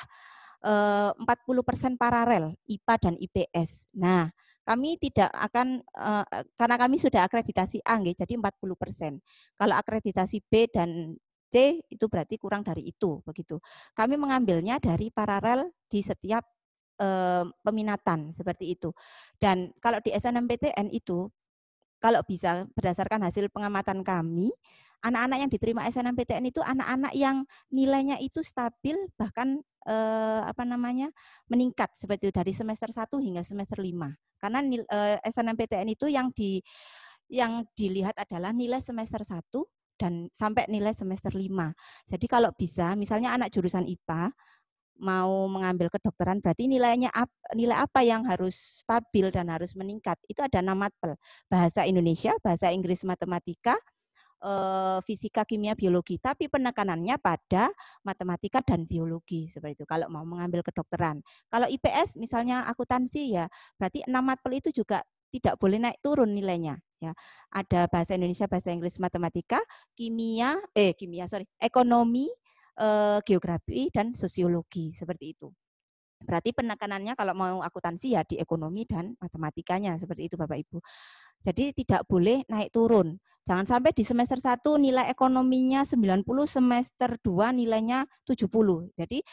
eh, puluh persen paralel IPA dan IPS. Nah, kami tidak akan eh, karena kami sudah akreditasi A empat jadi 40%. Kalau akreditasi B dan C itu berarti kurang dari itu begitu. Kami mengambilnya dari paralel di setiap e, peminatan seperti itu. Dan kalau di SNMPTN itu kalau bisa berdasarkan hasil pengamatan kami, anak-anak yang diterima SNMPTN itu anak-anak yang nilainya itu stabil bahkan e, apa namanya meningkat seperti itu dari semester 1 hingga semester 5. Karena e, SNMPTN itu yang di yang dilihat adalah nilai semester 1 dan sampai nilai semester 5. Jadi kalau bisa, misalnya anak jurusan IPA mau mengambil kedokteran berarti nilainya nilai apa yang harus stabil dan harus meningkat itu ada nama tel, bahasa Indonesia bahasa Inggris matematika eh, fisika kimia biologi tapi penekanannya pada matematika dan biologi seperti itu kalau mau mengambil kedokteran kalau IPS misalnya akuntansi ya berarti enam tel itu juga tidak boleh naik turun nilainya ya ada bahasa Indonesia bahasa Inggris matematika kimia eh kimia sorry ekonomi eh, geografi dan sosiologi seperti itu Berarti penekanannya kalau mau akuntansi ya di ekonomi dan matematikanya seperti itu Bapak Ibu. Jadi tidak boleh naik turun. Jangan sampai di semester 1 nilai ekonominya 90, semester 2 nilainya 70. Jadi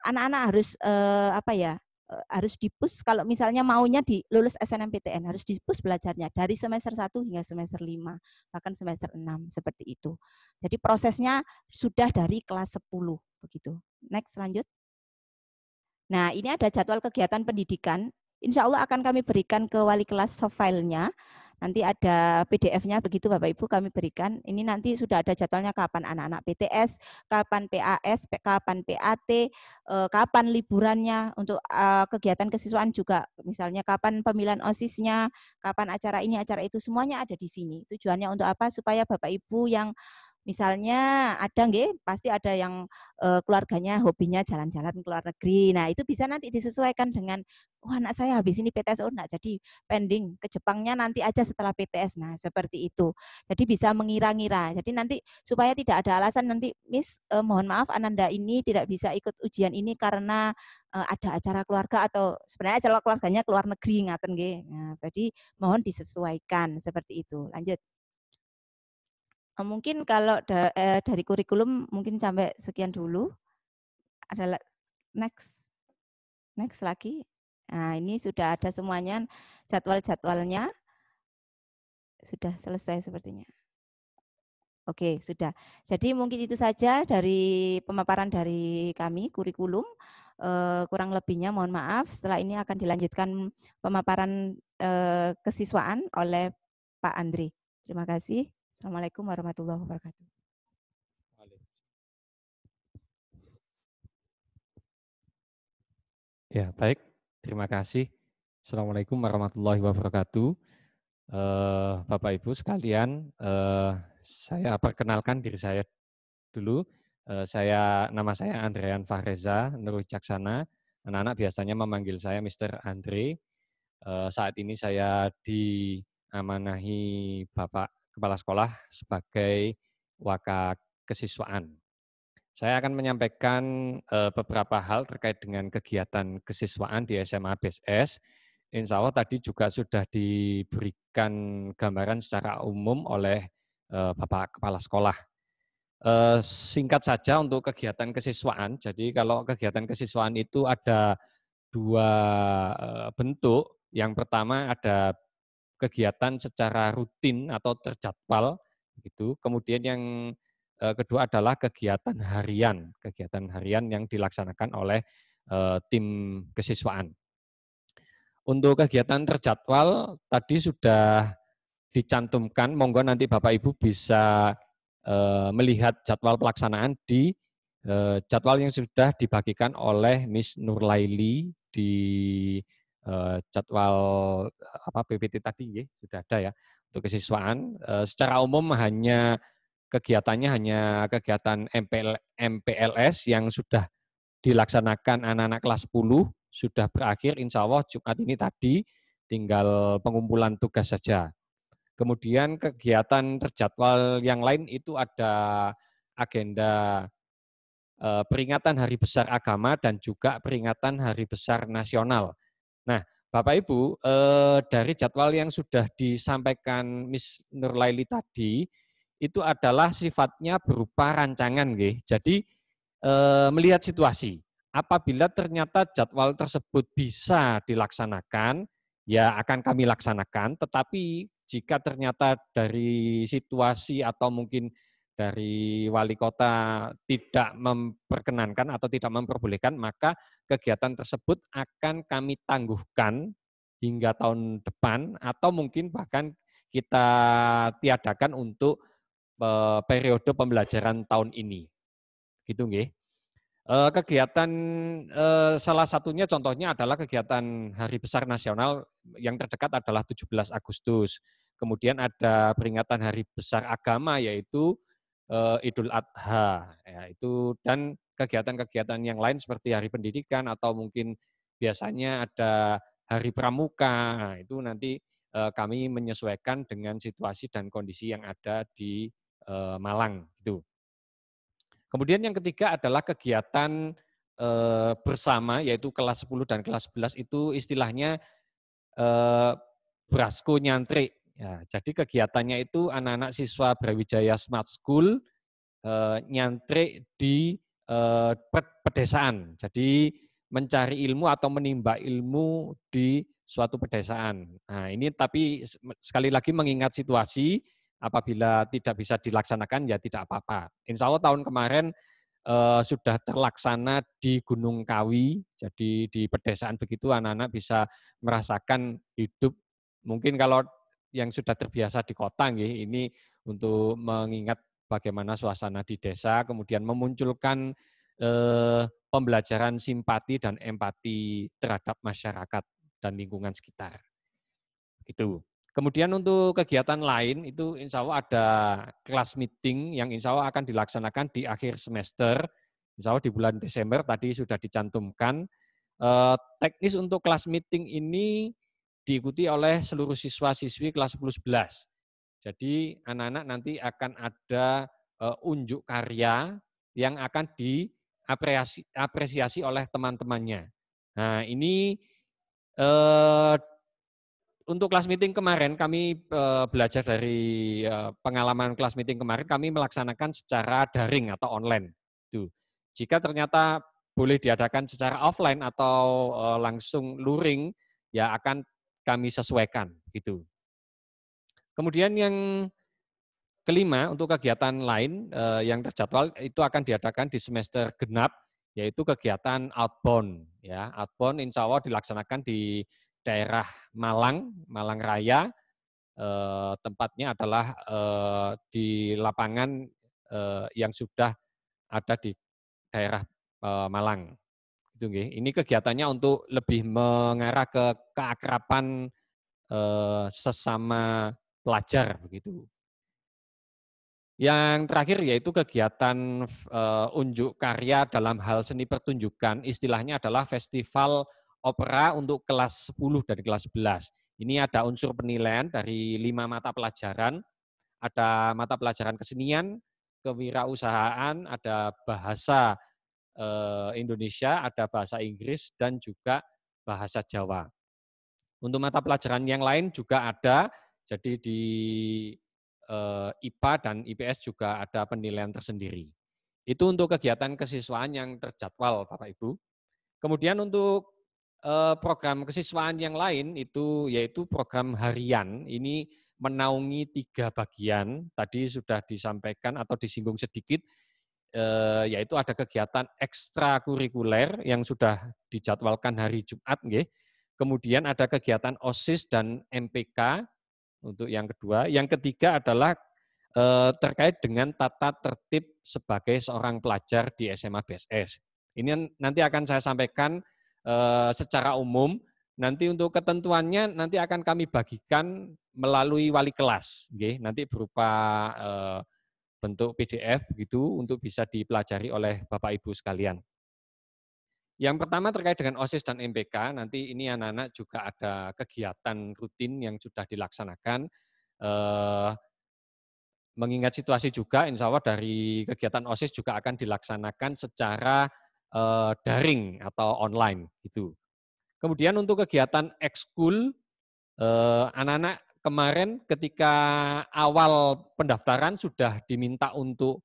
anak-anak harus eh, apa ya? Eh, harus dipus kalau misalnya maunya di lulus SNMPTN harus dipus belajarnya dari semester 1 hingga semester 5 bahkan semester 6 seperti itu. Jadi prosesnya sudah dari kelas 10 begitu. Next lanjut. Nah, ini ada jadwal kegiatan pendidikan. Insya Allah akan kami berikan ke wali kelas soft file-nya. Nanti ada PDF-nya begitu Bapak Ibu kami berikan. Ini nanti sudah ada jadwalnya kapan anak-anak PTS, kapan PAS, kapan PAT, eh, kapan liburannya untuk eh, kegiatan kesiswaan juga. Misalnya kapan pemilihan OSIS-nya, kapan acara ini, acara itu semuanya ada di sini. Tujuannya untuk apa? Supaya Bapak Ibu yang Misalnya ada nggih, pasti ada yang uh, keluarganya hobinya jalan-jalan ke luar negeri. Nah, itu bisa nanti disesuaikan dengan oh anak saya habis ini PTS oh enggak jadi pending ke Jepangnya nanti aja setelah PTS. Nah, seperti itu. Jadi bisa mengira-ngira. Jadi nanti supaya tidak ada alasan nanti Miss uh, mohon maaf Ananda ini tidak bisa ikut ujian ini karena ada acara keluarga atau sebenarnya acara keluarganya ke luar negeri ngaten nggih. Nah, jadi mohon disesuaikan seperti itu. Lanjut. Eh, mungkin kalau da, eh, dari kurikulum mungkin sampai sekian dulu. Ada next next lagi. Nah, ini sudah ada semuanya jadwal-jadwalnya. Sudah selesai sepertinya. Oke, sudah. Jadi mungkin itu saja dari pemaparan dari kami kurikulum. Eh, kurang lebihnya mohon maaf. Setelah ini akan dilanjutkan pemaparan eh, kesiswaan oleh Pak Andri. Terima kasih. Assalamualaikum warahmatullahi wabarakatuh. Ya, baik. Terima kasih. Assalamualaikum warahmatullahi wabarakatuh. Uh, Bapak Ibu sekalian, uh, saya perkenalkan diri saya dulu. Uh, saya nama saya Andrean Fahreza Nurul Caksana. Anak-anak biasanya memanggil saya Mr. Andre. Uh, saat ini saya diamanahi Bapak kepala sekolah sebagai waka kesiswaan. Saya akan menyampaikan eh, beberapa hal terkait dengan kegiatan kesiswaan di SMA BSS. Insya Allah tadi juga sudah diberikan gambaran secara umum oleh eh, Bapak Kepala Sekolah. Eh, singkat saja untuk kegiatan kesiswaan, jadi kalau kegiatan kesiswaan itu ada dua bentuk. Yang pertama ada kegiatan secara rutin atau terjadwal gitu. Kemudian yang eh, kedua adalah kegiatan harian, kegiatan harian yang dilaksanakan oleh eh, tim kesiswaan. Untuk kegiatan terjadwal tadi sudah dicantumkan, monggo nanti Bapak Ibu bisa eh, melihat jadwal pelaksanaan di jadwal yang sudah dibagikan oleh Miss Nurlaili di Eh, jadwal eh, apa PPT tadi ya, sudah ada ya untuk kesiswaan. Eh, secara umum hanya kegiatannya hanya kegiatan MPL, MPLS yang sudah dilaksanakan anak-anak kelas 10 sudah berakhir insya Allah Jumat ini tadi tinggal pengumpulan tugas saja. Kemudian kegiatan terjadwal yang lain itu ada agenda peringatan Hari Besar Agama dan juga peringatan Hari Besar Nasional Nah, Bapak Ibu, eh, dari jadwal yang sudah disampaikan Miss Nurlaili tadi, itu adalah sifatnya berupa rancangan, gih. Jadi eh, melihat situasi. Apabila ternyata jadwal tersebut bisa dilaksanakan, ya akan kami laksanakan. Tetapi jika ternyata dari situasi atau mungkin dari wali kota tidak memperkenankan atau tidak memperbolehkan, maka kegiatan tersebut akan kami tangguhkan hingga tahun depan atau mungkin bahkan kita tiadakan untuk eh, periode pembelajaran tahun ini. Gitu nggih. Eh, kegiatan eh, salah satunya contohnya adalah kegiatan Hari Besar Nasional yang terdekat adalah 17 Agustus. Kemudian ada peringatan Hari Besar Agama yaitu uh, Idul Adha ya, itu dan kegiatan-kegiatan yang lain seperti hari pendidikan atau mungkin biasanya ada hari pramuka nah, itu nanti uh, kami menyesuaikan dengan situasi dan kondisi yang ada di uh, Malang gitu. Kemudian yang ketiga adalah kegiatan uh, bersama yaitu kelas 10 dan kelas 11 itu istilahnya uh, brasko nyantri Ya, jadi kegiatannya itu anak-anak siswa Brawijaya Smart School eh, nyantri di eh, pedesaan. Jadi mencari ilmu atau menimba ilmu di suatu pedesaan. Nah, ini tapi sekali lagi mengingat situasi apabila tidak bisa dilaksanakan ya tidak apa-apa. Insya Allah tahun kemarin eh, sudah terlaksana di Gunung Kawi. Jadi di pedesaan begitu anak-anak bisa merasakan hidup. Mungkin kalau yang sudah terbiasa di kota nggih ini untuk mengingat bagaimana suasana di desa kemudian memunculkan eh, pembelajaran simpati dan empati terhadap masyarakat dan lingkungan sekitar. Gitu. Kemudian untuk kegiatan lain itu insya Allah ada kelas meeting yang insya Allah akan dilaksanakan di akhir semester. Insya Allah di bulan Desember tadi sudah dicantumkan. Eh, teknis untuk kelas meeting ini diikuti oleh seluruh siswa-siswi kelas 10-11. Jadi anak-anak nanti akan ada eh, unjuk karya yang akan diapresiasi oleh teman-temannya. Nah ini eh, untuk kelas meeting kemarin kami eh, belajar dari pengalaman kelas meeting kemarin kami melaksanakan secara daring atau online. Itu. Jika ternyata boleh diadakan secara offline atau langsung luring, ya akan kami sesuaikan gitu. Kemudian yang kelima untuk kegiatan lain eh, yang terjadwal itu akan diadakan di semester genap yaitu kegiatan outbound ya. Outbound insya Allah dilaksanakan di daerah Malang, Malang Raya. Eh, tempatnya adalah eh, di lapangan eh, yang sudah ada di daerah eh, Malang gitu nggih. Ini kegiatannya untuk lebih mengarah ke keakraban eh, sesama pelajar begitu. Yang terakhir yaitu kegiatan eh, unjuk karya dalam hal seni pertunjukan, istilahnya adalah festival opera untuk kelas 10 dan kelas 11. Ini ada unsur penilaian dari lima mata pelajaran, ada mata pelajaran kesenian, kewirausahaan, ada bahasa Eh, Indonesia, ada bahasa Inggris dan juga bahasa Jawa. Untuk mata pelajaran yang lain juga ada, jadi di eh, IPA dan IPS juga ada penilaian tersendiri. Itu untuk kegiatan kesiswaan yang terjadwal, Bapak Ibu. Kemudian untuk eh, program kesiswaan yang lain itu yaitu program harian. Ini menaungi tiga bagian. Tadi sudah disampaikan atau disinggung sedikit Eh, yaitu ada kegiatan ekstrakurikuler yang sudah dijadwalkan hari Jumat nggih. Kemudian ada kegiatan OSIS dan MPK untuk yang kedua. Yang ketiga adalah eh, terkait dengan tata tertib sebagai seorang pelajar di SMA BSS. Ini nanti akan saya sampaikan eh, secara umum. Nanti untuk ketentuannya nanti akan kami bagikan melalui wali kelas, nggih. Nanti berupa bentuk PDF begitu untuk bisa dipelajari oleh Bapak Ibu sekalian. Yang pertama terkait dengan OSIS dan MPK, nanti ini anak-anak juga ada kegiatan rutin yang sudah dilaksanakan. Eh, mengingat situasi juga, insya Allah dari kegiatan OSIS juga akan dilaksanakan secara eh, daring atau online gitu. Kemudian untuk kegiatan ekskul, eh, anak-anak kemarin ketika awal pendaftaran sudah diminta untuk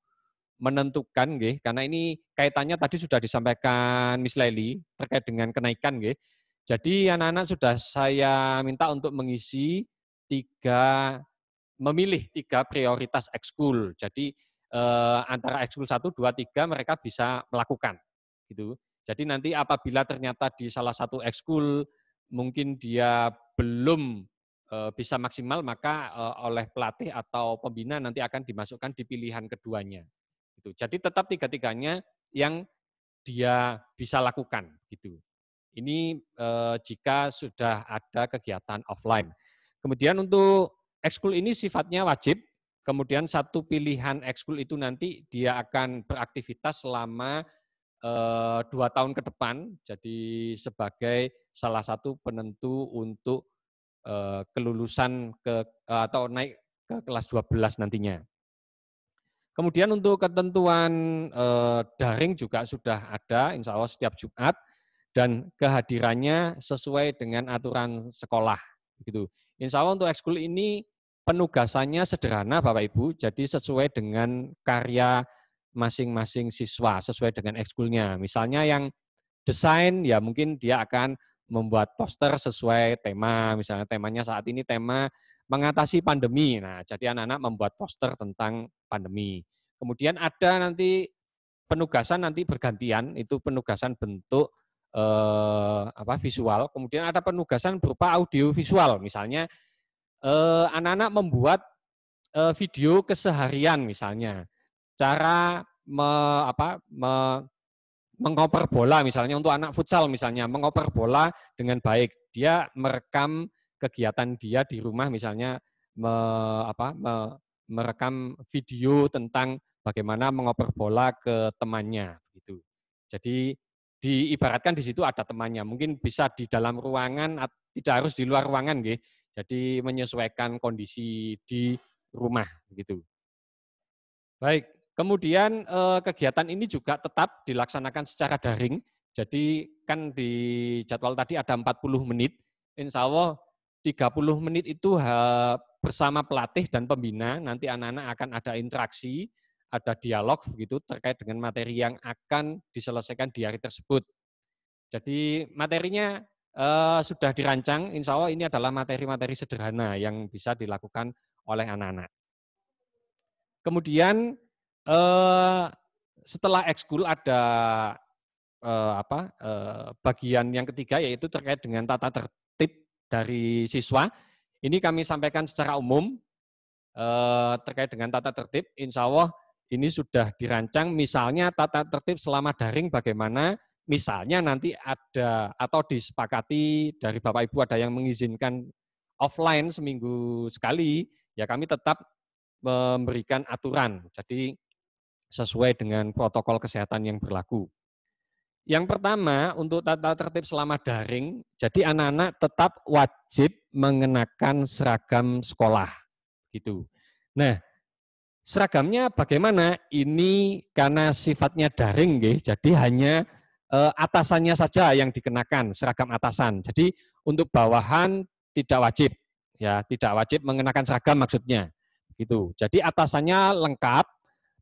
menentukan gih, karena ini kaitannya tadi sudah disampaikan Miss Leli terkait dengan kenaikan gih. Jadi anak-anak sudah saya minta untuk mengisi tiga memilih tiga prioritas ekskul. Jadi eh, antara ekskul satu, dua, tiga mereka bisa melakukan gitu. Jadi nanti apabila ternyata di salah satu ekskul mungkin dia belum Eh, bisa maksimal maka eh, oleh pelatih atau pembina nanti akan dimasukkan di pilihan keduanya. Itu. Jadi tetap tiga-tiganya yang dia bisa lakukan gitu. Ini eh, jika sudah ada kegiatan offline. Kemudian untuk ekskul ini sifatnya wajib. Kemudian satu pilihan ekskul itu nanti dia akan beraktivitas selama dua tahun ke depan. Jadi sebagai salah satu penentu untuk Eh, kelulusan ke eh, atau naik ke kelas 12 nantinya. Kemudian untuk ketentuan eh, daring juga sudah ada, insya Allah setiap Jumat dan kehadirannya sesuai dengan aturan sekolah. Gitu. Insya Allah untuk ekskul ini penugasannya sederhana, Bapak Ibu. Jadi sesuai dengan karya masing-masing siswa, sesuai dengan ekskulnya. Misalnya yang desain, ya mungkin dia akan membuat poster sesuai tema. Misalnya temanya saat ini tema mengatasi pandemi. Nah, jadi anak-anak membuat poster tentang pandemi. Kemudian ada nanti penugasan nanti bergantian itu penugasan bentuk eh, apa visual. Kemudian ada penugasan berupa audio visual. Misalnya eh, anak-anak membuat eh, video keseharian misalnya. Cara me, apa me, mengoper bola misalnya untuk anak futsal misalnya mengoper bola dengan baik dia merekam kegiatan dia di rumah misalnya me, apa me, merekam video tentang bagaimana mengoper bola ke temannya gitu jadi diibaratkan di situ ada temannya mungkin bisa di dalam ruangan tidak harus di luar ruangan gitu jadi menyesuaikan kondisi di rumah gitu baik Kemudian eh, kegiatan ini juga tetap dilaksanakan secara daring. Jadi kan di jadwal tadi ada 40 menit. Insya Allah 30 menit itu bersama pelatih dan pembina. Nanti anak-anak akan ada interaksi, ada dialog begitu terkait dengan materi yang akan diselesaikan di hari tersebut. Jadi materinya eh, sudah dirancang. Insya Allah ini adalah materi-materi sederhana yang bisa dilakukan oleh anak-anak. Kemudian Uh, setelah ekskul ada uh, apa uh, bagian yang ketiga yaitu terkait dengan tata tertib dari siswa. Ini kami sampaikan secara umum uh, terkait dengan tata tertib. Insya Allah ini sudah dirancang. Misalnya tata tertib selama daring bagaimana? Misalnya nanti ada atau disepakati dari Bapak Ibu ada yang mengizinkan offline seminggu sekali, ya kami tetap memberikan aturan. Jadi sesuai dengan protokol kesehatan yang berlaku. Yang pertama, untuk tata tertib selama daring, jadi anak-anak tetap wajib mengenakan seragam sekolah. gitu. Nah, seragamnya bagaimana? Ini karena sifatnya daring, gitu, jadi hanya eh, atasannya saja yang dikenakan, seragam atasan. Jadi untuk bawahan tidak wajib, ya tidak wajib mengenakan seragam maksudnya. gitu. Jadi atasannya lengkap,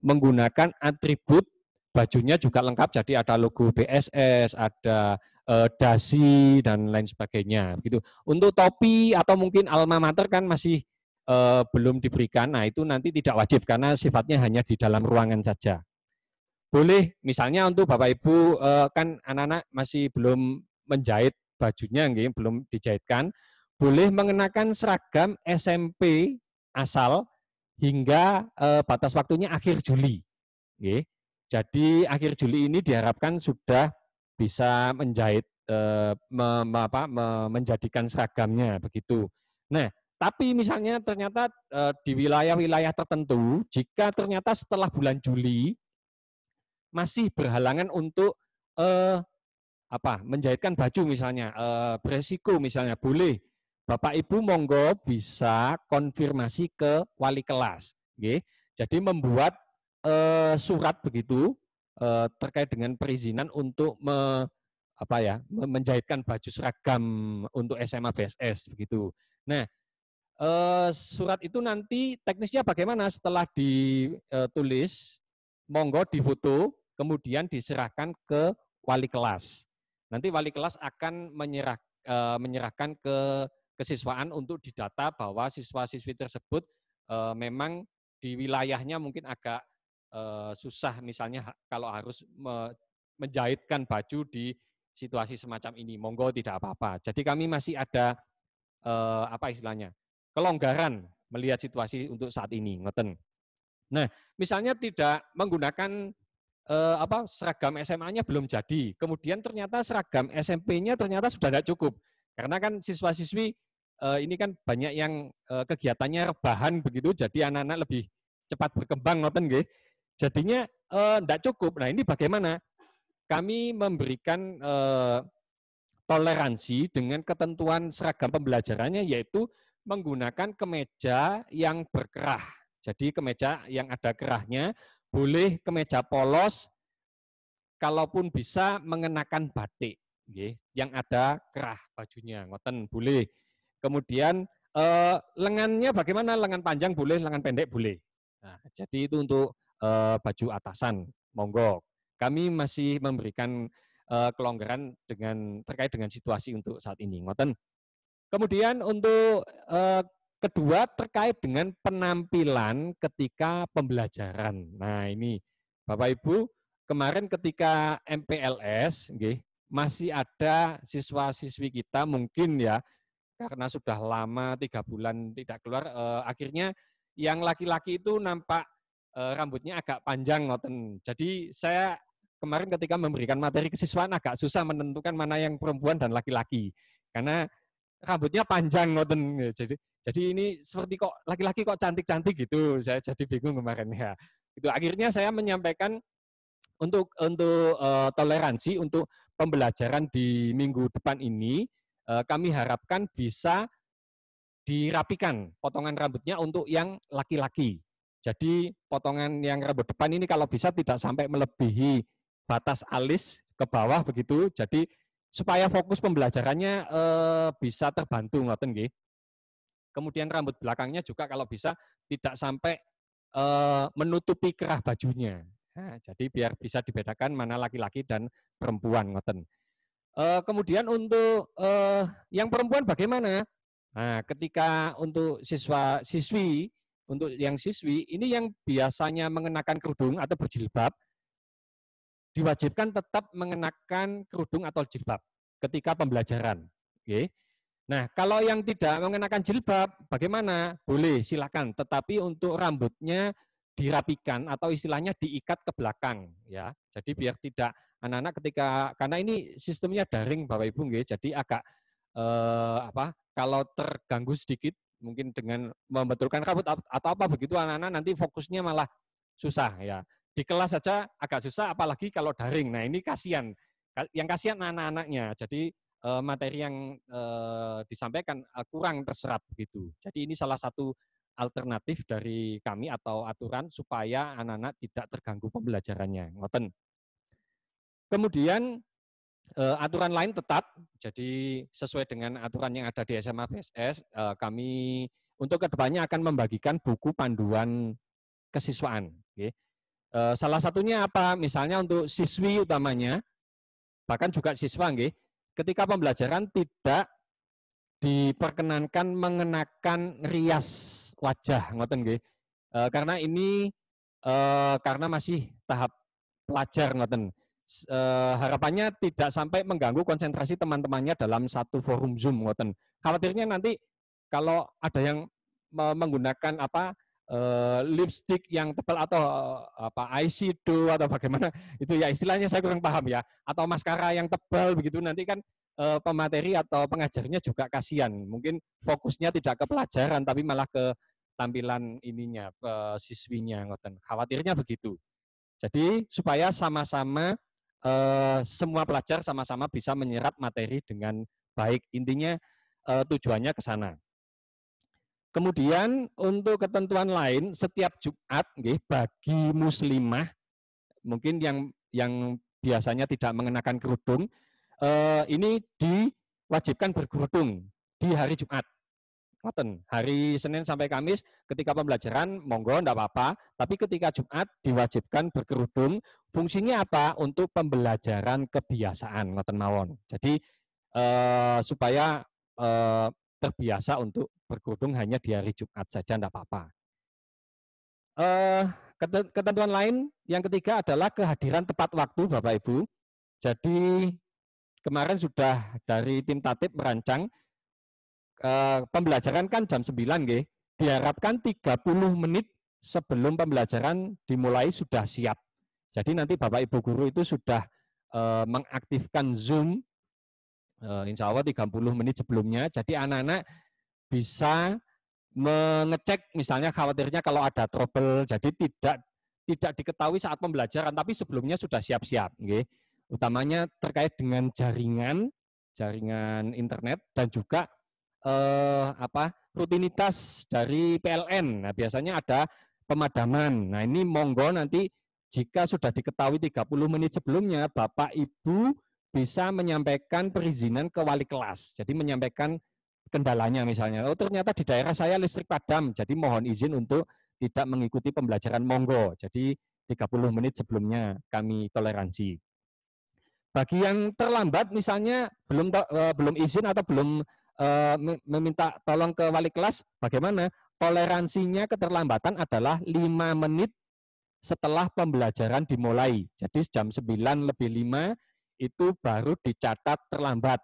menggunakan atribut bajunya juga lengkap jadi ada logo BSS, ada eh, dasi dan lain sebagainya gitu. Untuk topi atau mungkin alma mater kan masih eh, belum diberikan. Nah, itu nanti tidak wajib karena sifatnya hanya di dalam ruangan saja. Boleh misalnya untuk Bapak Ibu eh, kan anak-anak masih belum menjahit bajunya gitu, belum dijahitkan, boleh mengenakan seragam SMP asal hingga eh, batas waktunya akhir Juli. Okay. Jadi akhir Juli ini diharapkan sudah bisa menjahit eh, me, me, apa, me, menjadikan seragamnya begitu. Nah, tapi misalnya ternyata eh, di wilayah-wilayah tertentu, jika ternyata setelah bulan Juli masih berhalangan untuk eh, apa menjahitkan baju misalnya eh, beresiko misalnya boleh Bapak Ibu monggo bisa konfirmasi ke wali kelas. Okay. Jadi membuat e, surat begitu e, terkait dengan perizinan untuk me, apa ya menjahitkan baju seragam untuk SMA BSS begitu. Nah e, surat itu nanti teknisnya bagaimana setelah ditulis monggo difoto kemudian diserahkan ke wali kelas. Nanti wali kelas akan menyerah, e, menyerahkan ke kesiswaan untuk didata bahwa siswa-siswi tersebut e, memang di wilayahnya mungkin agak e, susah misalnya kalau harus me, menjahitkan baju di situasi semacam ini. Monggo tidak apa-apa. Jadi kami masih ada e, apa istilahnya? kelonggaran melihat situasi untuk saat ini, ngeten. Nah, misalnya tidak menggunakan e, apa seragam SMA-nya belum jadi. Kemudian ternyata seragam SMP-nya ternyata sudah tidak cukup. Karena kan siswa-siswi eh, ini kan banyak yang eh, kegiatannya rebahan begitu, jadi anak-anak lebih cepat berkembang, noten nggih. Jadinya tidak eh, cukup. Nah ini bagaimana? Kami memberikan toleransi dengan ketentuan seragam pembelajarannya, yaitu menggunakan kemeja yang berkerah. Jadi kemeja yang ada kerahnya, boleh kemeja polos, kalaupun bisa mengenakan batik nggih, yang ada kerah bajunya, ngoten boleh. Kemudian eh, lengannya bagaimana? Lengan panjang boleh, lengan pendek boleh. Nah, jadi itu untuk eh, baju atasan, monggo. Kami masih memberikan eh, kelonggaran dengan terkait dengan situasi untuk saat ini, ngoten. Kemudian untuk kedua terkait dengan penampilan ketika pembelajaran. Nah, ini Bapak Ibu, kemarin ketika MPLS nggih, masih ada siswa-siswi kita mungkin ya karena sudah lama tiga bulan tidak keluar eh, akhirnya yang laki-laki itu nampak eh, rambutnya agak panjang ngoten. Jadi saya kemarin ketika memberikan materi ke siswa agak susah menentukan mana yang perempuan dan laki-laki karena rambutnya panjang ngoten. Jadi jadi ini seperti kok laki-laki kok cantik-cantik gitu. Saya jadi bingung kemarin ya. Itu akhirnya saya menyampaikan untuk untuk uh, toleransi untuk pembelajaran di minggu depan ini uh, kami harapkan bisa dirapikan potongan rambutnya untuk yang laki-laki. Jadi potongan yang rambut depan ini kalau bisa tidak sampai melebihi batas alis ke bawah begitu. Jadi supaya fokus pembelajarannya uh, bisa terbantu ngoten nggih. Kemudian rambut belakangnya juga kalau bisa tidak sampai menutupi kerah bajunya. Nah, jadi biar bisa dibedakan mana laki-laki dan perempuan ngoten. E, kemudian untuk e, yang perempuan bagaimana? Nah, ketika untuk siswa siswi untuk yang siswi ini yang biasanya mengenakan kerudung atau berjilbab diwajibkan tetap mengenakan kerudung atau jilbab ketika pembelajaran. Oke. Nah, kalau yang tidak mengenakan jilbab bagaimana? Boleh, silakan. Tetapi untuk rambutnya dirapikan atau istilahnya diikat ke belakang ya. Jadi hmm. biar tidak anak-anak ketika karena ini sistemnya daring Bapak Ibu nggih, jadi agak eh, apa? Kalau terganggu sedikit mungkin dengan membetulkan kabut atau apa begitu anak-anak nanti fokusnya malah susah ya. Di kelas saja agak susah apalagi kalau daring. Nah, ini kasihan. Yang kasihan anak-anaknya. Jadi eh, materi yang eh, disampaikan eh, kurang terserap begitu. Jadi ini salah satu alternatif dari kami atau aturan supaya anak-anak tidak terganggu pembelajarannya. Ngoten. Kemudian eh, aturan lain tetap, jadi sesuai dengan aturan yang ada di SMA VSS eh, kami untuk kedepannya akan membagikan buku panduan kesiswaan. Eh, salah satunya apa? Misalnya untuk siswi utamanya, bahkan juga siswa, ketika pembelajaran tidak diperkenankan mengenakan rias wajah ngoten nggih. E, karena ini e, karena masih tahap pelajar ngoten. E, harapannya tidak sampai mengganggu konsentrasi teman-temannya dalam satu forum Zoom ngoten. Khawatirnya nanti kalau ada yang menggunakan apa e, lipstick yang tebal atau apa eyeshadow atau bagaimana itu ya istilahnya saya kurang paham ya atau maskara yang tebal begitu nanti kan e, pemateri atau pengajarnya juga kasihan mungkin fokusnya tidak ke pelajaran tapi malah ke tampilan ininya ke eh, siswinya ngoten. Khawatirnya begitu. Jadi supaya sama-sama e, semua pelajar sama-sama bisa menyerap materi dengan baik. Intinya e, tujuannya ke sana. Kemudian untuk ketentuan lain setiap Jumat nggih bagi muslimah mungkin yang yang biasanya tidak mengenakan kerudung e, ini diwajibkan berkerudung di hari Jumat. Ngoten. Hari Senin sampai Kamis ketika pembelajaran monggo enggak apa-apa, tapi ketika Jumat diwajibkan berkerudung. Fungsinya apa? Untuk pembelajaran kebiasaan ngoten mawon. Jadi eh, supaya eh, terbiasa untuk berkerudung hanya di hari Jumat saja enggak apa-apa. Eh, ketentuan lain yang ketiga adalah kehadiran tepat waktu Bapak Ibu. Jadi kemarin sudah dari tim Tatip merancang Eh, pembelajaran kan jam 9 nggih. Diharapkan 30 menit sebelum pembelajaran dimulai sudah siap. Jadi nanti Bapak Ibu guru itu sudah eh, mengaktifkan Zoom eh, insya Allah 30 menit sebelumnya. Jadi anak-anak bisa mengecek misalnya khawatirnya kalau ada trouble jadi tidak tidak diketahui saat pembelajaran tapi sebelumnya sudah siap-siap okay? utamanya terkait dengan jaringan jaringan internet dan juga eh, apa rutinitas dari PLN. Nah, biasanya ada pemadaman. Nah, ini monggo nanti jika sudah diketahui 30 menit sebelumnya, Bapak Ibu bisa menyampaikan perizinan ke wali kelas. Jadi menyampaikan kendalanya misalnya, oh ternyata di daerah saya listrik padam, jadi mohon izin untuk tidak mengikuti pembelajaran monggo. Jadi 30 menit sebelumnya kami toleransi. Bagi yang terlambat misalnya belum eh, belum izin atau belum Eh, meminta tolong ke wali kelas, bagaimana? Toleransinya keterlambatan adalah lima menit setelah pembelajaran dimulai. Jadi jam 9 lebih 5 itu baru dicatat terlambat.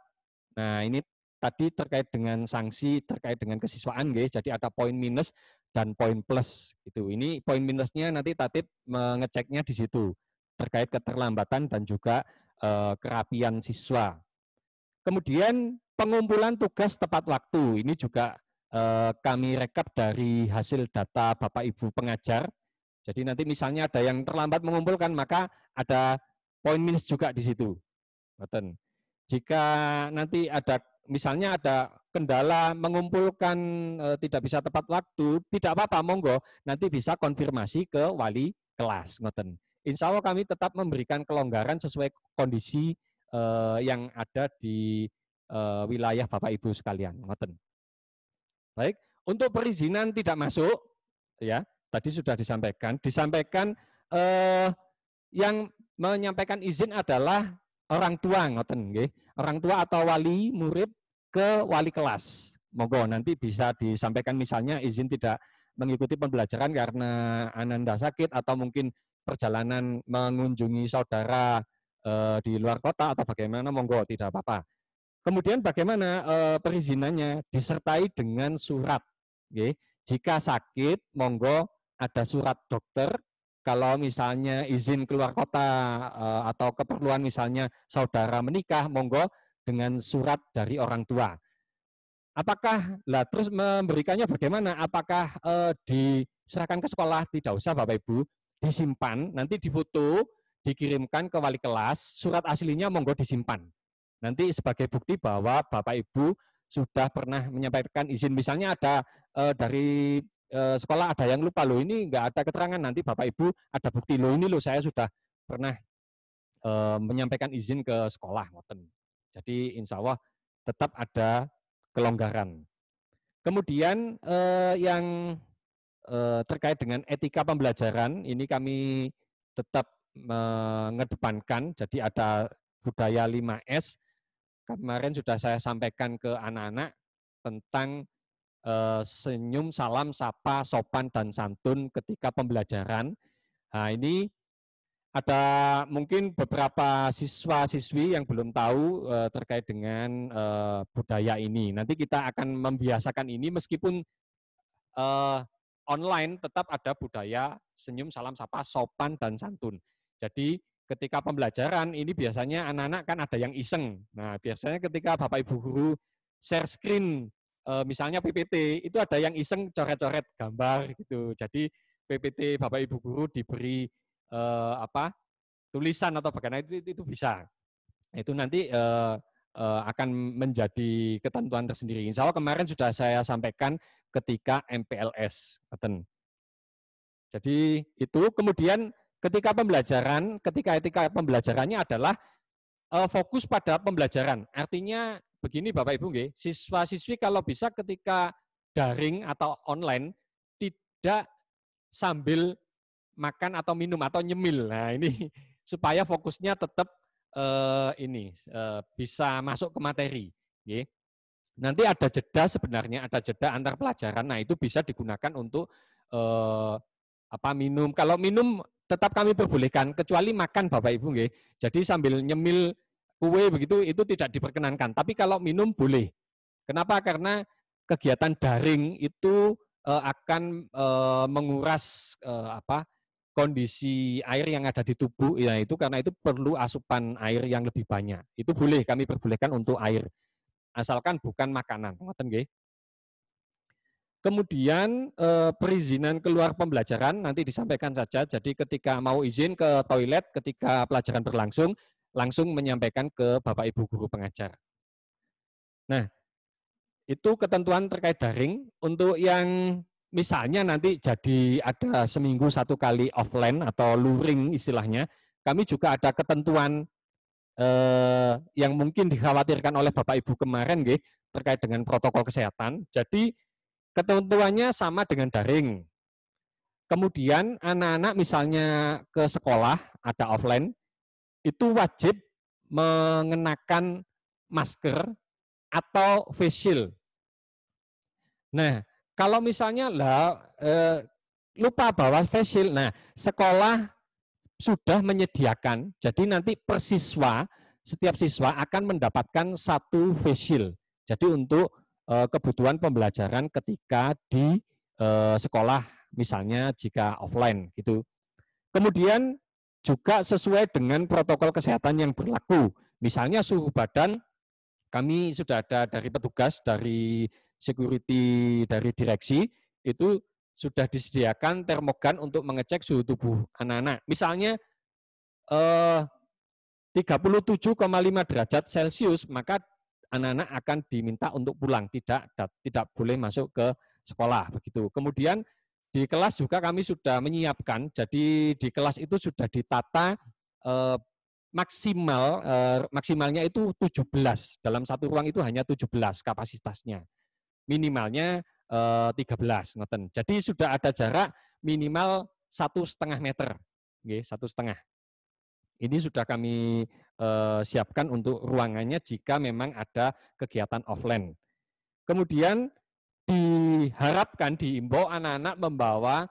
Nah, ini tadi terkait dengan sanksi, terkait dengan kesiswaan guys. Jadi ada poin minus dan poin plus gitu. Ini poin minusnya nanti Tatip mengeceknya di situ terkait keterlambatan dan juga eh, kerapian siswa Kemudian pengumpulan tugas tepat waktu. Ini juga eh, kami rekap dari hasil data Bapak Ibu pengajar. Jadi nanti misalnya ada yang terlambat mengumpulkan, maka ada poin minus juga di situ. Jika nanti ada misalnya ada kendala mengumpulkan e, tidak bisa tepat waktu, tidak apa-apa monggo nanti bisa konfirmasi ke wali kelas ngoten. Insya Allah kami tetap memberikan kelonggaran sesuai kondisi eh, yang ada di eh, wilayah Bapak Ibu sekalian. Ngoten. Baik, untuk perizinan tidak masuk ya, tadi sudah disampaikan, disampaikan eh, yang menyampaikan izin adalah orang tua ngoten nggih, orang tua atau wali murid ke wali kelas. Monggo nanti bisa disampaikan misalnya izin tidak mengikuti pembelajaran karena ananda sakit atau mungkin perjalanan mengunjungi saudara Eh, di luar kota atau bagaimana monggo tidak apa-apa. Kemudian bagaimana eh, perizinannya disertai dengan surat. Jika sakit monggo ada surat dokter. Kalau misalnya izin keluar kota eh, atau keperluan misalnya saudara menikah monggo dengan surat dari orang tua. Apakah lah terus memberikannya bagaimana? Apakah diserahkan ke sekolah? Tidak usah Bapak Ibu, disimpan nanti difoto dikirimkan ke wali kelas, surat aslinya monggo disimpan. Nanti sebagai bukti bahwa Bapak Ibu sudah pernah menyampaikan izin. Misalnya ada e, dari e, sekolah ada yang lupa loh ini nggak ada keterangan nanti Bapak Ibu ada bukti loh ini loh saya sudah pernah e, menyampaikan izin ke sekolah ngoten. Jadi insya Allah tetap ada kelonggaran. Kemudian e, yang e, terkait dengan etika pembelajaran ini kami tetap mengedepankan, jadi ada budaya 5S. Kemarin sudah saya sampaikan ke anak-anak tentang eh, senyum, salam, sapa, sopan, dan santun ketika pembelajaran. Nah ini ada mungkin beberapa siswa-siswi yang belum tahu eh, terkait dengan eh, budaya ini. Nanti kita akan membiasakan ini meskipun eh, online tetap ada budaya senyum, salam, sapa, sopan, dan santun. Jadi ketika pembelajaran ini biasanya anak-anak kan ada yang iseng. Nah, biasanya ketika Bapak Ibu guru share screen eh, misalnya PPT itu ada yang iseng coret-coret gambar gitu. Jadi PPT Bapak Ibu guru diberi eh, apa? tulisan atau bagaimana itu itu, bisa. Itu nanti eh, akan menjadi ketentuan tersendiri. Insya Allah kemarin sudah saya sampaikan ketika MPLS. Jadi itu kemudian ketika pembelajaran, ketika etika pembelajarannya adalah eh, fokus pada pembelajaran. Artinya begini Bapak Ibu nggih, siswa-siswi kalau bisa ketika daring atau online tidak sambil makan atau minum atau nyemil. Nah, ini supaya fokusnya tetap eh, ini eh, bisa masuk ke materi, Nanti ada jeda sebenarnya, ada jeda antar pelajaran. Nah, itu bisa digunakan untuk eh, apa minum. Kalau minum tetap kami perbolehkan kecuali makan Bapak Ibu nggih. Jadi sambil nyemil kue begitu itu tidak diperkenankan. Tapi kalau minum boleh. Kenapa? Karena kegiatan daring itu eh, akan eh, menguras eh, apa? kondisi air yang ada di tubuh ya itu karena itu perlu asupan air yang lebih banyak. Itu boleh kami perbolehkan untuk air. Asalkan bukan makanan. Ngoten nggih. Kemudian eh, perizinan keluar pembelajaran nanti disampaikan saja. Jadi ketika mau izin ke toilet, ketika pelajaran berlangsung, langsung menyampaikan ke Bapak Ibu guru pengajar. Nah, itu ketentuan terkait daring. Untuk yang misalnya nanti jadi ada seminggu satu kali offline atau luring istilahnya, kami juga ada ketentuan eh, yang mungkin dikhawatirkan oleh Bapak Ibu kemarin, gih, terkait dengan protokol kesehatan. Jadi ketentuannya sama dengan daring. Kemudian anak-anak misalnya ke sekolah ada offline itu wajib mengenakan masker atau face shield. Nah, kalau misalnya lah eh, lupa bawa face shield. Nah, sekolah sudah menyediakan. Jadi nanti persiswa setiap siswa akan mendapatkan satu face shield. Jadi untuk Eh, kebutuhan pembelajaran ketika di eh, sekolah misalnya jika offline gitu. Kemudian juga sesuai dengan protokol kesehatan yang berlaku. Misalnya suhu badan kami sudah ada dari petugas dari security dari direksi itu sudah disediakan termogan untuk mengecek suhu tubuh anak-anak. Misalnya 37,5 eh, derajat Celcius, maka anak-anak akan diminta untuk pulang, tidak tidak boleh masuk ke sekolah begitu. Kemudian di kelas juga kami sudah menyiapkan, jadi di kelas itu sudah ditata eh, maksimal eh, maksimalnya itu 17 dalam satu ruang itu hanya 17 kapasitasnya minimalnya eh, 13 ngoten jadi sudah ada jarak minimal satu setengah meter satu setengah ini sudah kami Eh, siapkan untuk ruangannya jika memang ada kegiatan offline. Kemudian diharapkan diimbau anak-anak membawa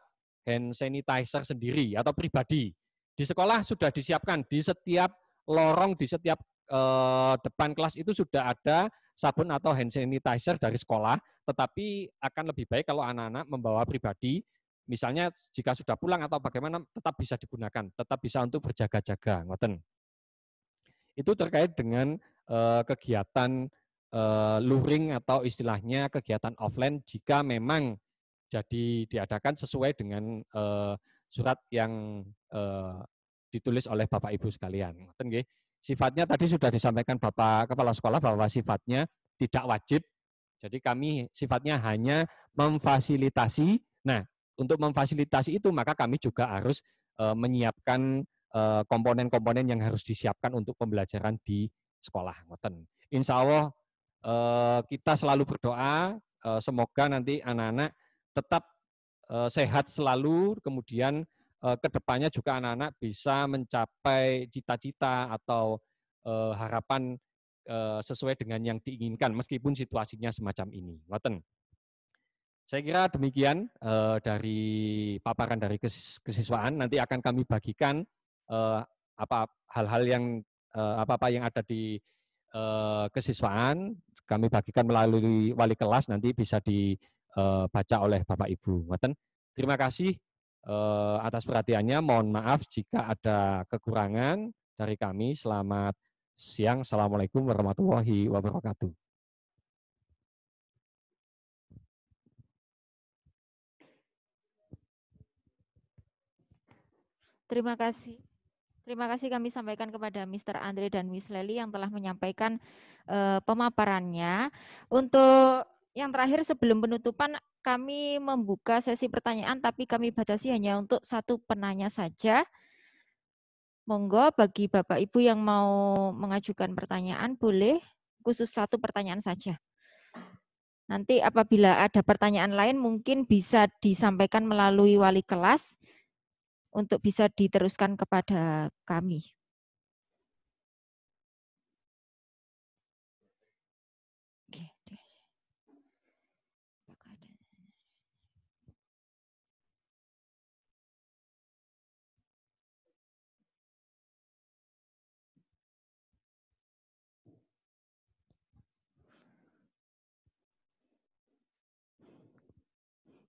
hand sanitizer sendiri atau pribadi. Di sekolah sudah disiapkan di setiap lorong di setiap eh, depan kelas itu sudah ada sabun atau hand sanitizer dari sekolah, tetapi akan lebih baik kalau anak-anak membawa pribadi. Misalnya jika sudah pulang atau bagaimana tetap bisa digunakan, tetap bisa untuk berjaga-jaga, ngoten itu terkait dengan uh, kegiatan uh, luring atau istilahnya kegiatan offline jika memang jadi diadakan sesuai dengan uh, surat yang uh, ditulis oleh Bapak Ibu sekalian. Sifatnya tadi sudah disampaikan Bapak Kepala Sekolah bahwa sifatnya tidak wajib. Jadi kami sifatnya hanya memfasilitasi. Nah, untuk memfasilitasi itu maka kami juga harus menyiapkan Eh, komponen-komponen yang harus disiapkan untuk pembelajaran di sekolah Insya Allah eh, kita selalu berdoa eh, semoga nanti anak-anak tetap sehat selalu kemudian kedepannya juga anak-anak bisa mencapai cita-cita atau harapan sesuai dengan yang diinginkan meskipun situasinya semacam ini. Saya kira demikian dari paparan dari kesiswaan. Nanti akan kami bagikan uh, apa hal-hal yang eh, apa-apa yang ada di uh, kesiswaan kami bagikan melalui wali kelas nanti bisa dibaca oleh Bapak Ibu. maten Terima kasih atas perhatiannya. Mohon maaf jika ada kekurangan dari kami. Selamat siang. Assalamualaikum warahmatullahi wabarakatuh. Terima kasih. Terima kasih kami sampaikan kepada Mr. Andre dan Miss Leli yang telah menyampaikan uh, pemaparannya. Untuk yang terakhir sebelum penutupan kami membuka sesi pertanyaan tapi kami batasi hanya untuk satu penanya saja. Monggo bagi Bapak Ibu yang mau mengajukan pertanyaan boleh khusus satu pertanyaan saja. Nanti apabila ada pertanyaan lain mungkin bisa disampaikan melalui wali kelas untuk bisa diteruskan kepada kami.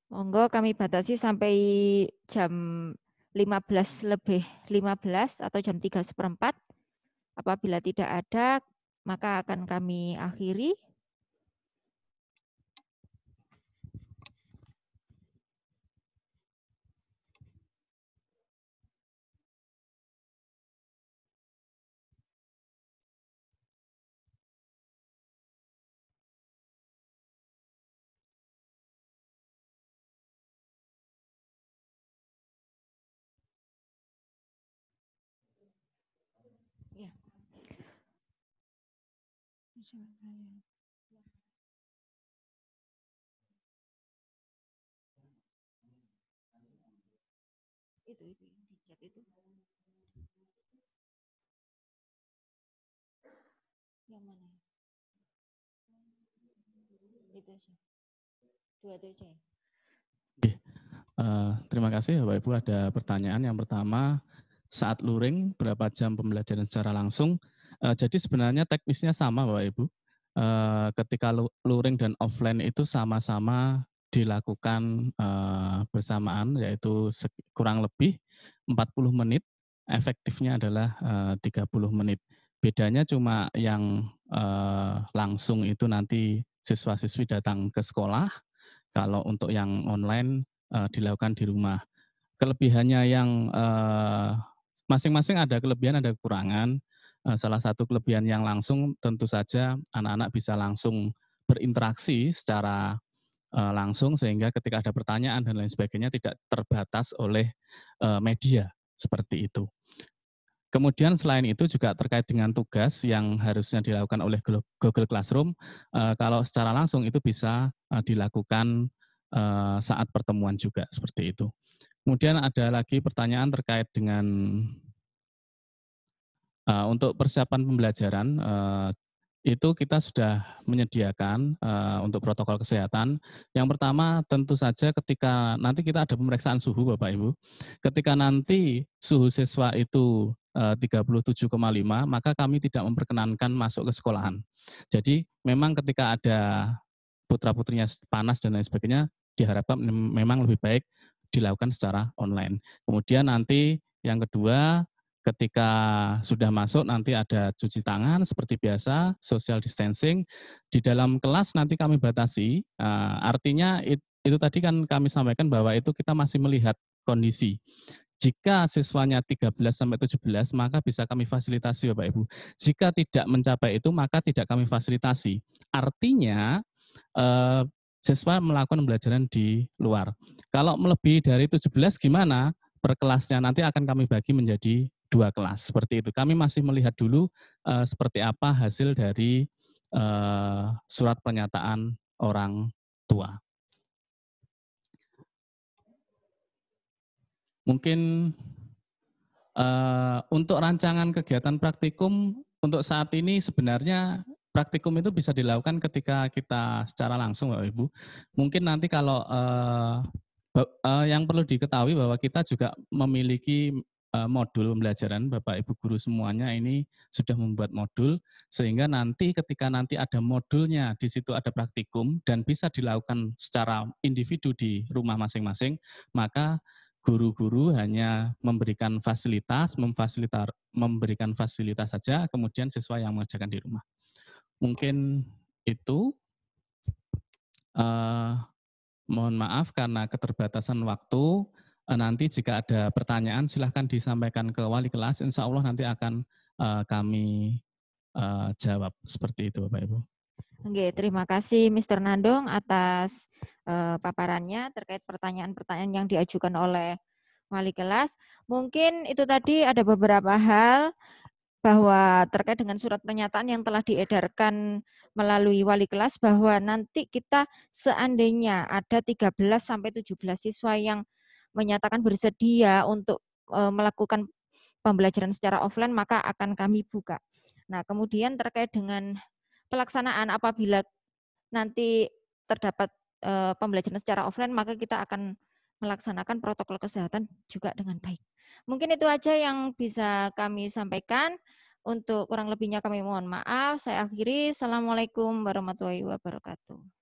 Monggo kami batasi sampai jam 15 lebih 15 atau jam 3 seperempat. Apabila tidak ada, maka akan kami akhiri. itu itu di itu yang mana ya? itu sih dua ya? Oke. Eh, terima kasih Bapak Ibu. Ada pertanyaan yang pertama, saat luring berapa jam pembelajaran secara langsung? Uh, jadi sebenarnya teknisnya sama Bapak Ibu. Uh, ketika luring dan offline itu sama-sama dilakukan uh, bersamaan yaitu kurang lebih 40 menit, efektifnya adalah uh, 30 menit. Bedanya cuma yang uh, langsung itu nanti siswa-siswi datang ke sekolah, kalau untuk yang online uh, dilakukan di rumah. Kelebihannya yang masing-masing uh, masing -masing ada kelebihan ada kekurangan. Eh, salah satu kelebihan yang langsung tentu saja anak-anak bisa langsung berinteraksi secara eh, langsung sehingga ketika ada pertanyaan dan lain sebagainya tidak terbatas oleh eh, media seperti itu. Kemudian selain itu juga terkait dengan tugas yang harusnya dilakukan oleh Google Classroom, kalau secara langsung itu bisa dilakukan saat pertemuan juga seperti itu. Kemudian ada lagi pertanyaan terkait dengan Eh, untuk persiapan pembelajaran eh, itu kita sudah menyediakan eh, untuk protokol kesehatan. Yang pertama tentu saja ketika nanti kita ada pemeriksaan suhu Bapak Ibu. Ketika nanti suhu siswa itu 37,5 maka kami tidak memperkenankan masuk ke sekolahan. Jadi memang ketika ada putra-putrinya panas dan lain sebagainya diharapkan memang lebih baik dilakukan secara online. Kemudian nanti yang kedua ketika sudah masuk nanti ada cuci tangan seperti biasa, social distancing. Di dalam kelas nanti kami batasi, eh, artinya itu tadi kan kami sampaikan bahwa itu kita masih melihat kondisi. Jika siswanya 13 sampai 17 maka bisa kami fasilitasi Bapak Ibu. Jika tidak mencapai itu maka tidak kami fasilitasi. Artinya eh, siswa melakukan pembelajaran di luar. Kalau melebihi dari 17 gimana? perkelasnya nanti akan kami bagi menjadi dua kelas seperti itu. Kami masih melihat dulu uh, seperti apa hasil dari uh, surat pernyataan orang tua. Mungkin uh, untuk rancangan kegiatan praktikum untuk saat ini sebenarnya praktikum itu bisa dilakukan ketika kita secara langsung Bapak Ibu. Mungkin nanti kalau uh, yang perlu diketahui bahwa kita juga memiliki Eh, modul pembelajaran Bapak Ibu guru semuanya ini sudah membuat modul sehingga nanti ketika nanti ada modulnya di situ ada praktikum dan bisa dilakukan secara individu di rumah masing-masing maka guru-guru hanya memberikan fasilitas memfasilitar memberikan fasilitas saja kemudian siswa yang mengerjakan di rumah mungkin itu uh, mohon maaf karena keterbatasan waktu Eh, nanti jika ada pertanyaan silahkan disampaikan ke wali kelas. Insya Allah nanti akan uh, kami uh, jawab seperti itu, Bapak Ibu. Oke, terima kasih Mr. Nandong atas uh, paparannya terkait pertanyaan-pertanyaan yang diajukan oleh wali kelas. Mungkin itu tadi ada beberapa hal bahwa terkait dengan surat pernyataan yang telah diedarkan melalui wali kelas bahwa nanti kita seandainya ada 13 sampai 17 siswa yang menyatakan bersedia untuk eh, melakukan pembelajaran secara offline, maka akan kami buka. Nah, kemudian terkait dengan pelaksanaan apabila nanti terdapat eh, pembelajaran secara offline, maka kita akan melaksanakan protokol kesehatan juga dengan baik. Mungkin itu aja yang bisa kami sampaikan. Untuk kurang lebihnya kami mohon maaf. Saya akhiri. Assalamualaikum warahmatullahi wabarakatuh.